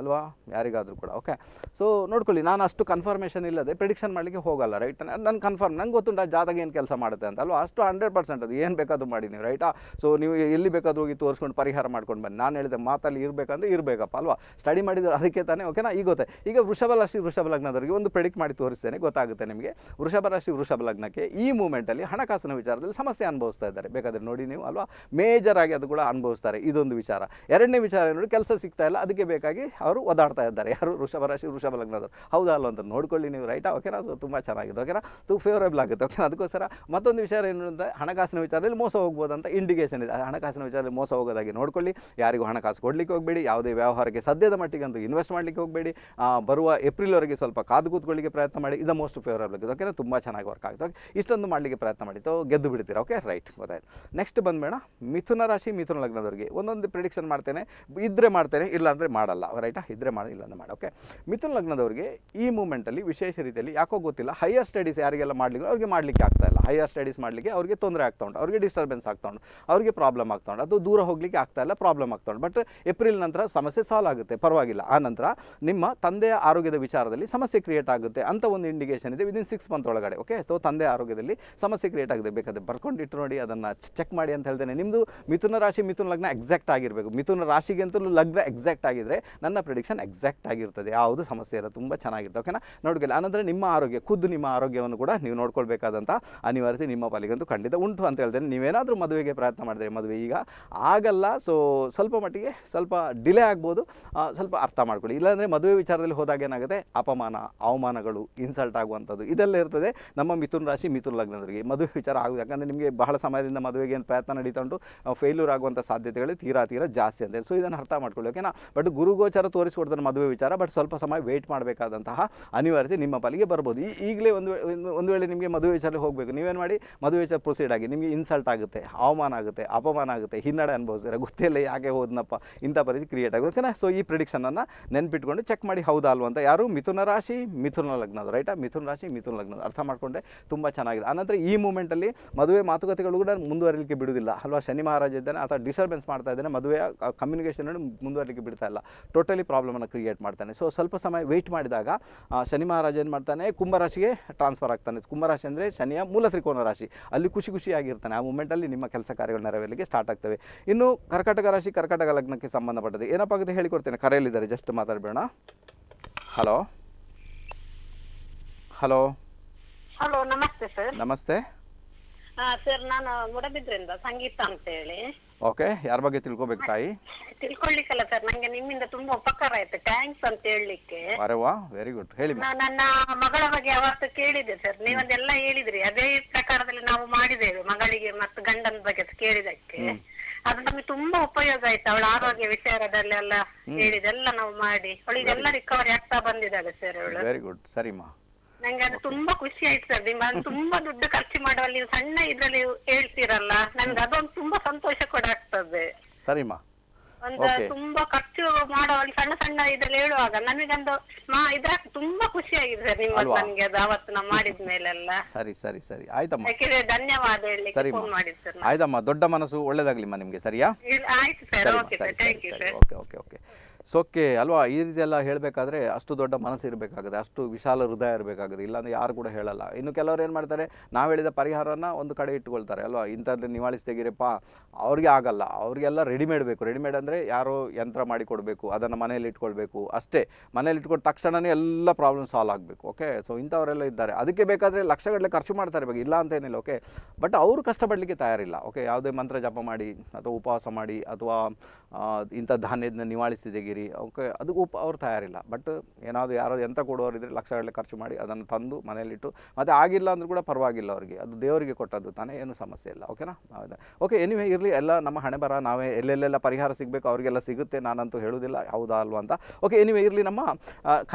ಅಲ್ವಾ ಯಾರಿಗಾದರೂ ಕೂಡ ಓಕೆ ಸೊ ನೋಡ್ಕೊಳ್ಳಿ ನಾನು ಅಷ್ಟು ಕನ್ಫರ್ಮೇಷನ್ ಇಲ್ಲದೆ ಪ್ರಿಡಿಕ್ಷನ್ ಮಾಡಲಿಕ್ಕೆ ಹೋಗಲ್ಲ ರೈಟ್ ನನ್ನ ಕನ್ಫರ್ಮ್ ನಂಗೆ ಗೊತ್ತುಂಟು ಜಾತಕ ಏನು ಕೆಲಸ ಮಾಡುತ್ತೆ ಅಂತ ಅಲ್ವಾ ಅಷ್ಟು ಹಂಡ್ರೆಡ್ ಪರ್ಸೆಂಟ್ ಅದು ಏನು ಬೇಕಾದರೂ ಮಾಡಿ ನೀವು ರೈಟಾ ಸೊ ನೀವು ಎಲ್ಲಿ ಬೇಕಾದರೂ ಹೋಗಿ ತೋರಿಸ್ಕೊಂಡು ಪರಿಹಾರ ಮಾಡ್ಕೊಂಡು ಬನ್ನಿ ನಾನು ಹೇಳಿದೆ ಮಾತಲ್ಲಿ ಇರಬೇಕಂದ್ರೆ ಇರಬೇಕಪ್ಪ ಅಲ್ವಾ ಸ್ಟಡಿ ಮಾಡಿದ್ರೆ ಅದಕ್ಕೆ ತಾನೇ ಓಕೆನಾ ಈಗ ಗೊತ್ತೆ ಈಗ ವೃಷಭ ರಾಶಿ ವೃಷಭ ಲಗ್ನದವರಿಗೆ ಒಂದು ಪ್ರೆಡಿಕ್ಟ್ ಮಾಡಿ ತೋರಿಸ್ತೇನೆ ಗೊತ್ತಾಗುತ್ತೆ ನಿಮಗೆ ವೃಷಭ ರಾಶಿ ವೃಷಭ ಲಗ್ನಕ್ಕೆ ಈ ಮೂಮೆಂಟಲ್ಲಿ ಹಣಕಾಸಿನ ವಿಚಾರದಲ್ಲಿ ಸಮಸ್ಯೆ ಅನುಭವಿಸ್ತಾ ಇದ್ದಾರೆ ಬೇಕಾದರೆ ನೋಡಿ ನೀವು ಅಲ್ವಾ ಮೇಜರ್ ಆಗಿ ಅದು ಕೂಡ ಅನುಭವಿಸ್ತಾರೆ ಇದೊಂದು ವಿಚಾರ ಎರಡನೇ ವಿಚಾರ ನೋಡಿ ಕೆಲಸ ಸಿಗ್ತಾ ಇಲ್ಲ ಅದಕ್ಕೆ ಬೇಕಾಗಿ ಅವರು ಓದಾಡ್ತಾ ಇದ್ದಾರೆ ಯಾರು ವೃಷಭ ರಾಶಿ ವೃಷಭ ಲಗ್ನದವರು ಹೌದಾ ಅಲ್ಲ ಅಂತ ನೋಡ್ಕೊಳ್ಳಿ ನೀವು ರೈಟಾ ಓಕೆನಾ ಸೊ ತುಂಬ ಚೆನ್ನಾಗಿದೆ ಓಕೆನಾ ತುಂಬ ಫೇವರೇಬಲ್ ಆಗುತ್ತೆ ಓಕೆ ಅದಕ್ಕೋಸ್ಕರ ಮತ್ತೊಂದು ವಿಚಾರ ಏನು ಅಂತ ಹಣಕಾಸಿನ ವಿಚಾರದಲ್ಲಿ ಮೋಸ ಹೋಗ್ಬೋದು ಅಂತ ಇಂಡಿಕೇಷನ್ ಇದೆ ಹಣಕಾಸಿನ ವಿಚಾರದಲ್ಲಿ ಮೋಸ ಹೋಗೋದಾಗಿ ನೋಡ್ಕೊಳ್ಳಿ ಯಾರಿಗೂ ಹಣಕಾಸು ಕೊಡಲಿಕ್ಕೆ ಹೋಗಬೇಡಿ ಯಾವುದೇ ವ್ಯವಹಾರಕ್ಕೆ ಸದ್ಯದ ಮಟ್ಟಿಗೆ ಅಂತೂ ಇನ್ವೆಸ್ಟ್ ಮಾಡಲಿಕ್ಕೆ ಹೋಗಬೇಡಿ ಬರುವ ಏಪ್ರಿಲ್ವರೆಗೆ ಸ್ವಲ್ಪ ಕಾದು ಕೂತ್ಕೊಳ್ಳಿಕ್ಕೆ ಪ್ರಯತ್ನ ಮಾಡಿ ಇದು ಮೋಸ್ಟ್ ಫೇವರೇಬಲ್ ಆಗಿದೆ ಓಕೆ ತುಂಬ ಚೆನ್ನಾಗಿ ವರ್ಕ್ ಆಗುತ್ತೆ ಓಕೆ ಇಷ್ಟೊಂದು ಮಾಡಲಿಕ್ಕೆ ಪ್ರಯತ್ನ ಮಾಡಿ ತೋ ಗೆದ್ದು ಬಿಡ್ತೀರಾ ಓಕೆ ರೈಟ್ ಗೊತ್ತಾಯ್ತು ನೆಕ್ಸ್ಟ್ ಬಂದ್ಬೇಡ ಮಿಥುನ ರಾಶಿ ಮಿಥುನ ಲಗ್ನದವರಿಗೆ ಒಂದೊಂದು ಪ್ರಿಡಿಕ್ಷನ್ ಮಾಡ್ತೇನೆ ಇದ್ದರೆ ಮಾಡ್ತೇನೆ ಇಲ್ಲ ಅಂದರೆ ಮಾಡಲ್ಲ ರೈಟಾ ಇದ್ರೆ ಮಾಡಿ ಇಲ್ಲ ಮಾಡಿ ಓಕೆ ಮಿಥುನ್ ಲಗ್ನದವರಿಗೆ ಈ ಮೂಮೆಂಟಲ್ಲಿ ವಿಶೇಷ ರೀತಿಯಲ್ಲಿ ಯಾಕೋ ಗೊತ್ತಿಲ್ಲ ಹೈಯರ್ ಸ್ಟಡೀಸ್ ಯಾರಿಗೆಲ್ಲ ಮಾಡಲಿಕ್ಕೆ ಅವ್ರಿಗೆ ಮಾಡಲಿಕ್ಕೆ ಆಗ್ತಾ ಇಲ್ಲ ಹೈಯರ್ ಸ್ಟಡೀಸ್ ಮಾಡಲಿಕ್ಕೆ ಅವ್ರಿಗೆ ತೊಂದರೆ ಆಗ್ತಾ ಉಂಟು ಅವ್ರಿಗೆ ಡಿಸ್ಟರ್ಬೆನ್ಸ್ ಆಗ್ತಾ ಉಂಟು ಅವ್ರಿಗೆ ಪ್ರಾಬ್ಲಮ್ ಆಗ್ತಾ ಉಂಟು ಅದು ದೂರ ಹೋಗಲಿಕ್ಕೆ ಆಗ್ತಾ ಇಲ್ಲ ಪ್ರಾಬ್ಲಮ್ ಆಗ್ತಾ ಉಂಟು ಬಟ್ ಏಪ್ರಿಲ್ ನಂತರ ಸಮಸ್ಯೆ ಸಾಲ್ವ್ ಆಗುತ್ತೆ ಪರವಾಗಿಲ್ಲ ಆ ನಂತರ ನಿಮ್ಮ ತಂದೆಯ ಆರೋಗ್ಯದ ವಿಚಾರದಲ್ಲಿ ಸಮಸ್ಯೆ ಕ್ರಿಯೇಟ್ ಆಗುತ್ತೆ ಅಂತ ಒಂದು ಇಂಡಿಕೇಶನ್ ಇದೆ ವಿದಿನ್ ಸಿಕ್ಸ್ ಮಂತ್ ಒಳಗಡೆ ಓಕೆ ಸೊ ತಂದೆ ಆರೋಗ್ಯದಲ್ಲಿ ಸಮಸ್ಯೆ ಕ್ರಿಯೇಟ್ ಆಗಿದೆ ಬೇಕಾದ್ರೆ ಬರ್ಕೊಂಡು ಇಟ್ಟು ನೋಡಿ ಅದನ್ನು ಚೆಕ್ ಮಾಡಿ ಅಂತ ಹೇಳ್ತೇನೆ ನಿಮ್ಮದು ಮಿಥುನ ರಾಶಿ ಮಿಥುನ ಲಗ್ನ ಎಕ್ಸಾಕ್ಟ್ ಆಗಿರಬೇಕು ಮಿಥುನ ರಾಶಿಗೆ ಅಂತಲೂ ಲಗ್ನ ಎಕ್ಸಾಕ್ಟ್ ಆಗಿದ್ರೆ ನನ್ನ ಅದನ್ನು ಪ್ರಿಡಿಕ್ಷನ್ ಎಕ್ಸಾಕ್ಟ್ ಆಗಿರ್ತದೆ ಯಾವುದು ಸಮಸ್ಯೆ ಇಲ್ಲ ತುಂಬ ಚೆನ್ನಾಗಿರುತ್ತೆ ಓಕೆನಾ ನೋಡ್ಕೊಲ್ಲ ಅನಂತರ ನಿಮ್ಮ ಆರೋಗ್ಯ ಖುದ್ದು ನಿಮ್ಮ ಆರೋಗ್ಯವನ್ನು ಕೂಡ ನೀವು ನೋಡ್ಕೊಳ್ಬೇಕಾದಂಥ ಅನಿವಾರ್ಯತೆ ನಿಮ್ಮ ಪಾಲಿಗಂತೂ ಖಂಡಿತ ಉಂಟು ಅಂತ ಹೇಳ್ತೇನೆ ನೀವೇನಾದರೂ ಮದುವೆಗೆ ಪ್ರಯತ್ನ ಮಾಡಿದ್ರೆ ಮದುವೆ ಈಗ ಆಗಲ್ಲ ಸೊ ಸ್ವಲ್ಪ ಮಟ್ಟಿಗೆ ಸ್ವಲ್ಪ ಡಿಲೇ ಆಗ್ಬೋದು ಸ್ವಲ್ಪ ಅರ್ಥ ಮಾಡ್ಕೊಳ್ಳಿ ಇಲ್ಲಾಂದರೆ ಮದುವೆ ವಿಚಾರದಲ್ಲಿ ಹೋದಾಗ ಏನಾಗುತ್ತೆ ಅಪಮಾನ ಅವಮಾನಗಳು ಇನ್ಸಲ್ಟ್ ಆಗುವಂಥದ್ದು ಇದೆಲ್ಲ ಇರ್ತದೆ ನಮ್ಮ ಮಿಥುನ್ ರಾಶಿ ಮಿಥುನ್ ಲಗ್ನದವರಿಗೆ ಮದುವೆ ವಿಚಾರ ಆಗೋದು ಯಾಕಂದರೆ ನಿಮಗೆ ಬಹಳ ಸಮಯದಿಂದ ಮದುವೆಗೆ ಏನು ಪ್ರಯತ್ನ ನಡೀತಾ ಉಂಟು ಫೇಲ್ಯೂರ್ ಆಗುವಂಥ ಸಾಧ್ಯತೆಗಳು ತೀರಾ ತೀರಾ ಜಾಸ್ತಿ ಹೇಳಿ ಸೊ ಇದನ್ನು ಅರ್ಥ ಮಾಡ್ಕೊಳ್ಳಿ ಓಕೆನಾ ಬಟ್ ಗುರುಗೋಚರ ಯಾರು ತೋರಿಸಿಕೊಡ್ತಾರೆ ಮದುವೆ ವಿಚಾರ ಬಟ್ ಸ್ವಲ್ಪ ಸಮಯ ವೇಟ್ ಮಾಡಬೇಕಾದಂತಹ ಅನಿವಾರ್ಯತೆ ನಿಮ್ಮ ಪಾಲಿಗೆ ಬರ್ಬೋದು ಈಗಲೇ ಒಂದು ಒಂದು ವೇಳೆ ನಿಮಗೆ ಮದುವೆ ವಿಚಾರಕ್ಕೆ ಹೋಗಬೇಕು ನೀವೇನು ಮಾಡಿ ಮದುವೆ ವಿಚಾರ ಪ್ರೊಸೀಡ್ ಆಗಿ ನಿಮಗೆ ಇನ್ಸಲ್ಟ್ ಆಗುತ್ತೆ ಅವಮಾನ ಆಗುತ್ತೆ ಅಪಮಾನ ಆಗುತ್ತೆ ಹಿನ್ನಡೆ ಗೊತ್ತೇ ಗೊತ್ತಿಲ್ಲ ಯಾಕೆ ಹೋದ್ನಪ್ಪ ಇಂಥ ಪರಿಸ್ಥಿತಿ ಕ್ರಿಯೇಟ್ ಆಗುತ್ತೆ ಸೊ ಈ ಪ್ರಿಡಿಕ್ಷನನ್ನು ನೆನ್ಪಿಟ್ಕೊಂಡು ಚೆಕ್ ಮಾಡಿ ಹೌದಾ ಅಲ್ವಾ ಅಂತ ಯಾರು ಮಿಥುನ ರಾಶಿ ಮಿಥುನ ಲಗ್ನದ ರೈಟಾ ಮಿಥುನ ರಾಶಿ ಮಿಥುನ ಲಗ್ನದ ಅರ್ಥ ಮಾಡಿಕೊಂಡ್ರೆ ತುಂಬ ಚೆನ್ನಾಗಿದೆ ಆನಂತರ ಈ ಮೂಮೆಂಟಲ್ಲಿ ಮದುವೆ ಮಾತುಕತೆಗಳು ಕೂಡ ಮುಂದುವರಿಲಿಕ್ಕೆ ಬಿಡುವುದಿಲ್ಲ ಅಲ್ವಾ ಶನಿ ಮಹಾರಾಜ ಇದ್ದಾನೆ ಅಥವಾ ಡಿಸ್ಟರ್ಬೆನ್ಸ್ ಮಾಡ್ತಾ ಇದ್ದಾನೆ ಮದುವೆಯ ಕಮ್ಯುನಿಕೇಷನ್ ಮುಂದುವರಿಲಿಕ್ಕೆ ಬಿಡ್ತಾ ಇಲ್ಲ ಟೋಟಲ್ ಅದರಲ್ಲಿ ಅನ್ನು ಕ್ರಿಯೇಟ್ ಮಾಡ್ತಾನೆ ಸೊ ಸ್ವಲ್ಪ ಸಮಯ ವೆಯ್ಟ್ ಮಾಡಿದಾಗ ಶನಿ ಮಹಾರಾಜ ಏನು ಮಾಡ್ತಾನೆ ಕುಂಭರಾಶಿಗೆ ಟ್ರಾನ್ಸ್ಫರ್ ಆಗ್ತಾನೆ ಕುಂಭರಾಶಿ ಅಂದರೆ ಶನಿಯ ಮೂಲ ತ್ರಿಕೋನ ರಾಶಿ ಅಲ್ಲಿ ಖುಷಿ ಖುಷಿಯಾಗಿರ್ತಾನೆ ಆ ಮೂಮೆಂಟಲ್ಲಿ ನಿಮ್ಮ ಕೆಲಸ ಕಾರ್ಯಗಳ ನೆರವೇರಲಿಕ್ಕೆ ಸ್ಟಾರ್ಟ್ ಆಗ್ತವೆ ಇನ್ನು ಕರ್ಕಟಕ ರಾಶಿ ಕರ್ಕಟಕ ಲಗ್ನಕ್ಕೆ ಸಂಬಂಧಪಟ್ಟದ್ದು ಏನಪ್ಪ ಅಂತ ಹೇಳಿಕೊಡ್ತೇನೆ ಕರೆಯಲ್ಲಿದ್ದಾರೆ ಜಸ್ಟ್ ಮಾತಾಡಬೇಡ ಹಲೋ ಹಲೋ ಹಲೋ ನಮಸ್ತೆ ಸರ್ ನಮಸ್ತೆ ಸರ್ ನಾನು ಮುಡಬಿದ್ರಿಂದ ಸಂಗೀತ ಅಂತ ಹೇಳಿ ಓಕೆ ಯಾರ ಬಗ್ಗೆ ತಿಳ್ಕೊಬೇಕು ತಾಯಿ ತಿಳ್ಕೊಳ್ಳಿಕ್ಕಲ್ಲ ಸರ್ ನಂಗೆ ನಿಮ್ಮಿಂದ ತುಂಬಾ ಉಪಕಾರ ಆಯ್ತು ಥ್ಯಾಂಕ್ಸ್ ಅಂತ ಹೇಳಲಿಕ್ಕೆ ಅರೆ ವೆರಿ ಗುಡ್ ಹೇಳಿ ನನ್ನ ಮಗಳ ಬಗ್ಗೆ ಅವತ್ತು ಕೇಳಿದೆ ಸರ್ ನೀವದೆಲ್ಲ ಹೇಳಿದ್ರಿ ಅದೇ ಪ್ರಕಾರದಲ್ಲಿ ನಾವು ಮಾಡಿದ್ದೇವೆ ಮಗಳಿಗೆ ಮತ್ತು ಗಂಡನ ಬಗ್ಗೆ ಕೇಳಿದಕ್ಕೆ ಅದು ನಮಗೆ ತುಂಬಾ ಉಪಯೋಗ ಆಯ್ತು ಅವಳ ಆರೋಗ್ಯ ವಿಚಾರದಲ್ಲೆಲ್ಲ ಹೇಳಿದೆಲ್ಲ ನಾವು ಮಾಡಿ ಅವಳಿಗೆಲ್ಲ ರಿಕವರಿ ಆಗ್ತಾ ಬಂದಿದ್ದಾಳೆ ಸರ್ ಅವಳು ವೆರಿ ಗುಡ್ ಸರಿಮಾ ನಂಗೆ ಅದು ತುಂಬಾ ಖುಷಿ ಆಯ್ತು ಸರ್ ನಿಮ್ಮ ತುಂಬಾ ದುಡ್ಡು ಖರ್ಚು ಮಾಡುವಲ್ಲಿ ನೀವು ಸಣ್ಣ ಇದ್ರಲ್ಲಿ ಹೇಳ್ತೀರಲ್ಲ ನಂಗೆ ಅದೊಂದು ತುಂಬಾ ಸಂತೋಷ ಕೂಡ ಆಗ್ತದೆ ಒಂದು ತುಂಬಾ ಖರ್ಚು ಮಾಡುವಲ್ಲಿ ಸಣ್ಣ ಸಣ್ಣ ಇದ್ರಲ್ಲಿ ಹೇಳುವಾಗ ನನಗೊಂದು ಮಾ ಇದ್ರ ತುಂಬಾ ಖುಷಿ ಆಗಿದೆ ಸರ್ ನಿಮ್ಮ ನನ್ಗೆ ಅದು ಅವತ್ತು ನಾವು ಮಾಡಿದ ಮೇಲೆಲ್ಲ ಸರಿ ಸರಿ ಸರಿ ಆಯ್ತಮ್ಮ ಯಾಕೆಂದ್ರೆ ಧನ್ಯವಾದ ಹೇಳಿ ಫೋನ್ ಮಾಡಿದ್ ಸರ್ ಆಯ್ತಮ್ಮ ದೊಡ್ಡ ಮನಸ್ಸು ಒಳ್ಳೇದಾಗ್ಲಿಮ್ಮ ನಿಮ್ಗೆ ಸರಿಯಾ ಆಯ್ತು sir okay sir thank you sir okay okay okay ಸೊಕ್ಕೆ ಅಲ್ವಾ ಈ ರೀತಿ ಎಲ್ಲ ಹೇಳಬೇಕಾದ್ರೆ ಅಷ್ಟು ದೊಡ್ಡ ಮನಸ್ಸು ಇರಬೇಕಾಗುತ್ತೆ ಅಷ್ಟು ವಿಶಾಲ ಹೃದಯ ಇರಬೇಕಾಗುತ್ತೆ ಇಲ್ಲಾಂದರೆ ಯಾರು ಕೂಡ ಹೇಳಲ್ಲ ಇನ್ನು ಕೆಲವರು ಏನು ಮಾಡ್ತಾರೆ ನಾವು ಹೇಳಿದ ಪರಿಹಾರನ ಒಂದು ಕಡೆ ಇಟ್ಕೊಳ್ತಾರೆ ಅಲ್ವಾ ಇಂಥದ್ದು ನಿವಾಳಿಸಿ ತೆಗಿರಪ್ಪ ಅವ್ರಿಗೆ ಆಗಲ್ಲ ಅವರಿಗೆಲ್ಲ ರೆಡಿಮೇಡ್ ಬೇಕು ರೆಡಿಮೇಡ್ ಅಂದರೆ ಯಾರೋ ಯಂತ್ರ ಮಾಡಿಕೊಡಬೇಕು ಅದನ್ನು ಮನೇಲಿ ಇಟ್ಕೊಳ್ಬೇಕು ಅಷ್ಟೇ ಮನೇಲಿ ಇಟ್ಕೊಂಡು ತಕ್ಷಣವೇ ಎಲ್ಲ ಪ್ರಾಬ್ಲಮ್ ಸಾಲ್ವ್ ಆಗಬೇಕು ಓಕೆ ಸೊ ಇಂಥವರೆಲ್ಲ ಇದ್ದಾರೆ ಅದಕ್ಕೆ ಬೇಕಾದರೆ ಲಕ್ಷಗಟ್ಟಲೆ ಖರ್ಚು ಮಾಡ್ತಾರೆ ಬೇಕು ಇಲ್ಲ ಅಂತ ಏನಿಲ್ಲ ಓಕೆ ಬಟ್ ಅವರು ಕಷ್ಟಪಡಲಿಕ್ಕೆ ತಯಾರಿಲ್ಲ ಓಕೆ ಯಾವುದೇ ಮಂತ್ರ ಜಪ ಮಾಡಿ ಅಥವಾ ಉಪವಾಸ ಮಾಡಿ ಅಥವಾ ಇಂಥ ಧಾನ್ಯದನ್ನ ನಿವಾಳಿಸಿದೆ ಗಿರಿ ಅವಕ್ಕೆ ಅದು ಉಪ ಅವ್ರು ತಯಾರಿಲ್ಲ ಬಟ್ ಏನಾದರೂ ಯಾರೋ ಎಂಥ ಕೊಡೋರು ಇದ್ದರೆ ಖರ್ಚು ಮಾಡಿ ಅದನ್ನು ತಂದು ಮನೆಯಲ್ಲಿಟ್ಟು ಮತ್ತು ಆಗಿಲ್ಲ ಅಂದರೂ ಕೂಡ ಪರವಾಗಿಲ್ಲ ಅವರಿಗೆ ಅದು ದೇವರಿಗೆ ಕೊಟ್ಟದ್ದು ತಾನೇ ಏನು ಸಮಸ್ಯೆ ಇಲ್ಲ ಓಕೆನಾ ಓಕೆ ಎನಿವೆ ಇರಲಿ ಎಲ್ಲ ನಮ್ಮ ಹಣೆ ಬರ ನಾವೇ ಎಲ್ಲೆಲ್ಲೆಲ್ಲ ಪರಿಹಾರ ಸಿಗಬೇಕು ಅವರಿಗೆಲ್ಲ ಸಿಗುತ್ತೆ ನಾನಂತೂ ಹೇಳೋದಿಲ್ಲ ಹೌದಾ ಅಲ್ವಾ ಅಂತ ಓಕೆ ಎನಿವೆ ಇರಲಿ ನಮ್ಮ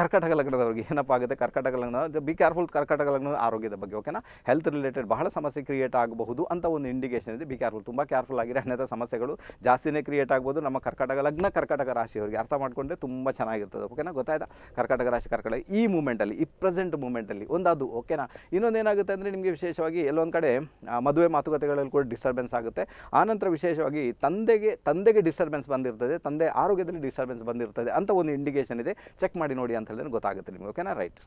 ಕರ್ಕಟಕ ಲಗ್ನದವ್ರಿಗೆ ಏನಪ್ಪಾಗುತ್ತೆ ಕರ್ಕಟಕ ಲಗ್ನ ಬಿ ಕೇರ್ಫುಲ್ ಕರ್ಕಟಕ ಲಗ್ನದ ಆರೋಗ್ಯದ ಬಗ್ಗೆ ಓಕೆನಾ ಹೆಲ್ತ್ ರಿಲೇಟೆಡ್ ಬಹಳ ಸಮಸ್ಯೆ ಕ್ರಿಯೇಟ್ ಆಗಬಹುದು ಅಂತ ಒಂದು ಇಂಡಿಕೇಶನ್ ಇದೆ ಬಿ ಕೇರ್ಫುಲ್ ತುಂಬ ಕೇರ್ಫುಲ್ ಆಗಿರೋ ಹಣದ ಸಮಸ್ಯೆಗಳು ಜಾಸ್ತಿನೇ ಕ್ರಿಯೇಟ್ ಆಗ್ಬೋದು ನಮ್ಮ ಕರ್ಕಾಟಕ ಲಗ್ನ ಕರ್ಕಾಟಕ ರಾಶಿಯವರಿಗೆ ಅರ್ಥ ಮಾಡಿಕೊಂಡ್ರೆ ತುಂಬ ಚೆನ್ನಾಗಿರ್ತದೆ ಓಕೆನಾ ಗೊತ್ತಾಯ್ತಾ ಕರ್ಕಾಟಕ ರಾಶಿ ಕರ್ಕಾಟಕ ಈ ಮೂಮೆಂಟಲ್ಲಿ ಈ ಪ್ರೆಸೆಂಟ್ ಮೂಮೆಂಟಲ್ಲಿ ಒಂದದು ಓಕೆನಾ ಇನ್ನೊಂದೇನಾಗುತ್ತೆ ಅಂದರೆ ನಿಮಗೆ ವಿಶೇಷವಾಗಿ ಎಲ್ಲೊಂದು ಕಡೆ ಮದುವೆ ಮಾತುಕತೆಗಳಲ್ಲಿ ಕೂಡ ಡಿಸ್ಟರ್ಬೆನ್ಸ್ ಆಗುತ್ತೆ ಆನಂತರ ವಿಶೇಷವಾಗಿ ತಂದೆಗೆ ತಂದೆಗೆ ಡಿಸ್ಟರ್ಬೆನ್ಸ್ ಬಂದಿರ್ತದೆ ತಂದೆ ಆರೋಗ್ಯದಲ್ಲಿ ಡಿಸ್ಟರ್ಬೆನ್ಸ್ ಬಂದಿರ್ತದೆ ಅಂತ ಒಂದು ಇಂಡಿಕೇಷನ್ ಇದೆ ಚೆಕ್ ಮಾಡಿ ನೋಡಿ ಅಂತ ಹೇಳಿದ್ರೆ ಗೊತ್ತಾಗುತ್ತೆ ನಿಮಗೆ ಓಕೆನಾ ರೈಟ್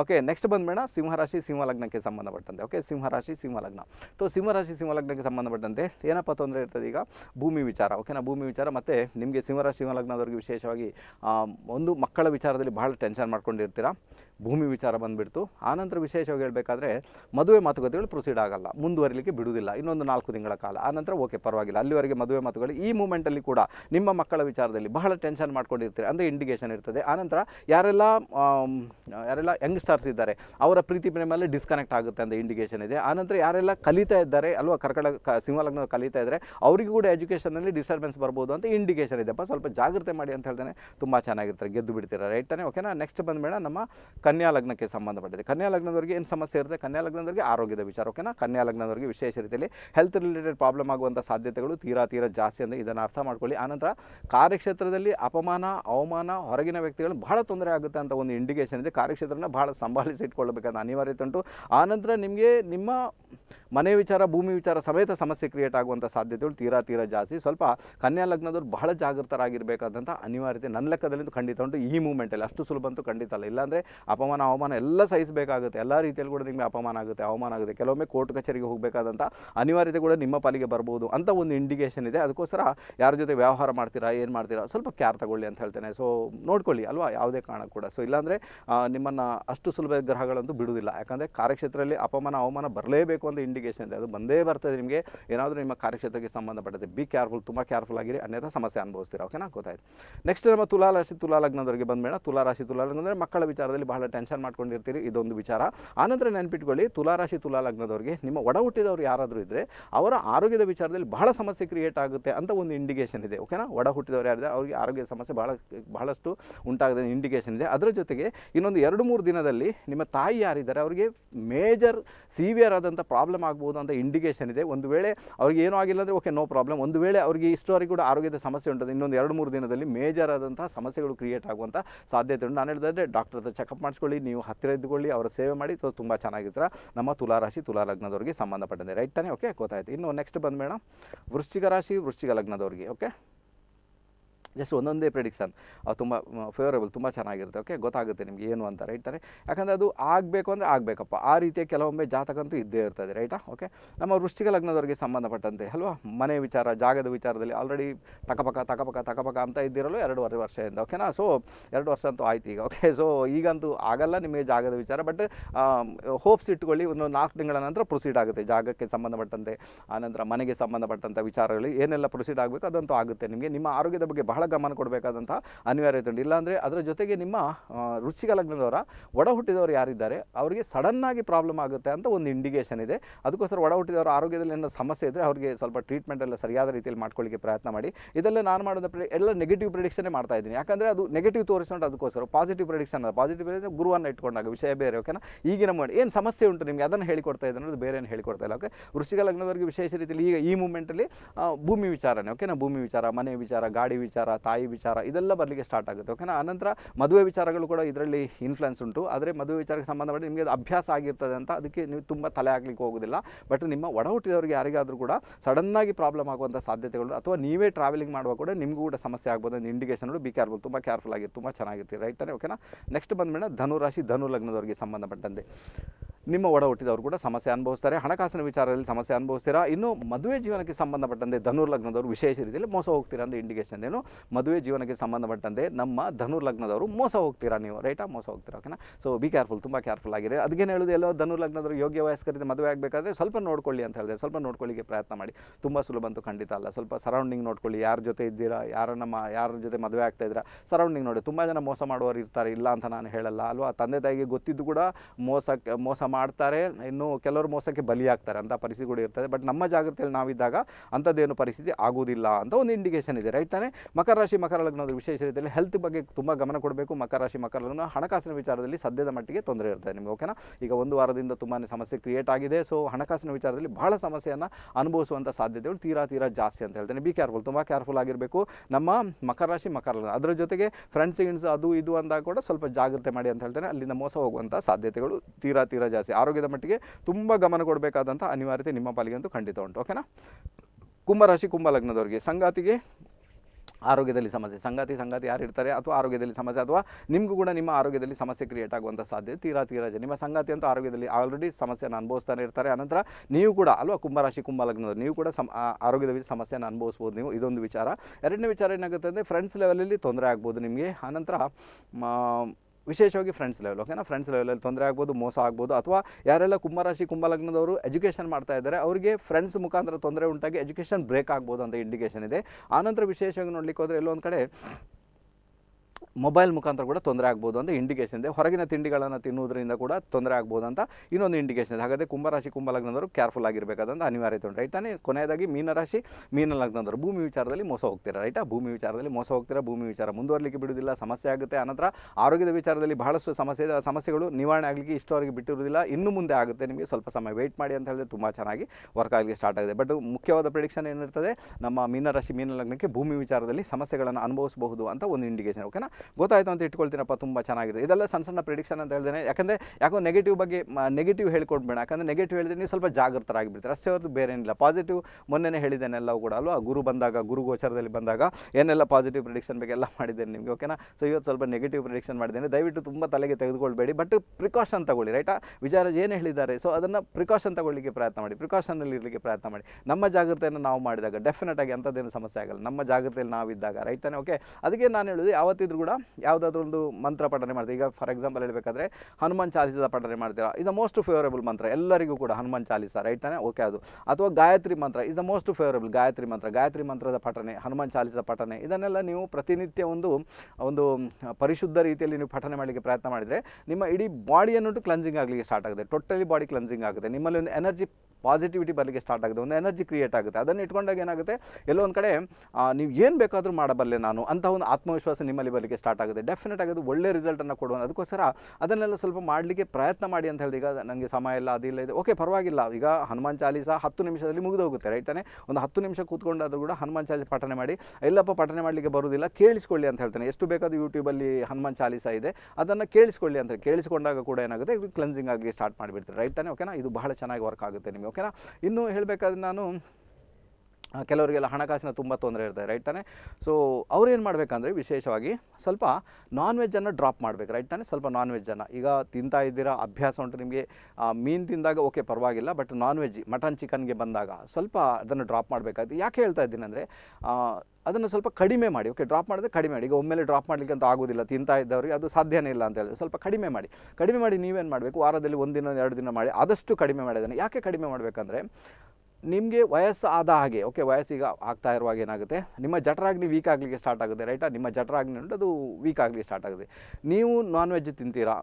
ಓಕೆ ನೆಕ್ಸ್ಟ್ ಬಂದ್ಬೇಡ ಸಿಂಹರಾಶಿ ಸಿಂಹ ಲಗ್ನಕ್ಕೆ ಸಂಬಂಧಪಟ್ಟಂತೆ ಓಕೆ ಸಿಂಹರಾಶಿ ಸಿಂಹ ಲಗ್ನ ಸೊ ಸಿಂಹರಾಶಿ ಸಿಂಹ ಲಗ್ನಕ್ಕೆ ಸಂಬಂಧಪಟ್ಟಂತೆ ಏನಪ್ಪ ತೊಂದರೆ ಇರ್ತದೆ ಈಗ ಭೂಮಿ ವಿಚಾರ ಓಕೆನಾ ಭೂಮಿ ವಿಚಾರ ಮತ್ತು ನಿಮಗೆ ಸಿಂಹರಾಶಿ ಸಿಂಹಲಗ್ನದವ್ರಿಗೆ ವಿಶೇಷವಾಗಿ ಒಂದು ಮಕ್ಕಳ ವಿಚಾರದಲ್ಲಿ ಬಹಳ ಟೆನ್ಷನ್ ಮಾಡ್ಕೊಂಡಿರ್ತೀರ ಭೂಮಿ ವಿಚಾರ ಬಂದುಬಿಡ್ತು ಆನಂತರ ವಿಶೇಷವಾಗಿ ಹೇಳಬೇಕಾದ್ರೆ ಮದುವೆ ಮಾತುಕತೆಗಳು ಪ್ರೊಸೀಡ್ ಆಗಲ್ಲ ಮುಂದುವರಿಲಿಕ್ಕೆ ಬಿಡುವುದಿಲ್ಲ ಇನ್ನೊಂದು ನಾಲ್ಕು ತಿಂಗಳ ಕಾಲ ಆನಂತರ ಓಕೆ ಪರವಾಗಿಲ್ಲ ಅಲ್ಲಿವರೆಗೆ ಮದುವೆ ಮಾತುಗಳು ಈ ಮೂಮೆಂಟಲ್ಲಿ ಕೂಡ ನಿಮ್ಮ ಮಕ್ಕಳ ವಿಚಾರದಲ್ಲಿ ಬಹಳ ಟೆನ್ಷನ್ ಮಾಡ್ಕೊಂಡಿರ್ತೀರಿ ಅಂದರೆ ಇಂಡಿಕೇಷನ್ ಇರ್ತದೆ ಆನಂತರ ಯಾರೆಲ್ಲ ಯಾರೆಲ್ಲ ಯಂಗ್ಸ್ಟರ್ಸ್ ಇದ್ದಾರೆ ಅವರ ಪ್ರೀತಿ ಪ್ರೇಮಲ್ಲಿ ಡಿಸ್ಕನೆಕ್ಟ್ ಆಗುತ್ತೆ ಅಂತ ಇಂಡಿಕೇಷನ್ ಇದೆ ಆನಂತರ ಯಾರೆಲ್ಲ ಕಲಿತಾ ಇದ್ದಾರೆ ಅಲ್ವಾ ಕರ್ಕಡ ಸಿಂಹಲಗ್ನ ಕಲಿತಾ ಇದ್ದಾರೆ ಅವರಿಗೂ ಕೂಡ ಎಜುಕೇಷನಲ್ಲಿ ಡಿಸ್ಟರ್ಬೆನ್ಸ್ ಬರ್ಬೋದು ಅಂತ ಇಂಡಿಕೇಷನ್ ಇದೆಪ್ಪ ಸ್ವಲ್ಪ ಜಾಗ್ರತೆ ಮಾಡಿ ಅಂತ ಹೇಳ್ತಾನೆ ತುಂಬ ಚೆನ್ನಾಗಿರ್ತಾರೆ ಗೆದ್ದು ಬಿಡ್ತೀರಾ ರೈಟ್ ತಾನೆ ಓಕೆನಾ ನೆಕ್ಸ್ಟ್ ಮೇಡಮ್ ನಮ್ಮ ಕನ್ಯಾ ಲಗ್ನಕ್ಕೆ ಸಂಬಂಧಪಟ್ಟಿದೆ ಕನ್ಯಾ ಲಗ್ನದವರಿಗೆ ಏನು ಸಮಸ್ಯೆ ಇರುತ್ತೆ ಕನ್ಯಾ ಲಗ್ನದವರಿಗೆ ಆರೋಗ್ಯದ ವಿಚಾರ ಓಕೆನಾ ಕನ್ಯಾ ಲಗ್ನದವರಿಗೆ ವಿಶೇಷ ರೀತಿಯಲ್ಲಿ ಹೆಲ್ತ್ ರಿಲೇಟೆಡ್ ಪ್ರಾಬ್ಲಮ್ ಆಗುವಂಥ ಸಾಧ್ಯತೆಗಳು ತೀರಾ ತೀರಾ ಜಾಸ್ತಿ ಅಂದರೆ ಇದನ್ನು ಅರ್ಥ ಮಾಡ್ಕೊಳ್ಳಿ ಆನಂತರ ಕಾರ್ಯಕ್ಷೇತ್ರದಲ್ಲಿ ಅಪಮಾನ ಅವಮಾನ ಹೊರಗಿನ ವ್ಯಕ್ತಿಗಳು ಬಹಳ ತೊಂದರೆ ಆಗುತ್ತೆ ಅಂತ ಒಂದು ಇಂಡಿಕೇಷನ್ ಇದೆ ಕಾರ್ಯಕ್ಷೇತ್ರನ ಭಾಳ ಸಂಭಾಳಿಸಿ ಇಟ್ಕೊಳ್ಬೇಕಂತ ಅನಿವಾರ್ಯತೆ ಉಂಟು ಆನಂತರ ನಿಮಗೆ ನಿಮ್ಮ ಮನೆ ವಿಚಾರ ಭೂಮಿ ವಿಚಾರ ಸಮೇತ ಸಮಸ್ಯೆ ಕ್ರಿಯೇಟ್ ಆಗುವಂಥ ಸಾಧ್ಯತೆಗಳು ತೀರಾ ತೀರಾ ಜಾಸ್ತಿ ಸ್ವಲ್ಪ ಕನ್ಯಾ ಲಗ್ನದವ್ರು ಬಹಳ ಜಾಗೃತರಾಗಿರಬೇಕಾದಂಥ ಅನಿವಾರ್ಯತೆ ನನ್ನ ಲೆಕ್ಕದಲ್ಲಿ ಖಂಡಿತ ಉಂಟು ಈ ಮೂಮೆಂಟಲ್ಲಿ ಅಷ್ಟು ಸುಲಭ ಅಂತೂ ಖಂಡಿತ ಅಲ್ಲ ಇಲ್ಲಾಂದರೆ ಅಪಮಾನ ಅವಮಾನ ಎಲ್ಲ ಸಹಿಸಬೇಕಾಗುತ್ತೆ ಎಲ್ಲ ರೀತಿಯಲ್ಲಿ ಕೂಡ ನಿಮಗೆ ಅಪಮಾನ ಆಗುತ್ತೆ ಅವಮಾನ ಆಗುತ್ತೆ ಕೆಲವೊಮ್ಮೆ ಕೋರ್ಟ್ ಕಚೇರಿಗೆ ಹೋಗಬೇಕಾದಂಥ ಅನಿವಾರ್ಯತೆ ಕೂಡ ನಿಮ್ಮ ಪಾಲಿಗೆ ಬರ್ಬೋದು ಅಂತ ಒಂದು ಇಂಡಿಕೇಷನ್ ಇದೆ ಅದಕ್ಕೋಸ್ಕರ ಯಾರ ಜೊತೆ ವ್ಯವಹಾರ ಮಾಡ್ತೀರಾ ಏನು ಮಾಡ್ತೀರಾ ಸ್ವಲ್ಪ ಕ್ಯಾರ್ ತಗೊಳ್ಳಿ ಅಂತ ಹೇಳ್ತೇನೆ ಸೊ ನೋಡ್ಕೊಳ್ಳಿ ಅಲ್ವಾ ಯಾವುದೇ ಕಾರಣ ಕೂಡ ಸೊ ಇಲ್ಲಾಂದರೆ ನಿಮ್ಮನ್ನು ಅಷ್ಟು ಸುಲಭ ಗ್ರಹಗಳಂತೂ ಬಿಡುವುದಿಲ್ಲ ಯಾಕಂದರೆ ಕಾರ್ಯಕ್ಷೇತ್ರದಲ್ಲಿ ಅಪಮಾನ ಅವಮಾನ ಬರಲೇಬೇಕು ಅಂತ ಇಂಡಿ ಇಂಡಿಕೇಶನ್ ಅದು ಬಂದೇ ಬರ್ತದೆ ನಿಮಗೆ ಏನಾದರೂ ನಿಮ್ಮ ಕಾರ್ಯಕ್ಷೇತ್ರಕ್ಕೆ ಸಂಬಂಧಪಟ್ಟಂತೆ ಬಿ ಕೇರ್ಫುಲ್ ತುಂಬ ಕೇರ್ಫುಲ್ ಆಗಿರಿ ಅನ್ಯಥಾ ಸಮಸ್ಯೆ ಅನುಭವಿಸ್ತೀರಾ ಓಕೆನಾ ಗೊತ್ತಾಯ್ತು ನೆಕ್ಸ್ಟ್ ನಮ್ಮ ತುಲಾ ರಾಶಿ ತುಲಾ ಲಗ್ನದವರಿಗೆ ಬಂದಮೇಣ ತುಲಾ ರಾಶಿ ತುಲಾ ಲಗ್ನ ಅಂದರೆ ಮಕ್ಕಳ ವಿಚಾರದಲ್ಲಿ ಬಹಳ ಟೆನ್ಷನ್ ಮಾಡ್ಕೊಂಡಿರ್ತೀರಿ ಇದೊಂದು ವಿಚಾರ ಆನಂತರ ನೆನಪಿಟ್ಕೊಳ್ಳಿ ತುಲಾ ರಾಶಿ ತುಲಾ ಲಗ್ನದವರಿಗೆ ನಿಮ್ಮ ಒಡ ಹುಟ್ಟಿದವರು ಯಾರಾದರೂ ಇದ್ದರೆ ಅವರ ಆರೋಗ್ಯದ ವಿಚಾರದಲ್ಲಿ ಬಹಳ ಸಮಸ್ಯೆ ಕ್ರಿಯೇಟ್ ಆಗುತ್ತೆ ಅಂತ ಒಂದು ಇಂಡಿಕೇಷನ್ ಇದೆ ಓಕೆನಾ ಒಡ ಹುಟ್ಟಿದವರು ಯಾರಿದ್ದಾರೆ ಅವರಿಗೆ ಆರೋಗ್ಯ ಸಮಸ್ಯೆ ಬಹಳ ಬಹಳಷ್ಟು ಉಂಟಾಗದ ಇಂಡಿಕೇಶನ್ ಇದೆ ಅದರ ಜೊತೆಗೆ ಇನ್ನೊಂದು ಎರಡು ಮೂರು ದಿನದಲ್ಲಿ ನಿಮ್ಮ ತಾಯಿ ಯಾರಿದ್ದಾರೆ ಅವರಿಗೆ ಮೇಜರ್ ಸಿವಿಯರ್ ಆದಂಥ ಪ್ರಾಬ್ಲಮ್ ಆಗ್ಬೋದು ಅಂತ ಇಂಡಿಕೇಷನ್ ಇದೆ ಒಂದು ವೇಳೆ ಅವ್ರಿಗೆ ಏನೂ ಆಗಿಲ್ಲ ಅಂದರೆ ಓಕೆ ನೋ ಪ್ರಾಬ್ಲಮ್ ಒಂದು ವೇಳೆ ಅವರಿಗೆ ಇಸ್ಟೋರಿ ಕೂಡ ಆರೋಗ್ಯದ ಸಮಸ್ಯೆ ಉಂಟು ಇನ್ನೊಂದು ಎರಡು ಮೂರು ದಿನದಲ್ಲಿ ಮೇಜರ್ ಆದಂತಹ ಸಮಸ್ಯೆಗಳು ಕ್ರಿಯೇಟ್ ಆಗುವಂಥ ಸಾಧ್ಯತೆ ಉಂಟು ನಾನು ಹೇಳಿದ್ರೆ ಡಾಕ್ಟರ್ ಹತ್ರ ಚೆಕ್ಅಪ್ ಮಾಡಿಸ್ಕೊಳ್ಳಿ ನೀವು ಹತ್ತಿರ ಇದ್ದುಕೊಳ್ಳಿ ಅವರ ಸೇವೆ ಮಾಡಿ ಸೊ ತುಂಬ ಚೆನ್ನಾಗಿರ್ತಾರೆ ನಮ್ಮ ತುಲಾರಾಶಿ ತುಲಾ ಲಗ್ನದವರಿಗೆ ಸಂಬಂಧಪಟ್ಟಿದೆ ರೈಟ್ ತಾನೆ ಓಕೆ ಗೊತ್ತಾಯ್ತು ಇನ್ನು ನೆಕ್ಸ್ಟ್ ಬಂದ ಮೇಡಮ್ ವೃಶ್ಚಿಕ ರಾಶಿ ವೃಶ್ಚಿಕ ಲಗ್ನದವ್ರಿಗೆ ಓಕೆ ಜಸ್ಟ್ ಒಂದೊಂದೇ ಪ್ರಿಡಿಕ್ಷನ್ ಅದು ತುಂಬ ಫೇವರೇಬಲ್ ತುಂಬ ಚೆನ್ನಾಗಿರುತ್ತೆ ಓಕೆ ಗೊತ್ತಾಗುತ್ತೆ ನಿಮಗೆ ಏನು ಅಂತ ರೈಟ್ ತಾನೆ ಯಾಕಂದರೆ ಅದು ಆಗಬೇಕು ಅಂದರೆ ಆಗಬೇಕಪ್ಪ ಆ ರೀತಿಯ ಕೆಲವೊಮ್ಮೆ ಜಾತಕಂತೂ ಇದ್ದೇ ಇರ್ತದೆ ರೈಟಾ ಓಕೆ ನಮ್ಮ ವೃಷ್ಟಿಕ ಲಗ್ನದವರಿಗೆ ಸಂಬಂಧಪಟ್ಟಂತೆ ಅಲ್ವಾ ಮನೆ ವಿಚಾರ ಜಾಗದ ವಿಚಾರದಲ್ಲಿ ಆಲ್ರೆಡಿ ತಕಪಕ ತಕಪಕ ತಕಪಕ ಅಂತ ಇದ್ದಿರಲು ಎರಡೂವರೆ ವರ್ಷದಿಂದ ಓಕೆನಾ ಸೊ ಎರಡು ವರ್ಷ ಅಂತೂ ಆಯ್ತು ಈಗ ಓಕೆ ಸೊ ಈಗಂತೂ ಆಗಲ್ಲ ನಿಮಗೆ ಜಾಗದ ವಿಚಾರ ಬಟ್ ಹೋಪ್ಸ್ ಇಟ್ಕೊಳ್ಳಿ ಒಂದು ನಾಲ್ಕು ತಿಂಗಳ ನಂತರ ಪ್ರೊಸೀಡ್ ಆಗುತ್ತೆ ಜಾಗಕ್ಕೆ ಸಂಬಂಧಪಟ್ಟಂತೆ ಆನಂತರ ಮನೆಗೆ ಸಂಬಂಧಪಟ್ಟಂಥ ವಿಚಾರಗಳು ಏನೆಲ್ಲ ಪ್ರೊಸೀಡ್ ಆಗಬೇಕು ಅದಂತೂ ಆಗುತ್ತೆ ನಿಮಗೆ ನಿಮ್ಮ ಆರೋಗ್ಯದ ಬಗ್ಗೆ ಬಹಳ ಬಹಳ ಗಮನ ಕೊಡಬೇಕಾದಂಥ ಅನಿವಾರ್ಯತೆ ಉಂಟು ಇಲ್ಲಾಂದರೆ ಅದರ ಜೊತೆಗೆ ನಿಮ್ಮ ರುಚಿಗ ಲಗ್ನದವರ ಒಡ ಹುಟ್ಟಿದವರು ಯಾರಿದ್ದಾರೆ ಅವರಿಗೆ ಸಡನ್ನಾಗಿ ಪ್ರಾಬ್ಲಮ್ ಆಗುತ್ತೆ ಅಂತ ಒಂದು ಇಂಡಿಕೇಶನ್ ಇದೆ ಅದಕ್ಕೋಸ್ಕರ ಒಡ ಹುಟ್ಟಿದವರ ಆರೋಗ್ಯದಲ್ಲಿ ಏನೋ ಸಮಸ್ಯೆ ಇದ್ದರೆ ಅವರಿಗೆ ಸ್ವಲ್ಪ ಟ್ರೀಟ್ಮೆಂಟ್ ಎಲ್ಲ ಸರಿಯಾದ ರೀತಿಯಲ್ಲಿ ಮಾಡ್ಕೊಳ್ಳಿಕ್ಕೆ ಪ್ರಯತ್ನ ಮಾಡಿ ಇದೆಲ್ಲ ನಾನು ಮಾಡೋದ ಎಲ್ಲ ನೆಗೆಟಿವ್ ಪ್ರಿಡಿಕ್ಷನೇ ಮಾಡ್ತಾ ಇದ್ದೀನಿ ಯಾಕಂದರೆ ಅದು ನೆಗೆಟಿವ್ ತೋರಿಸ್ಕೊಂಡು ಅದಕ್ಕೋಸ್ಕರ ಪಾಸಿಟಿವ್ ಪ್ರಿಡಿಕ್ಷನ್ ಅಲ್ಲ ಪಾಸಿಟಿವ್ ಪ್ರಿಡಿಕ್ಷನ್ ಗುರುವನ್ನು ಇಟ್ಕೊಂಡಾಗ ವಿಷಯ ಬೇರೆ ಓಕೆನಾ ಈಗಿನ ಮಾಡಿ ಏನು ಸಮಸ್ಯೆ ಉಂಟು ನಿಮಗೆ ಅದನ್ನು ಹೇಳಿಕೊಡ್ತಾ ಇದ್ದಾನೆ ಅದು ಬೇರೆ ಏನು ಹೇಳಿಕೊಡ್ತಾ ಇಲ್ಲ ಓಕೆ ವೃಷಿಕ ಲಗ್ನದವರಿಗೆ ವಿಶೇಷ ರೀತಿಯಲ್ಲಿ ಈಗ ಈ ಮೂಮೆಂಟಲ್ಲಿ ಭೂಮಿ ವಿಚಾರನೆ ಓಕೆನಾ ಭೂಮಿ ವಿಚಾರ ಮನೆ ವಿಚಾರ ಗಾಡಿ ವಿಚಾರ ವಿಚಾರ ತಾಯಿ ವಿಚಾರ ಇದೆಲ್ಲ ಬರಲಿಕ್ಕೆ ಸ್ಟಾರ್ಟ್ ಆಗುತ್ತೆ ಓಕೆನಾ ಆನಂತರ ಮದುವೆ ವಿಚಾರಗಳು ಕೂಡ ಇದರಲ್ಲಿ ಇನ್ಫ್ಲುಯೆನ್ಸ್ ಉಂಟು ಆದರೆ ಮದುವೆ ವಿಚಾರಕ್ಕೆ ಸಂಬಂಧಪಟ್ಟ ನಿಮಗೆ ಅದು ಅಭ್ಯಾಸ ಆಗಿರ್ತದೆ ಅಂತ ಅದಕ್ಕೆ ನೀವು ತುಂಬ ತಲೆ ಹಾಕ್ಲಿಕ್ಕೆ ಹೋಗೋದಿಲ್ಲ ಬಟ್ ನಿಮ್ಮ ಒಡ ಹುಟ್ಟಿದವರಿಗೆ ಯಾರಿಗಾದರೂ ಕೂಡ ಸಡನ್ನಾಗಿ ಪ್ರಾಬ್ಲಮ್ ಆಗುವಂಥ ಸಾಧ್ಯತೆಗಳು ಅಥವಾ ನೀವೇ ಟ್ರಾವೆಲಿಂಗ್ ಮಾಡುವಾಗ ಕೂಡ ನಿಮಗೂ ಕೂಡ ಸಮಸ್ಯೆ ಆಗ್ಬೋದು ಅಂತ ಇಂಡಿಕೇಶನ್ಗಳು ಬಿ ಕೇರ್ಫುಲ್ ತುಂಬ ಕೇರ್ಫುಲ್ ಆಗಿ ತುಂಬ ಚೆನ್ನಾಗಿರ್ತೀವಿ ರೈಟ್ ತಾನೆ ಓಕೆನಾ ನೆಕ್ಸ್ಟ್ ಬಂದಮೇಲೆ ಧನುರಾಶಿ ಧನು ಲಗ್ನದವರಿಗೆ ಸಂಬಂಧಪಟ್ಟಂತೆ ನಿಮ್ಮ ಒಡ ಹುಟ್ಟಿದವರು ಕೂಡ ಸಮಸ್ಯೆ ಅನುಭವಿಸ್ತಾರೆ ಹಣಕಾಸಿನ ವಿಚಾರದಲ್ಲಿ ಸಮಸ್ಯೆ ಅನುಭವಿಸ್ತೀರಾ ಇನ್ನು ಮದುವೆ ಜೀವನಕ್ಕೆ ಸಂಬಂಧಪಟ್ಟಂತೆ ಧನುರ್ ಲಗ್ನದವರು ವಿಶೇಷ ರೀತಿಯಲ್ಲಿ ಮೋಸ ಹೋಗ್ತೀರಾ ಅಂತ ಇಂಡಿಕೇಶನ್ ಏನು ಮದುವೆ ಜೀವನಕ್ಕೆ ಸಂಬಂಧಪಟ್ಟಂತೆ ನಮ್ಮ ಧನುರ್ಲಗ್ನದವರು ಲಗ್ನದವರು ಮೋಸ ಹೋಗ್ತೀರಾ ನೀವು ರೈಟಾ ಮೋಸ ಹೋಗ್ತೀರಾ ಓಕೆನಾ ಸೊ ಬಿ ಕೇರ್ಫುಲ್ ತುಂಬ ಕೇರ್ಫುಲ್ ಆಗಿರಿ ಅದಕ್ಕೇನು ಹೇಳೋದು ಎಲ್ಲೋ ಧನು ಲಗ್ನದವರು ಯೋಗ್ಯ ವಯಸ್ಕರಿಗೆ ಮದುವೆ ಆಗಬೇಕಾದ್ರೆ ಸ್ವಲ್ಪ ನೋಡ್ಕೊಳ್ಳಿ ಅಂತ ಹೇಳಿದೆ ಸ್ವಲ್ಪ ನೋಡ್ಕೊಳ್ಳಿಕ್ಕೆ ಪ್ರಯತ್ನ ಮಾಡಿ ತುಂಬ ಸುಲಭ ಅಂತೂ ಖಂಡಿತ ಅಲ್ಲ ಸ್ವಲ್ಪ ಸರೌಂಡಿಂಗ್ ನೋಡ್ಕೊಳ್ಳಿ ಯಾರ ಜೊತೆ ಇದ್ದೀರಾ ಯಾರ ನಮ್ಮ ಯಾರ ಜೊತೆ ಮದುವೆ ಆಗ್ತಾ ಇದ್ದೀರಾ ಸರೌಂಡಿಂಗ್ ನೋಡಿ ತುಂಬ ಜನ ಮೋಸ ಮಾಡುವವರು ಇರ್ತಾರೆ ಇಲ್ಲ ಅಂತ ನಾನು ಹೇಳಲ್ಲ ಅಲ್ವಾ ತಂದೆ ತಾಯಿಗೆ ಗೊತ್ತಿದ್ದು ಕೂಡ ಮೋಸಕ್ಕೆ ಮೋಸ ಮಾಡ್ತಾರೆ ಇನ್ನು ಕೆಲವರು ಮೋಸಕ್ಕೆ ಬಲಿಯಾಗ್ತಾರೆ ಅಂತ ಪರಿಸ್ಥಿತಿ ಕೂಡ ಇರ್ತದೆ ಬಟ್ ನಮ್ಮ ಜಾಗೃತಿಯಲ್ಲಿ ನಾವಿದ್ದಾಗ ಅಂಥದ್ದೇನು ಪರಿಸ್ಥಿತಿ ಆಗೋದಿಲ್ಲ ಅಂತ ಒಂದು ಇಂಡಿಕೇಷನ್ ಇದೆ ರೈಟ್ ತಾನೇ ಮಕ ಮಕರ ರಾಶಿ ಮಕರ ಲಗ್ನದ ವಿಶೇಷ ರೀತಿಯಲ್ಲಿ ಹೆಲ್ತ್ ಬಗ್ಗೆ ತುಂಬ ಗಮನ ಕೊಡಬೇಕು ಮಕರ ರಾಶಿ ಮಕರ ಲಗ್ನ ಹಣಕಾಸಿನ ವಿಚಾರದಲ್ಲಿ ಸದ್ಯದ ಮಟ್ಟಿಗೆ ತೊಂದರೆ ಇರ್ತದೆ ನಿಮಗೆ ಓಕೆನಾ ಈಗ ಒಂದು ವಾರದಿಂದ ತುಂಬಾ ಸಮಸ್ಯೆ ಕ್ರಿಯೇಟ್ ಆಗಿದೆ ಸೊ ಹಣಕಾಸಿನ ವಿಚಾರದಲ್ಲಿ ಬಹಳ ಸಮಸ್ಯೆಯನ್ನು ಅನುಭವಿಸುವಂಥ ಸಾಧ್ಯತೆಗಳು ತೀರಾ ತೀರಾ ಜಾಸ್ತಿ ಅಂತ ಹೇಳ್ತೇನೆ ಬಿ ಕೇರ್ಫುಲ್ ತುಂಬ ಕೇರ್ಫುಲ್ ಆಗಿರಬೇಕು ನಮ್ಮ ಮಕರ ರಾಶಿ ಮಕರ ಲಗ್ನ ಅದರ ಜೊತೆಗೆ ಫ್ರೆಂಡ್ಸ್ ಗಿಂಡ್ಸ್ ಅದು ಇದು ಅಂದಾಗ ಕೂಡ ಸ್ವಲ್ಪ ಜಾಗ್ರತೆ ಮಾಡಿ ಅಂತ ಹೇಳ್ತೇನೆ ಅಲ್ಲಿಂದ ಮೋಸ ಹೋಗುವಂಥ ಸಾಧ್ಯತೆಗಳು ತೀರಾ ತೀರಾ ಜಾಸ್ತಿ ಆರೋಗ್ಯದ ಮಟ್ಟಿಗೆ ತುಂಬ ಗಮನ ಕೊಡಬೇಕಾದಂಥ ಅನಿವಾರ್ಯತೆ ನಿಮ್ಮ ಪಾಲಿಗೆ ಅಂತೂ ಖಂಡಿತ ಉಂಟು ಓಕೆನಾ ಕುಂಭರಾಶಿ ಕುಂಭ ಲಗ್ನದವರಿಗೆ ಸಂಗಾತಿಗೆ ಆರೋಗ್ಯದಲ್ಲಿ ಸಮಸ್ಯೆ ಸಂಗಾತಿ ಸಂಗಾತಿ ಯಾರು ಇರ್ತಾರೆ ಅಥವಾ ಆರೋಗ್ಯದಲ್ಲಿ ಸಮಸ್ಯೆ ಅಥವಾ ನಿಮಗೂ ಕೂಡ ನಿಮ್ಮ ಆರೋಗ್ಯದಲ್ಲಿ ಸಮಸ್ಯೆ ಕ್ರಿಯೇಟ್ ಆಗುವಂಥ ಸಾಧ್ಯತೆ ತೀರಾ ತೀರಾ ನಿಮ್ಮ ಸಂಗಾತಿ ಅಂತೂ ಆರೋಗ್ಯದಲ್ಲಿ ಆಲ್ರೆಡಿ ಸಮಸ್ಯೆಯನ್ನು ಅನುಭವಿಸ್ತಾನೆ ಇರ್ತಾರೆ ಆನಂತರ ನೀವು ಕೂಡ ಅಲ್ವಾ ಕುಂಭರಾಶಿ ಕುಂಭಲಗ್ನದ ನೀವು ಕೂಡ ಸಮ ಆರೋಗ್ಯದ ಸಮಸ್ಯೆಯನ್ನು ಅನುಭವಿಸ್ಬೋದು ನೀವು ಇದೊಂದು ವಿಚಾರ ಎರಡನೇ ವಿಚಾರ ಏನಾಗುತ್ತೆ ಅಂದರೆ ಫ್ರೆಂಡ್ಸ್ ಲೆವೆಲಲ್ಲಿ ತೊಂದರೆ ಆಗ್ಬೋದು ನಿಮಗೆ ಆನಂತರ ವಿಶೇಷವಾಗಿ ಫ್ರೆಂಡ್ಸ್ ಲೆವೆಲ್ ಓಕೆನಾ ಫ್ರೆಂಡ್ಸ್ ಲೆವೆಲಲ್ಲಿ ತೊಂದರೆ ಆಗ್ಬೋದು ಮೋಸ ಆಗ್ಬೋದು ಅಥವಾ ಯಾರೆಲ್ಲ ಕುಂಭರಾಶಿ ಕುಂಭಲಗ್ನದವರು ಎಜುಕೇಷನ್ ಮಾಡ್ತಾ ಇದ್ದಾರೆ ಅವರಿಗೆ ಫ್ರೆಂಡ್ಸ್ ಮುಖಾಂತರ ತೊಂದರೆ ಉಂಟಾಗಿ ಎಜುಕೇಷನ್ ಬ್ರೇಕ್ ಆಗ್ಬೋದು ಅಂತ ಇಂಡಿಕೇಷನ್ ಇದೆ ಆನಂತರ ವಿಶೇಷವಾಗಿ ನೋಡಲಿಕ್ಕೆ ಹೋದರೆ ಎಲ್ಲೊಂದು ಕಡೆ ಮೊಬೈಲ್ ಮುಖಾಂತರ ಕೂಡ ತೊಂದರೆ ಆಗ್ಬೋದು ಅಂತ ಇಂಡಿಕೇಶನ್ ಇದೆ ಹೊರಗಿನ ತಿಂಡಿಗಳನ್ನು ತಿನ್ನುವುದರಿಂದ ಕೂಡ ತೊಂದರೆ ಆಗ್ಬೋದು ಅಂತ ಇನ್ನೊಂದು ಇಂಡಿಕೇಶನ್ ಇದೆ ಹಾಗಾದರೆ ಕುಂಭರಾಶಿ ಕುಂಭಲಗ್ನದವರು ಕೇರ್ಫುಲ್ ಆಗಿರಬೇಕಾದಂಥ ಅನಿವಾರ್ಯತೆ ಉಂಟು ರೈಟ್ ತಾನೇ ಕೊನೆಯದಾಗಿ ಮೀನರಾಶಿ ಮೀನ ಲಗ್ನದವರು ಭೂಮಿ ವಿಚಾರದಲ್ಲಿ ಮೋಸ ಹೋಗ್ತೀರಾ ರೈಟಾ ಭೂಮಿ ವಿಚಾರದಲ್ಲಿ ಮೋಸ ಹೋಗ್ತೀರಾ ಭೂಮಿ ವಿಚಾರ ಮುಂದುವರಲಿಕ್ಕೆ ಬಿಡುವುದಿಲ್ಲ ಸಮಸ್ಯೆ ಆಗುತ್ತೆ ಅನಂತರ ಆರೋಗ್ಯದ ವಿಚಾರದಲ್ಲಿ ಬಹಳಷ್ಟು ಸಮಸ್ಯೆ ಇದೆ ಸಮಸ್ಯೆಗಳು ನಿವಾರಣೆ ಆಗಲಿಕ್ಕೆ ಇಷ್ಟವರೆಗೆ ಬಿಟ್ಟಿರುವುದಿಲ್ಲ ಇನ್ನು ಮುಂದೆ ಆಗುತ್ತೆ ನಿಮಗೆ ಸ್ವಲ್ಪ ಸಮಯ ವೆಯ್ಟ್ ಮಾಡಿ ಅಂತ ಹೇಳಿದ್ರೆ ತುಂಬ ಚೆನ್ನಾಗಿ ವರ್ಕ್ ಆಗಲಿಕ್ಕೆ ಸ್ಟಾರ್ಟ್ ಆಗಿದೆ ಬಟ್ ಮುಖ್ಯವಾದ ಪ್ರಿಡಿಕ್ಷನ್ ಏನಿರ್ತದೆ ನಮ್ಮ ಮೀನರಾಶಿ ಮೀನ ಲಗ್ನಕ್ಕೆ ಭೂಮಿ ವಿಚಾರದಲ್ಲಿ ಸಮಸ್ಯೆಗಳನ್ನು ಅನುಭವಿಸಬಹುದು ಅಂತ ಒಂದು ಇಂಡಿಕೇಶನ್ ಓಕೆನಾ ಗೊತ್ತಾಯಿತು ಅಂತ ಇಟ್ಕೊಳ್ತೀನಪ್ಪ ತುಂಬ ಚೆನ್ನಾಗಿದೆ ಇದೆಲ್ಲ ಸಣ್ಣ ಸಣ್ಣ ಪ್ರಿಡಿಕ್ಷನ್ ಅಂತ ಹೇಳ್ದೇನೆ ಯಾಕಂದರೆ ಯಾಕೋ ನೆಗೆಟಿವ್ ಬಗ್ಗೆ ನೆಗೆಟಿವ್ ಹೇಳ್ಕೊಡ್ಬೇಡ ಯಾಕಂದರೆ ನೆಗೆಟಿವ್ ಹೇಳಿದ್ರೆ ನೀವು ಸ್ವಲ್ಪ ಬಿಡ್ತೀವಿ ಅಷ್ಟೇ ಅವ್ರದ್ದು ಬೇರೆ ಏನಿಲ್ಲ ಪಾಸಿಟಿವ್ ಮೊನ್ನೆನೇ ಹೇಳಿದ್ದೇನೆ ಕೂಡ ಅಲ್ವಾ ಗುರು ಬಂದಾಗ ಗುರು ಗೋಚಾರದಲ್ಲಿ ಬಂದಾಗ ಏನೆಲ್ಲ ಪಾಸಿಟಿವ್ ಪ್ರಿಡಿಕ್ಷನ್ ಬಗ್ಗೆ ಎಲ್ಲ ಮಾಡಿದ್ದೇನೆ ನಿಮಗೆ ಓಕೆನಾ ಸೊ ಇವತ್ತು ಸ್ವಲ್ಪ ನೆಗೆಟಿವ್ ಪ್ರಿಡಿಕ್ಷನ್ ಮಾಡಿದ್ದೇನೆ ದಯವಿಟ್ಟು ತುಂಬ ತಲೆಗೆ ತೆಗೆದುಕೊಳ್ಬೇಡಿ ಬಟ್ ಪ್ರಿಕಾಷನ್ ತಗೊಳ್ಳಿ ರೈಟಾ ವಿಚಾರ ಏನು ಹೇಳಿದ್ದಾರೆ ಸೊ ಅದನ್ನು ಪ್ರಿಕಾಷನ್ ತಗೊಳ್ಳಿಕ್ಕೆ ಪ್ರಯತ್ನ ಮಾಡಿ ಪ್ರಿಕಾಷನಲ್ಲಿ ಇರಲಿಕ್ಕೆ ಪ್ರಯತ್ನ ಮಾಡಿ ನಮ್ಮ ಜಾಗ್ರತೆಯನ್ನು ನಾವು ಮಾಡಿದಾಗ ಡೆಫಿನೆಟ್ ಆಗಿ ಅಂಥದ್ದೇನು ಸಮಸ್ಯೆ ಆಗಲ್ಲ ನಮ್ಮ ಜಾಗ್ರತೆಯಲ್ಲಿ ನಾವಿದ್ದಾಗ ರೈಟ್ ಓಕೆ ಅದಕ್ಕೆ ನಾನು ಹೇಳೋದು ಯಾವತ್ತಿದ್ರೂ ಕೂಡ ಯಾವುದಾದ್ರೂ ಒಂದು ಮಂತ್ರ ಪಠನೆ ಮಾಡ್ತೀವಿ ಈಗ ಫಾರ್ ಎಕ್ಸಾಂಪಲ್ ಹೇಳಬೇಕಾದ್ರೆ ಹನುಮಾನ್ ಚಾಲಿಸದ ಪಠನೆ ಮಾಡ್ತೀರಾ is a most favourable mantra ಎಲ್ಲರಿಗೂ ಕೂಡ ಹನುಮಾನ್ ಚಾಲಿಸ ರೈಟ್ ತಾನೆ ಓಕೆ ಅದು ಅಥವಾ Gayatri mantra is a most favourable Gayatri mantra Gayatri ಮಂತ್ರದ ಪಠನೆ ಹನುಮಾನ್ ಚಾಲಿಸದ ಪಠನೆ ಇದನ್ನೆಲ್ಲ ನೀವು ಪ್ರತಿನಿತ್ಯ ಒಂದು ಒಂದು ಪರಿಶುದ್ಧ ರೀತಿಯಲ್ಲಿ ನೀವು ಪಠನೆ ಮಾಡಲಿಕ್ಕೆ ಪ್ರಯತ್ನ ಮಾಡಿದರೆ ನಿಮ್ಮ ಇಡೀ ಬಾಡಿಯನ್ನು ಕ್ಲೆನ್ಸಿಂಗ್ ಆಗಲಿಕ್ಕೆ ಸ್ಟಾರ್ಟ್ ಆಗುತ್ತೆ ಟೋಟಲಿ ಬಾಡಿ ಕ್ಲೆನ್ಸಿಂಗ್ ಆಗುತ್ತೆ ನಿಮ್ಮಲ್ಲಿ ಒಂದು ಎನರ್ಜಿ ಪಾಸಿಟಿವಿಟಿ ಬರಲಿಕ್ಕೆ ಸ್ಟಾರ್ಟ್ ಆಗುತ್ತೆ ಒಂದು ಎನರ್ಜಿ ಕ್ರಿಯೇಟ್ ಆಗುತ್ತೆ ಅದನ್ನು ಇಟ್ಕೊಂಡಾಗ ಏನಾಗುತ್ತೆ ಎಲ್ಲೋ ಒಂದು ಕಡೆ ನೀವು ಏನು ಬೇಕಾದರೂ ಮಾಡಬಲ್ಲೆ ನಾನು ಅಂತ ಒಂದು ಆತ್ಮವಿಶ್ವಾಸ ನಿಮ್ಮಲ್ಲಿ ಬರಲಿಕ್ಕೆ ಸ್ಟಾರ್ಟ್ ಆಗುತ್ತೆ ಡೆಫಿನೆಟ್ ಆಗೋದು ಒಳ್ಳೆ ರಿಸಲ್ಟನ್ನು ಕೊಡುವ ಅದಕ್ಕೋಸ್ಕರ ಅದನ್ನೆಲ್ಲ ಸ್ವಲ್ಪ ಮಾಡಲಿಕ್ಕೆ ಪ್ರಯತ್ನ ಮಾಡಿ ಅಂತ ಹೇಳಿದೆ ಈಗ ನನಗೆ ಸಮಯ ಇಲ್ಲ ಅದಿಲ್ಲ ಇದೆ ಓಕೆ ಪರವಾಗಿಲ್ಲ ಈಗ ಹನುಮಾನ್ ಚಾಲೀಸ ಹತ್ತು ನಿಮಿಷದಲ್ಲಿ ಮುಗಿದು ಹೋಗುತ್ತೆ ರೈತಾನೆ ಒಂದು ಹತ್ತು ನಿಮಿಷ ಕೂತ್ಕೊಂಡಾದರೂ ಕೂಡ ಹನುಮಾನ್ ಚಾಲೀಸ ಪಠನೆ ಮಾಡಿ ಎಲ್ಲಪ್ಪ ಪಠನೆ ಮಾಡಲಿಕ್ಕೆ ಬರೋದಿಲ್ಲ ಕೇಳಿಸ್ಕೊಳ್ಳಿ ಅಂತ ಹೇಳ್ತಾನೆ ಎಷ್ಟು ಬೇಕಾದರೂ ಯೂಟ್ಯೂಬಲ್ಲಿ ಹನುಮಾನ್ ಚಾಲೀಸ ಇದೆ ಅದನ್ನು ಕೇಳಿಸ್ಕೊಳ್ಳಿ ಅಂತ ಕೇಳಿಸ್ಕೊಂಡಾಗ ಕೂಡ ಏನಾಗುತ್ತೆ ಕ್ಲೆನ್ಸಿಂಗ್ ಆಗಿ ಸ್ಟಾರ್ಟ್ ಮಾಡಿಬಿಡ್ತಾರೆ ರೈತಾನೆ ಓಕೆನಾ ಇದು ಬಹಳ ಚೆನ್ನಾಗಿ ವರ್ಕ್ ಆಗುತ್ತೆ ನಿಮಗೆ ಓಕೆನಾ ಇನ್ನೂ ಹೇಳಬೇಕಾದ್ರೆ ನಾನು ಕೆಲವರಿಗೆಲ್ಲ ಹಣಕಾಸಿನ ತುಂಬ ತೊಂದರೆ ಇರ್ತದೆ ರೈಟ್ ತಾನೆ ಸೊ ಅವ್ರೇನು ಮಾಡಬೇಕಂದ್ರೆ ವಿಶೇಷವಾಗಿ ಸ್ವಲ್ಪ ನಾನ್ ವೆಜ್ಜನ್ನು ಡ್ರಾಪ್ ಮಾಡಬೇಕು ರೈಟ್ ತಾನೆ ಸ್ವಲ್ಪ ನಾನ್ ವೆಜ್ಜನ್ನು ಈಗ ತಿಂತಾ ಇದ್ದೀರಾ ಅಭ್ಯಾಸ ಉಂಟು ನಿಮಗೆ ಮೀನು ತಿಂದಾಗ ಓಕೆ ಪರವಾಗಿಲ್ಲ ಬಟ್ ನಾನ್ ವೆಜ್ ಮಟನ್ ಚಿಕನ್ಗೆ ಬಂದಾಗ ಸ್ವಲ್ಪ ಅದನ್ನು ಡ್ರಾಪ್ ಮಾಡಬೇಕಾಯ್ತು ಯಾಕೆ ಹೇಳ್ತಾ ಇದ್ದೀನಿ ಅಂದರೆ ಅದನ್ನು ಸ್ವಲ್ಪ ಕಡಿಮೆ ಮಾಡಿ ಓಕೆ ಡ್ರಾಪ್ ಮಾಡಿದ್ರೆ ಕಡಿಮೆ ಮಾಡಿ ಈಗ ಒಮ್ಮೆಲೆ ಡ್ರಾಪ್ ಮಾಡಲಿಕ್ಕೆ ಅಂತ ಆಗೋದಿಲ್ಲ ತಿಂತಾ ಇದ್ದವರಿಗೆ ಅದು ಸಾಧ್ಯನೇ ಇಲ್ಲ ಅಂತ ಹೇಳಿದ್ರೆ ಸ್ವಲ್ಪ ಕಡಿಮೆ ಮಾಡಿ ಕಡಿಮೆ ಮಾಡಿ ನೀವೇನು ಮಾಡಬೇಕು ವಾರದಲ್ಲಿ ಒಂದು ದಿನ ಎರಡು ದಿನ ಮಾಡಿ ಆದಷ್ಟು ಕಡಿಮೆ ಮಾಡಿದ್ದಾನೆ ಯಾಕೆ ಕಡಿಮೆ ಮಾಡಬೇಕಂದ್ರೆ ನಿಮಗೆ ವಯಸ್ಸು ಆದ ಹಾಗೆ ಓಕೆ ವಯಸ್ಸಿಗೆ ಆಗ್ತಾ ಇರುವಾಗ ಏನಾಗುತ್ತೆ ನಿಮ್ಮ ಜಠರಾಗ್ನಿ ವೀಕ್ ಆಗಲಿಕ್ಕೆ ಸ್ಟಾರ್ಟ್ ಆಗುತ್ತೆ ರೈಟಾ ನಿಮ್ಮ ಜಟರಾಗ್ನಿ ಉಂಟು ಅದು ವೀಕ್ ಆಗಲಿಕ್ಕೆ ಸ್ಟಾರ್ಟ್ ಆಗುತ್ತೆ ನೀವು ನಾನ್ ವೆಜ್ ತಿಂತೀರಾ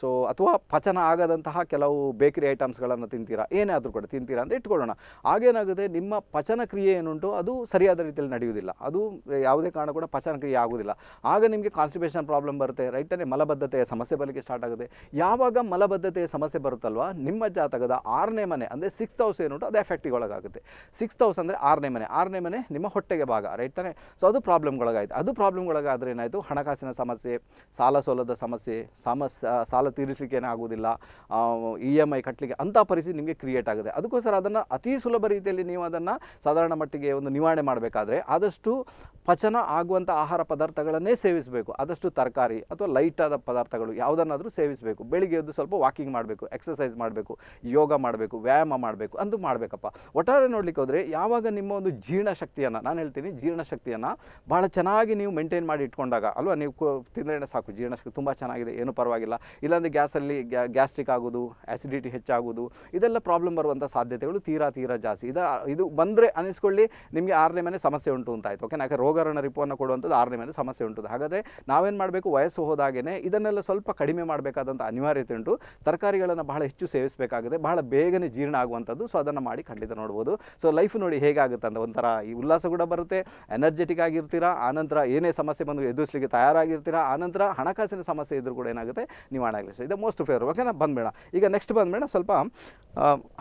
ಸೊ ಅಥವಾ ಪಚನ ಆಗದಂತಹ ಕೆಲವು ಬೇಕರಿ ಐಟಮ್ಸ್ಗಳನ್ನು ತಿಂತೀರಾ ಏನೇ ಆದರೂ ಕೂಡ ತಿಂತೀರಾ ಅಂತ ಇಟ್ಕೊಳ್ಳೋಣ ಆಗೇನಾಗುತ್ತೆ ನಿಮ್ಮ ಪಚನ ಕ್ರಿಯೆ ಏನುಂಟು ಅದು ಸರಿಯಾದ ರೀತಿಯಲ್ಲಿ ನಡೆಯುವುದಿಲ್ಲ ಅದು ಯಾವುದೇ ಕಾರಣ ಕೂಡ ಪಚನ ಕ್ರಿಯೆ ಆಗುವುದಿಲ್ಲ ಆಗ ನಿಮಗೆ ಕಾನ್ಸ್ಟಿಪೇಷನ್ ಪ್ರಾಬ್ಲಮ್ ಬರುತ್ತೆ ರೈಟನೇ ಮಲಬದ್ಧತೆಯ ಸಮಸ್ಯೆ ಬರಲಿಕ್ಕೆ ಸ್ಟಾರ್ಟ್ ಆಗುತ್ತೆ ಯಾವಾಗ ಮಲಬದ್ಧತೆಯ ಸಮಸ್ಯೆ ಬರುತ್ತಲ್ವ ನಿಮ್ಮ ಜಾತಕದ ಆರನೇ ಮನೆ ಅಂದರೆ ಸಿಕ್ಸ್ತ್ ಹೌಸ್ ಏನುಂಟು ಅದು ಎಫೆಕ್ಟಿಗೆ ಒಳಗಾಗುತ್ತೆ ಸಿಕ್ಸ್ತ್ ಹೌಸ್ ಅಂದರೆ ಆರನೇ ಮನೆ ಆರನೇ ಮನೆ ನಿಮ್ಮ ಹೊಟ್ಟೆಗೆ ಭಾಗ ರೈಟ್ ತಾನೆ ಸೊ ಅದು ಪ್ರಾಬ್ಲಮ್ಗಳಾಗಾಯಿತು ಅದು ಪ್ರಾಬ್ಲಮ್ಗಳಾಗಾದರೆ ಏನಾಯಿತು ಹಣಕಾಸಿನ ಸಮಸ್ಯೆ ಸಾಲ ಸೋಲದ ಸಮಸ್ಯೆ ಸಮಸ್ಯೆ ಸಾಲ ತೀರಿಸಲಿಕ್ಕೆ ಆಗುವುದಿಲ್ಲ ಇ ಎಮ್ e ಐ ಕಟ್ಟಲಿಕ್ಕೆ ಅಂಥ ಪರಿಸ್ಥಿತಿ ನಿಮಗೆ ಕ್ರಿಯೇಟ್ ಆಗುತ್ತೆ ಅದಕ್ಕೋಸ್ಕರ ಅದನ್ನು ಅತಿ ಸುಲಭ ರೀತಿಯಲ್ಲಿ ನೀವು ಅದನ್ನು ಸಾಧಾರಣ ಮಟ್ಟಿಗೆ ಒಂದು ನಿವಾರಣೆ ಮಾಡಬೇಕಾದ್ರೆ ಆದಷ್ಟು ಪಚನ ಆಗುವಂಥ ಆಹಾರ ಪದಾರ್ಥಗಳನ್ನೇ ಸೇವಿಸಬೇಕು ಆದಷ್ಟು ತರಕಾರಿ ಅಥವಾ ಲೈಟಾದ ಪದಾರ್ಥಗಳು ಯಾವುದನ್ನಾದರೂ ಸೇವಿಸಬೇಕು ಬೆಳಿಗ್ಗೆ ಎದ್ದು ಸ್ವಲ್ಪ ವಾಕಿಂಗ್ ಮಾಡಬೇಕು ಎಕ್ಸಸೈಸ್ ಮಾಡಬೇಕು ಯೋಗ ಮಾಡಬೇಕು ವ್ಯಾಯಾಮ ಮಾಡಬೇಕು ಅಂದು ಮಾಡಬೇಕು ಮಾಡಬೇಕಪ್ಪ ಒಟ್ಟಾರೆ ನೋಡ್ಲಿಕ್ಕೆ ಹೋದರೆ ಯಾವಾಗ ನಿಮ್ಮ ಒಂದು ಜೀರ್ಣಶಕ್ತಿಯನ್ನು ನಾನು ಹೇಳ್ತೀನಿ ಜೀರ್ಣಶಕ್ತಿಯನ್ನು ಭಾಳ ಚೆನ್ನಾಗಿ ನೀವು ಮೇಂಟೈನ್ ಮಾಡಿ ಇಟ್ಕೊಂಡಾಗ ಅಲ್ವಾ ನೀವು ತಿಂದ್ರೇ ಸಾಕು ಜೀರ್ಣಶಕ್ತಿ ತುಂಬ ಚೆನ್ನಾಗಿದೆ ಏನೂ ಪರವಾಗಿಲ್ಲ ಇಲ್ಲಾಂದರೆ ಗ್ಯಾಸಲ್ಲಿ ಗ್ಯಾಸ್ಟ್ರಿಕ್ ಆಗೋದು ಆ್ಯಸಿಡಿಟಿ ಹೆಚ್ಚಾಗೋದು ಇದೆಲ್ಲ ಪ್ರಾಬ್ಲಮ್ ಬರುವಂಥ ಸಾಧ್ಯತೆಗಳು ತೀರಾ ತೀರಾ ಜಾಸ್ತಿ ಇದು ಇದು ಬಂದರೆ ಅನಿಸ್ಕೊಳ್ಳಿ ನಿಮಗೆ ಆರನೇ ಮನೆ ಸಮಸ್ಯೆ ಉಂಟು ಅಂತ ಆಯಿತು ಓಕೆ ಯಾಕೆ ರೋಗರಣ ರಿಪೋವನ್ನು ಕೊಡುವಂಥದ್ದು ಆರನೇ ಮನೆ ಸಮಸ್ಯೆ ಉಂಟು ಹಾಗಾದರೆ ನಾವೇನು ಮಾಡಬೇಕು ವಯಸ್ಸು ಹೋದಾಗೇ ಇದನ್ನೆಲ್ಲ ಸ್ವಲ್ಪ ಕಡಿಮೆ ಮಾಡಬೇಕಾದಂಥ ಅನಿವಾರ್ಯತೆ ಉಂಟು ತರಕಾರಿಗಳನ್ನು ಬಹಳ ಹೆಚ್ಚು ಸೇವಿಸಬೇಕಾಗಿದೆ ಬಹಳ ಬೇಗನೆ ಜೀರ್ಣ ಆಗುವಂಥದ್ದು ಸೊ ಅದನ್ನು ಮಾಡಿ ಖಂಡಿತ ನೋಡ್ಬೋದು ಸೊ ಲೈಫ್ ನೋಡಿ ಹೇಗಾಗುತ್ತೆ ಅಂತ ಒಂಥರ ಈ ಉಲ್ಲಾಸ ಕೂಡ ಬರುತ್ತೆ ಎನರ್ಜೆಟಿಕ್ ಆಗಿರ್ತೀರಾ ಆನಂತರ ಏನೇ ಸಮಸ್ಯೆ ಬಂದು ಎದುರಿಸಲಿಕ್ಕೆ ತಯಾರಾಗಿರ್ತೀರಾ ಆನಂತರ ಹಣಕಾಸಿನ ಸಮಸ್ಯೆ ಇದ್ದರೂ ಕೂಡ ಏನಾಗುತ್ತೆ ನೀವು ಹಣ ಇದು ಮೋಸ್ಟ್ ಫೇವರ್ ಓಕೆನಾ ಬಂದ್ಬೇಡ ಈಗ ನೆಕ್ಸ್ಟ್ ಬಂದ್ಬೇಡ ಸ್ವಲ್ಪ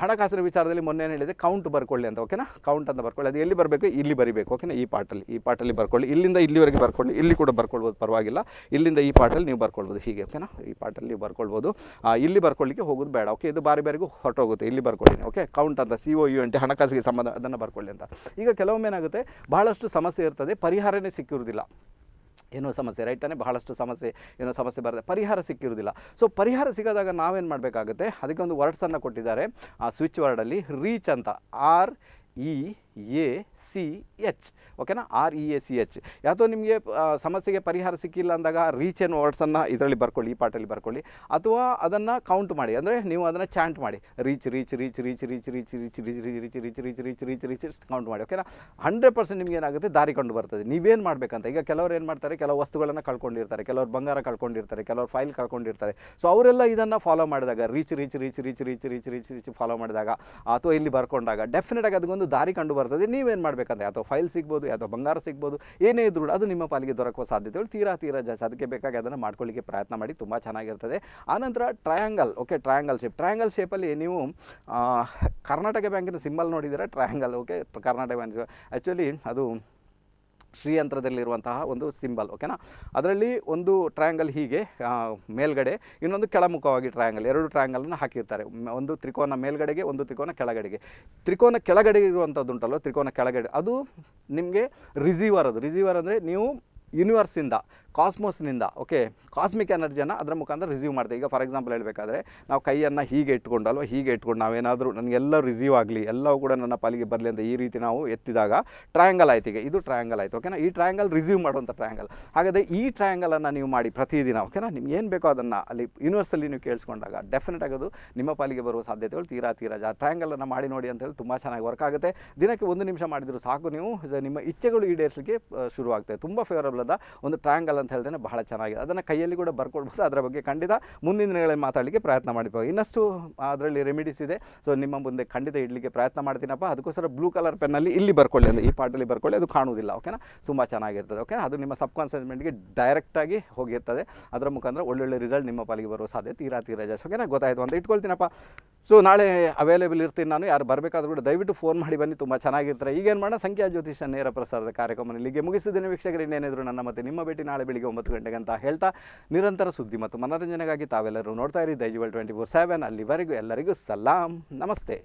ಹಣಕಾಸಿನ ವಿಚಾರದಲ್ಲಿ ಮೊನ್ನೆ ಏನು ಹೇಳಿದೆ ಕೌಂಟ್ ಬರ್ಕೊಳ್ಳಿ ಅಂತ ಓಕೆನಾ ಕೌಂಟ್ ಅಂತ ಬರ್ಕೊಳ್ಳಿ ಅದು ಎಲ್ಲಿ ಬರಬೇಕು ಇಲ್ಲಿ ಬರಿಬೇಕು ಓಕೆನಾ ಈ ಪಾಟಲ್ಲಿ ಈ ಪಾಟಲ್ಲಿ ಬರ್ಕೊಳ್ಳಿ ಇಲ್ಲಿಂದ ಇಲ್ಲಿವರೆಗೆ ಬರ್ಕೊಳ್ಳಿ ಇಲ್ಲಿ ಕೂಡ ಬರ್ಕೊಳ್ಬೋದು ಪರವಾಗಿಲ್ಲ ಇಲ್ಲಿಂದ ಈ ಪಾಟಲ್ಲಿ ನೀವು ಬರ್ಕೊಳ್ಬೋದು ಹೀಗೆ ಓಕೆನಾ ಈ ಪಾಟಲ್ಲಿ ನೀವು ಬರ್ಕೊಳ್ಬೋದು ಇಲ್ಲಿ ಬರ್ಕೊಳ್ಳಿಕ್ಕೆ ಹೋಗೋದು ಬೇಡ ಓಕೆ ಇದು ಬಾರಿ ಬಾರಿಗೂ ಹೊರಟೋಗುತ್ತೆ ಇಲ್ಲಿ ಬರ್ಕೊಳ್ಳಿ ಓಕೆ ಕೌಂಟ್ ಅಂತ ಸಿ ಒ ಯು ಎನ್ ಹಣಕಾಸಿಗೆ ಸಂಬಂಧ ಅದನ್ನು ಬರ್ಕೊಳ್ಳಿ ಅಂತ ಈಗ ಕೆಲವೊಮ್ಮೆ ಏನಾಗುತ್ತೆ ಬಹಳಷ್ಟು ಸಮಸ್ಯೆ ಇರ್ತದೆ ಪರಿಹಾರನೇ ಸಿಕ್ಕಿರೋದಿಲ್ಲ ಏನೋ ಸಮಸ್ಯೆ ರೈಟ್ ತಾನೆ ಬಹಳಷ್ಟು ಸಮಸ್ಯೆ ಏನೋ ಸಮಸ್ಯೆ ಬರುತ್ತೆ ಪರಿಹಾರ ಸಿಕ್ಕಿರೋದಿಲ್ಲ ಸೊ ಪರಿಹಾರ ಸಿಗೋದಾಗ ನಾವೇನು ಮಾಡಬೇಕಾಗುತ್ತೆ ಅದಕ್ಕೆ ಒಂದು ವರ್ಡ್ಸನ್ನು ಕೊಟ್ಟಿದ್ದಾರೆ ಆ ಸ್ವಿಚ್ ವರ್ಡಲ್ಲಿ ರೀಚ್ ಅಂತ R E A C H ಓಕೆನಾ R E A C H ಯಾವುದೋ ನಿಮಗೆ ಸಮಸ್ಯೆಗೆ ಪರಿಹಾರ ಸಿಕ್ಕಿಲ್ಲ ಅಂದಾಗ ರೀಚ್ ಏನು ವರ್ಡ್ಸನ್ನು ಇದರಲ್ಲಿ ಬರ್ಕೊಳ್ಳಿ ಈ ಪಾಟಲ್ಲಿ ಬರ್ಕೊಳ್ಳಿ ಅಥವಾ ಅದನ್ನು ಕೌಂಟ್ ಮಾಡಿ ಅಂದರೆ ನೀವು ಅದನ್ನು ಚಾಂಟ್ ಮಾಡಿ reach reach reach reach reach reach reach reach reach reach reach reach reach reach count ಮಾಡಿ ಓಕೆನಾ ಹಂಡ್ರೆಡ್ ಪರ್ಸೆಂಟ್ ನಿಮ್ಗೆ ಏನಾಗುತ್ತೆ ದಾರಿ ಕಂಡು ಬರ್ತದೆ ನೀವೇನು ಮಾಡಬೇಕಂತ ಈಗ ಕೆಲವರು ಏನು ಮಾಡ್ತಾರೆ ಕೆಲವು ವಸ್ತುಗಳನ್ನು ಕಳ್ಕೊಂಡಿರ್ತಾರೆ ಕೆಲವರು ಬಂಗಾರ ಕಳ್ಕೊಂಡಿರ್ತಾರೆ ಕೆಲವರು ಫೈಲ್ ಕಳ್ಕೊಂಡಿರ್ತಾರೆ ಸೊ ಅವರೆಲ್ಲ ಇದನ್ನು ಫಾಲೋ ಮಾಡಿದಾಗ reach reach reach reach reach reach reach reach follow ಮಾಡಿದಾಗ ಅಥವಾ ಇಲ್ಲಿ ಬರ್ಕೊಂಡಾಗ ಡೆಫಿನೆಟಾಗಿ ಅದಕ್ಕೊಂದು ದಾರಿ ಕಂಡು ಬರ್ತದೆ ನೀವೇನು ಮಾಡಬೇಕು ಬೇಕಾದ್ರೆ ಯಾವುದೋ ಫೈಲ್ ಸಿಗ್ಬೋದು ಯಾವುದೋ ಬಂಗಾರ ಸಿಗ್ಬೋದು ಏನೇ ಇದ್ರೂ ಅದು ನಿಮ್ಮ ಪಾಲಿಗೆ ದೊರಕುವ ಸಾಧ್ಯತೆಗಳು ತೀರಾ ತೀರಾ ಜಾಸ್ತಿ ಅದಕ್ಕೆ ಬೇಕಾಗಿ ಅದನ್ನು ಮಾಡ್ಕೊಳ್ಳಿಕ್ಕೆ ಪ್ರಯತ್ನ ಮಾಡಿ ತುಂಬ ಚೆನ್ನಾಗಿರ್ತದೆ ಆನಂತರ triangle okay triangle shape triangle ಶೇಪಲ್ಲಿ ನೀವು ಕರ್ನಾಟಕ ಬ್ಯಾಂಕಿನ ಸಿಂಬಲ್ ನೋಡಿದರೆ triangle okay Karnataka bank actually ಅದು ಶ್ರೀಯಂತ್ರದಲ್ಲಿರುವಂತಹ ಒಂದು ಸಿಂಬಲ್ ಓಕೆನಾ ಅದರಲ್ಲಿ ಒಂದು ಟ್ರಯಾಂಗಲ್ ಹೀಗೆ ಮೇಲ್ಗಡೆ ಇನ್ನೊಂದು ಕೆಳಮುಖವಾಗಿ ಟ್ರಯಾಂಗಲ್ ಎರಡು ಟ್ರಯಾಂಗಲನ್ನು ಹಾಕಿರ್ತಾರೆ ಒಂದು ತ್ರಿಕೋನ ಮೇಲ್ಗಡೆಗೆ ಒಂದು ತ್ರಿಕೋನ ಕೆಳಗಡೆಗೆ ತ್ರಿಕೋನ ಕೆಳಗಡೆ ಇರುವಂಥದ್ದು ತ್ರಿಕೋನ ಕೆಳಗಡೆ ಅದು ನಿಮಗೆ ರಿಸೀವರ್ ಅದು ರಿಸೀವರ್ ಅಂದರೆ ನೀವು ಯೂನಿವರ್ಸಿಂದ ಕಾಸ್ಮೋಸ್ನಿಂದ ಓಕೆ ಕಾಸ್ಮಿಕ್ ಎನರ್ಜಿಯನ್ನು ಅದರ ಮುಖಾಂತರ ರಿಸೀವ್ ಮಾಡ್ತೀವಿ ಈಗ ಫಾರ್ ಎಕ್ಸಾಂಪಲ್ ಹೇಳಬೇಕಾದ್ರೆ ನಾವು ಕೈಯನ್ನು ಹೀಗೆ ಇಟ್ಕೊಂಡು ಅಲ್ವಾ ಹೀಗೆ ಇಟ್ಕೊಂಡು ನಾವೇನಾದರೂ ನನಗೆಲ್ಲ ರಿಸೀವ್ ಆಗಲಿ ಎಲ್ಲವೂ ಕೂಡ ನನ್ನ ಪಾಲಿಗೆ ಬರಲಿ ಅಂತ ಈ ರೀತಿ ನಾವು ಎತ್ತಿದಾಗ ಟ್ರಯಾಂಗಲ್ ಆಯ್ತು ಈಗ ಇದು ಟ್ರಯಾಂಗಲ್ ಆಯಿತು ಓಕೆನಾ ಈ ಟ್ರಯಾಂಗಲ್ ರಿಸೀವ್ ಮಾಡುವಂಥ ಟ್ರಯಾಂಗಲ್ ಹಾಗಾದರೆ ಈ ಟ್ರಯಾಂಗಲನ್ನು ನೀವು ಮಾಡಿ ಪ್ರತಿದಿನ ಓಕೆನಾ ನಿಮ್ಗೆ ಏನು ಬೇಕೋ ಅದನ್ನು ಅಲ್ಲಿ ಯೂನಿವರ್ಸಲ್ಲಿ ನೀವು ಕೇಳಿಸ್ಕೊಂಡಾಗ ಡೆಫಿನೆಟ್ ಆಗೋದು ನಿಮ್ಮ ಪಾಲಿಗೆ ಬರುವ ಸಾಧ್ಯತೆಗಳು ತೀರಾ ತೀರಾ ಜಾ ಟ್ರಯಾಂಗಲನ್ನು ಮಾಡಿ ನೋಡಿ ಅಂತ ಹೇಳಿ ತುಂಬ ಚೆನ್ನಾಗಿ ವರ್ಕ್ ಆಗುತ್ತೆ ದಿನಕ್ಕೆ ಒಂದು ನಿಮಿಷ ಮಾಡಿದರೂ ಸಾಕು ನೀವು ನಿಮ್ಮ ಇಚ್ಛೆಗಳು ಈಡೇರಿಸಲಿಕ್ಕೆ ಶುರುವಾಗ್ತದೆ ತುಂಬ ಫೇವರಬಲ್ ಅದ ಒಂದು ಟ್ರಯಾಂಗಲ್ ಅಂತ ಹೇಳಿದ್ರೆ ಬಹಳ ಚೆನ್ನಾಗಿದೆ ಅದನ್ನು ಕೈಯಲ್ಲಿ ಕೂಡ ಬರ್ಕೊಳ್ಬೋದು ಅದರ ಬಗ್ಗೆ ಖಂಡಿತ ಮುಂದಿನ ದಿನಗಳಲ್ಲಿ ಮಾತಾಡಲಿಕ್ಕೆ ಪ್ರಯತ್ನ ಮಾಡಬೇಕು ಇನ್ನಷ್ಟು ಅದರಲ್ಲಿ ರೆಮಿಡೀಸ್ ಇದೆ ಸೊ ನಿಮ್ಮ ಮುಂದೆ ಖಂಡಿತ ಇಡಲಿಕ್ಕೆ ಪ್ರಯತ್ನ ಮಾಡ್ತೀನಪ್ಪ ಅದಕ್ಕೋಸ್ಕರ ಬ್ಲೂ ಕಲರ್ ಪೆನ್ನಲ್ಲಿ ಇಲ್ಲಿ ಬರ್ಕೊಳ್ಳಿ ಅಂದರೆ ಈ ಪಾಟಲ್ಲಿ ಬರ್ಕೊಳ್ಳಿ ಅದು ಕಾಣುವುದಿಲ್ಲ ಓಕೆನಾ ತುಂಬ ಚೆನ್ನಾಗಿರ್ತದೆ ಓಕೆ ಅದು ನಿಮ್ಮ ಸಬ್ ಕಾನ್ಸಿಯಸ್ಮೆಂಟ್ಗೆ ಡೈರೆಕ್ಟಾಗಿ ಹೋಗಿರ್ತದೆ ಅದರ ಮುಖಾಂತರ ಒಳ್ಳೊಳ್ಳೆ ರಿಸಲ್ಟ್ ನಿಮ್ಮ ಪಾಲಿಗೆ ಬರುವ ಸಾಧ್ಯತೆ ತೀರಾ ತೀರಾ ಜಾಸ್ತಿ ಓಕೆನಾ ಗೊತ್ತಾಯಿತು ಅಂತ ಇಟ್ಕೊಳ್ತೀನಪ್ಪ ಸೊ ನಾಳೆ ಅವೈಲೇಬಲ್ ಇರ್ತೀನಿ ನಾನು ಯಾರು ಬರಬೇಕಾದ್ರೂ ಕೂಡ ದಯವಿಟ್ಟು ಫೋನ್ ಮಾಡಿ ಬನ್ನಿ ತುಂಬ ಚೆನ್ನಾಗಿರ್ತಾರೆ ಈಗೇನು ಮಾಡೋಣ ಸಂಖ್ಯಾ ಜ್ಯೋತಿಷ ನೇರ ಪ್ರಸಾರದ ಕಾರ್ಯಕ್ರಮ ಇಲ್ಲಿಗೆ ಮುಗಿಸಿದ್ದೇನೆ ವೀಕ್ಷಕರು ಇನ್ನೇನಿದ್ರು ನನ್ನ ಮತ್ತೆ ನಿಮ್ಮ ಭೇಟಿ ನಾಳೆ ಬೆಳಿಗ್ಗೆ ಒಂಬತ್ತು ಗಂಟೆಗೆ ಅಂತ ಹೇಳ್ತಾ ನಿರಂತರ ಸುದ್ದಿ ಮತ್ತು ಮನೋರಂಜನೆಗಾಗಿ ತಾವೆಲ್ಲರೂ ನೋಡ್ತಾ ಇರಿ ದೈಜಿವಲ್ ಟ್ವೆಂಟಿ ಫೋರ್ ಸೆವೆನ್ ಅಲ್ಲಿವರೆಗೂ ಎಲ್ಲರಿಗೂ ಸಲಾಂ ನಮಸ್ತೆ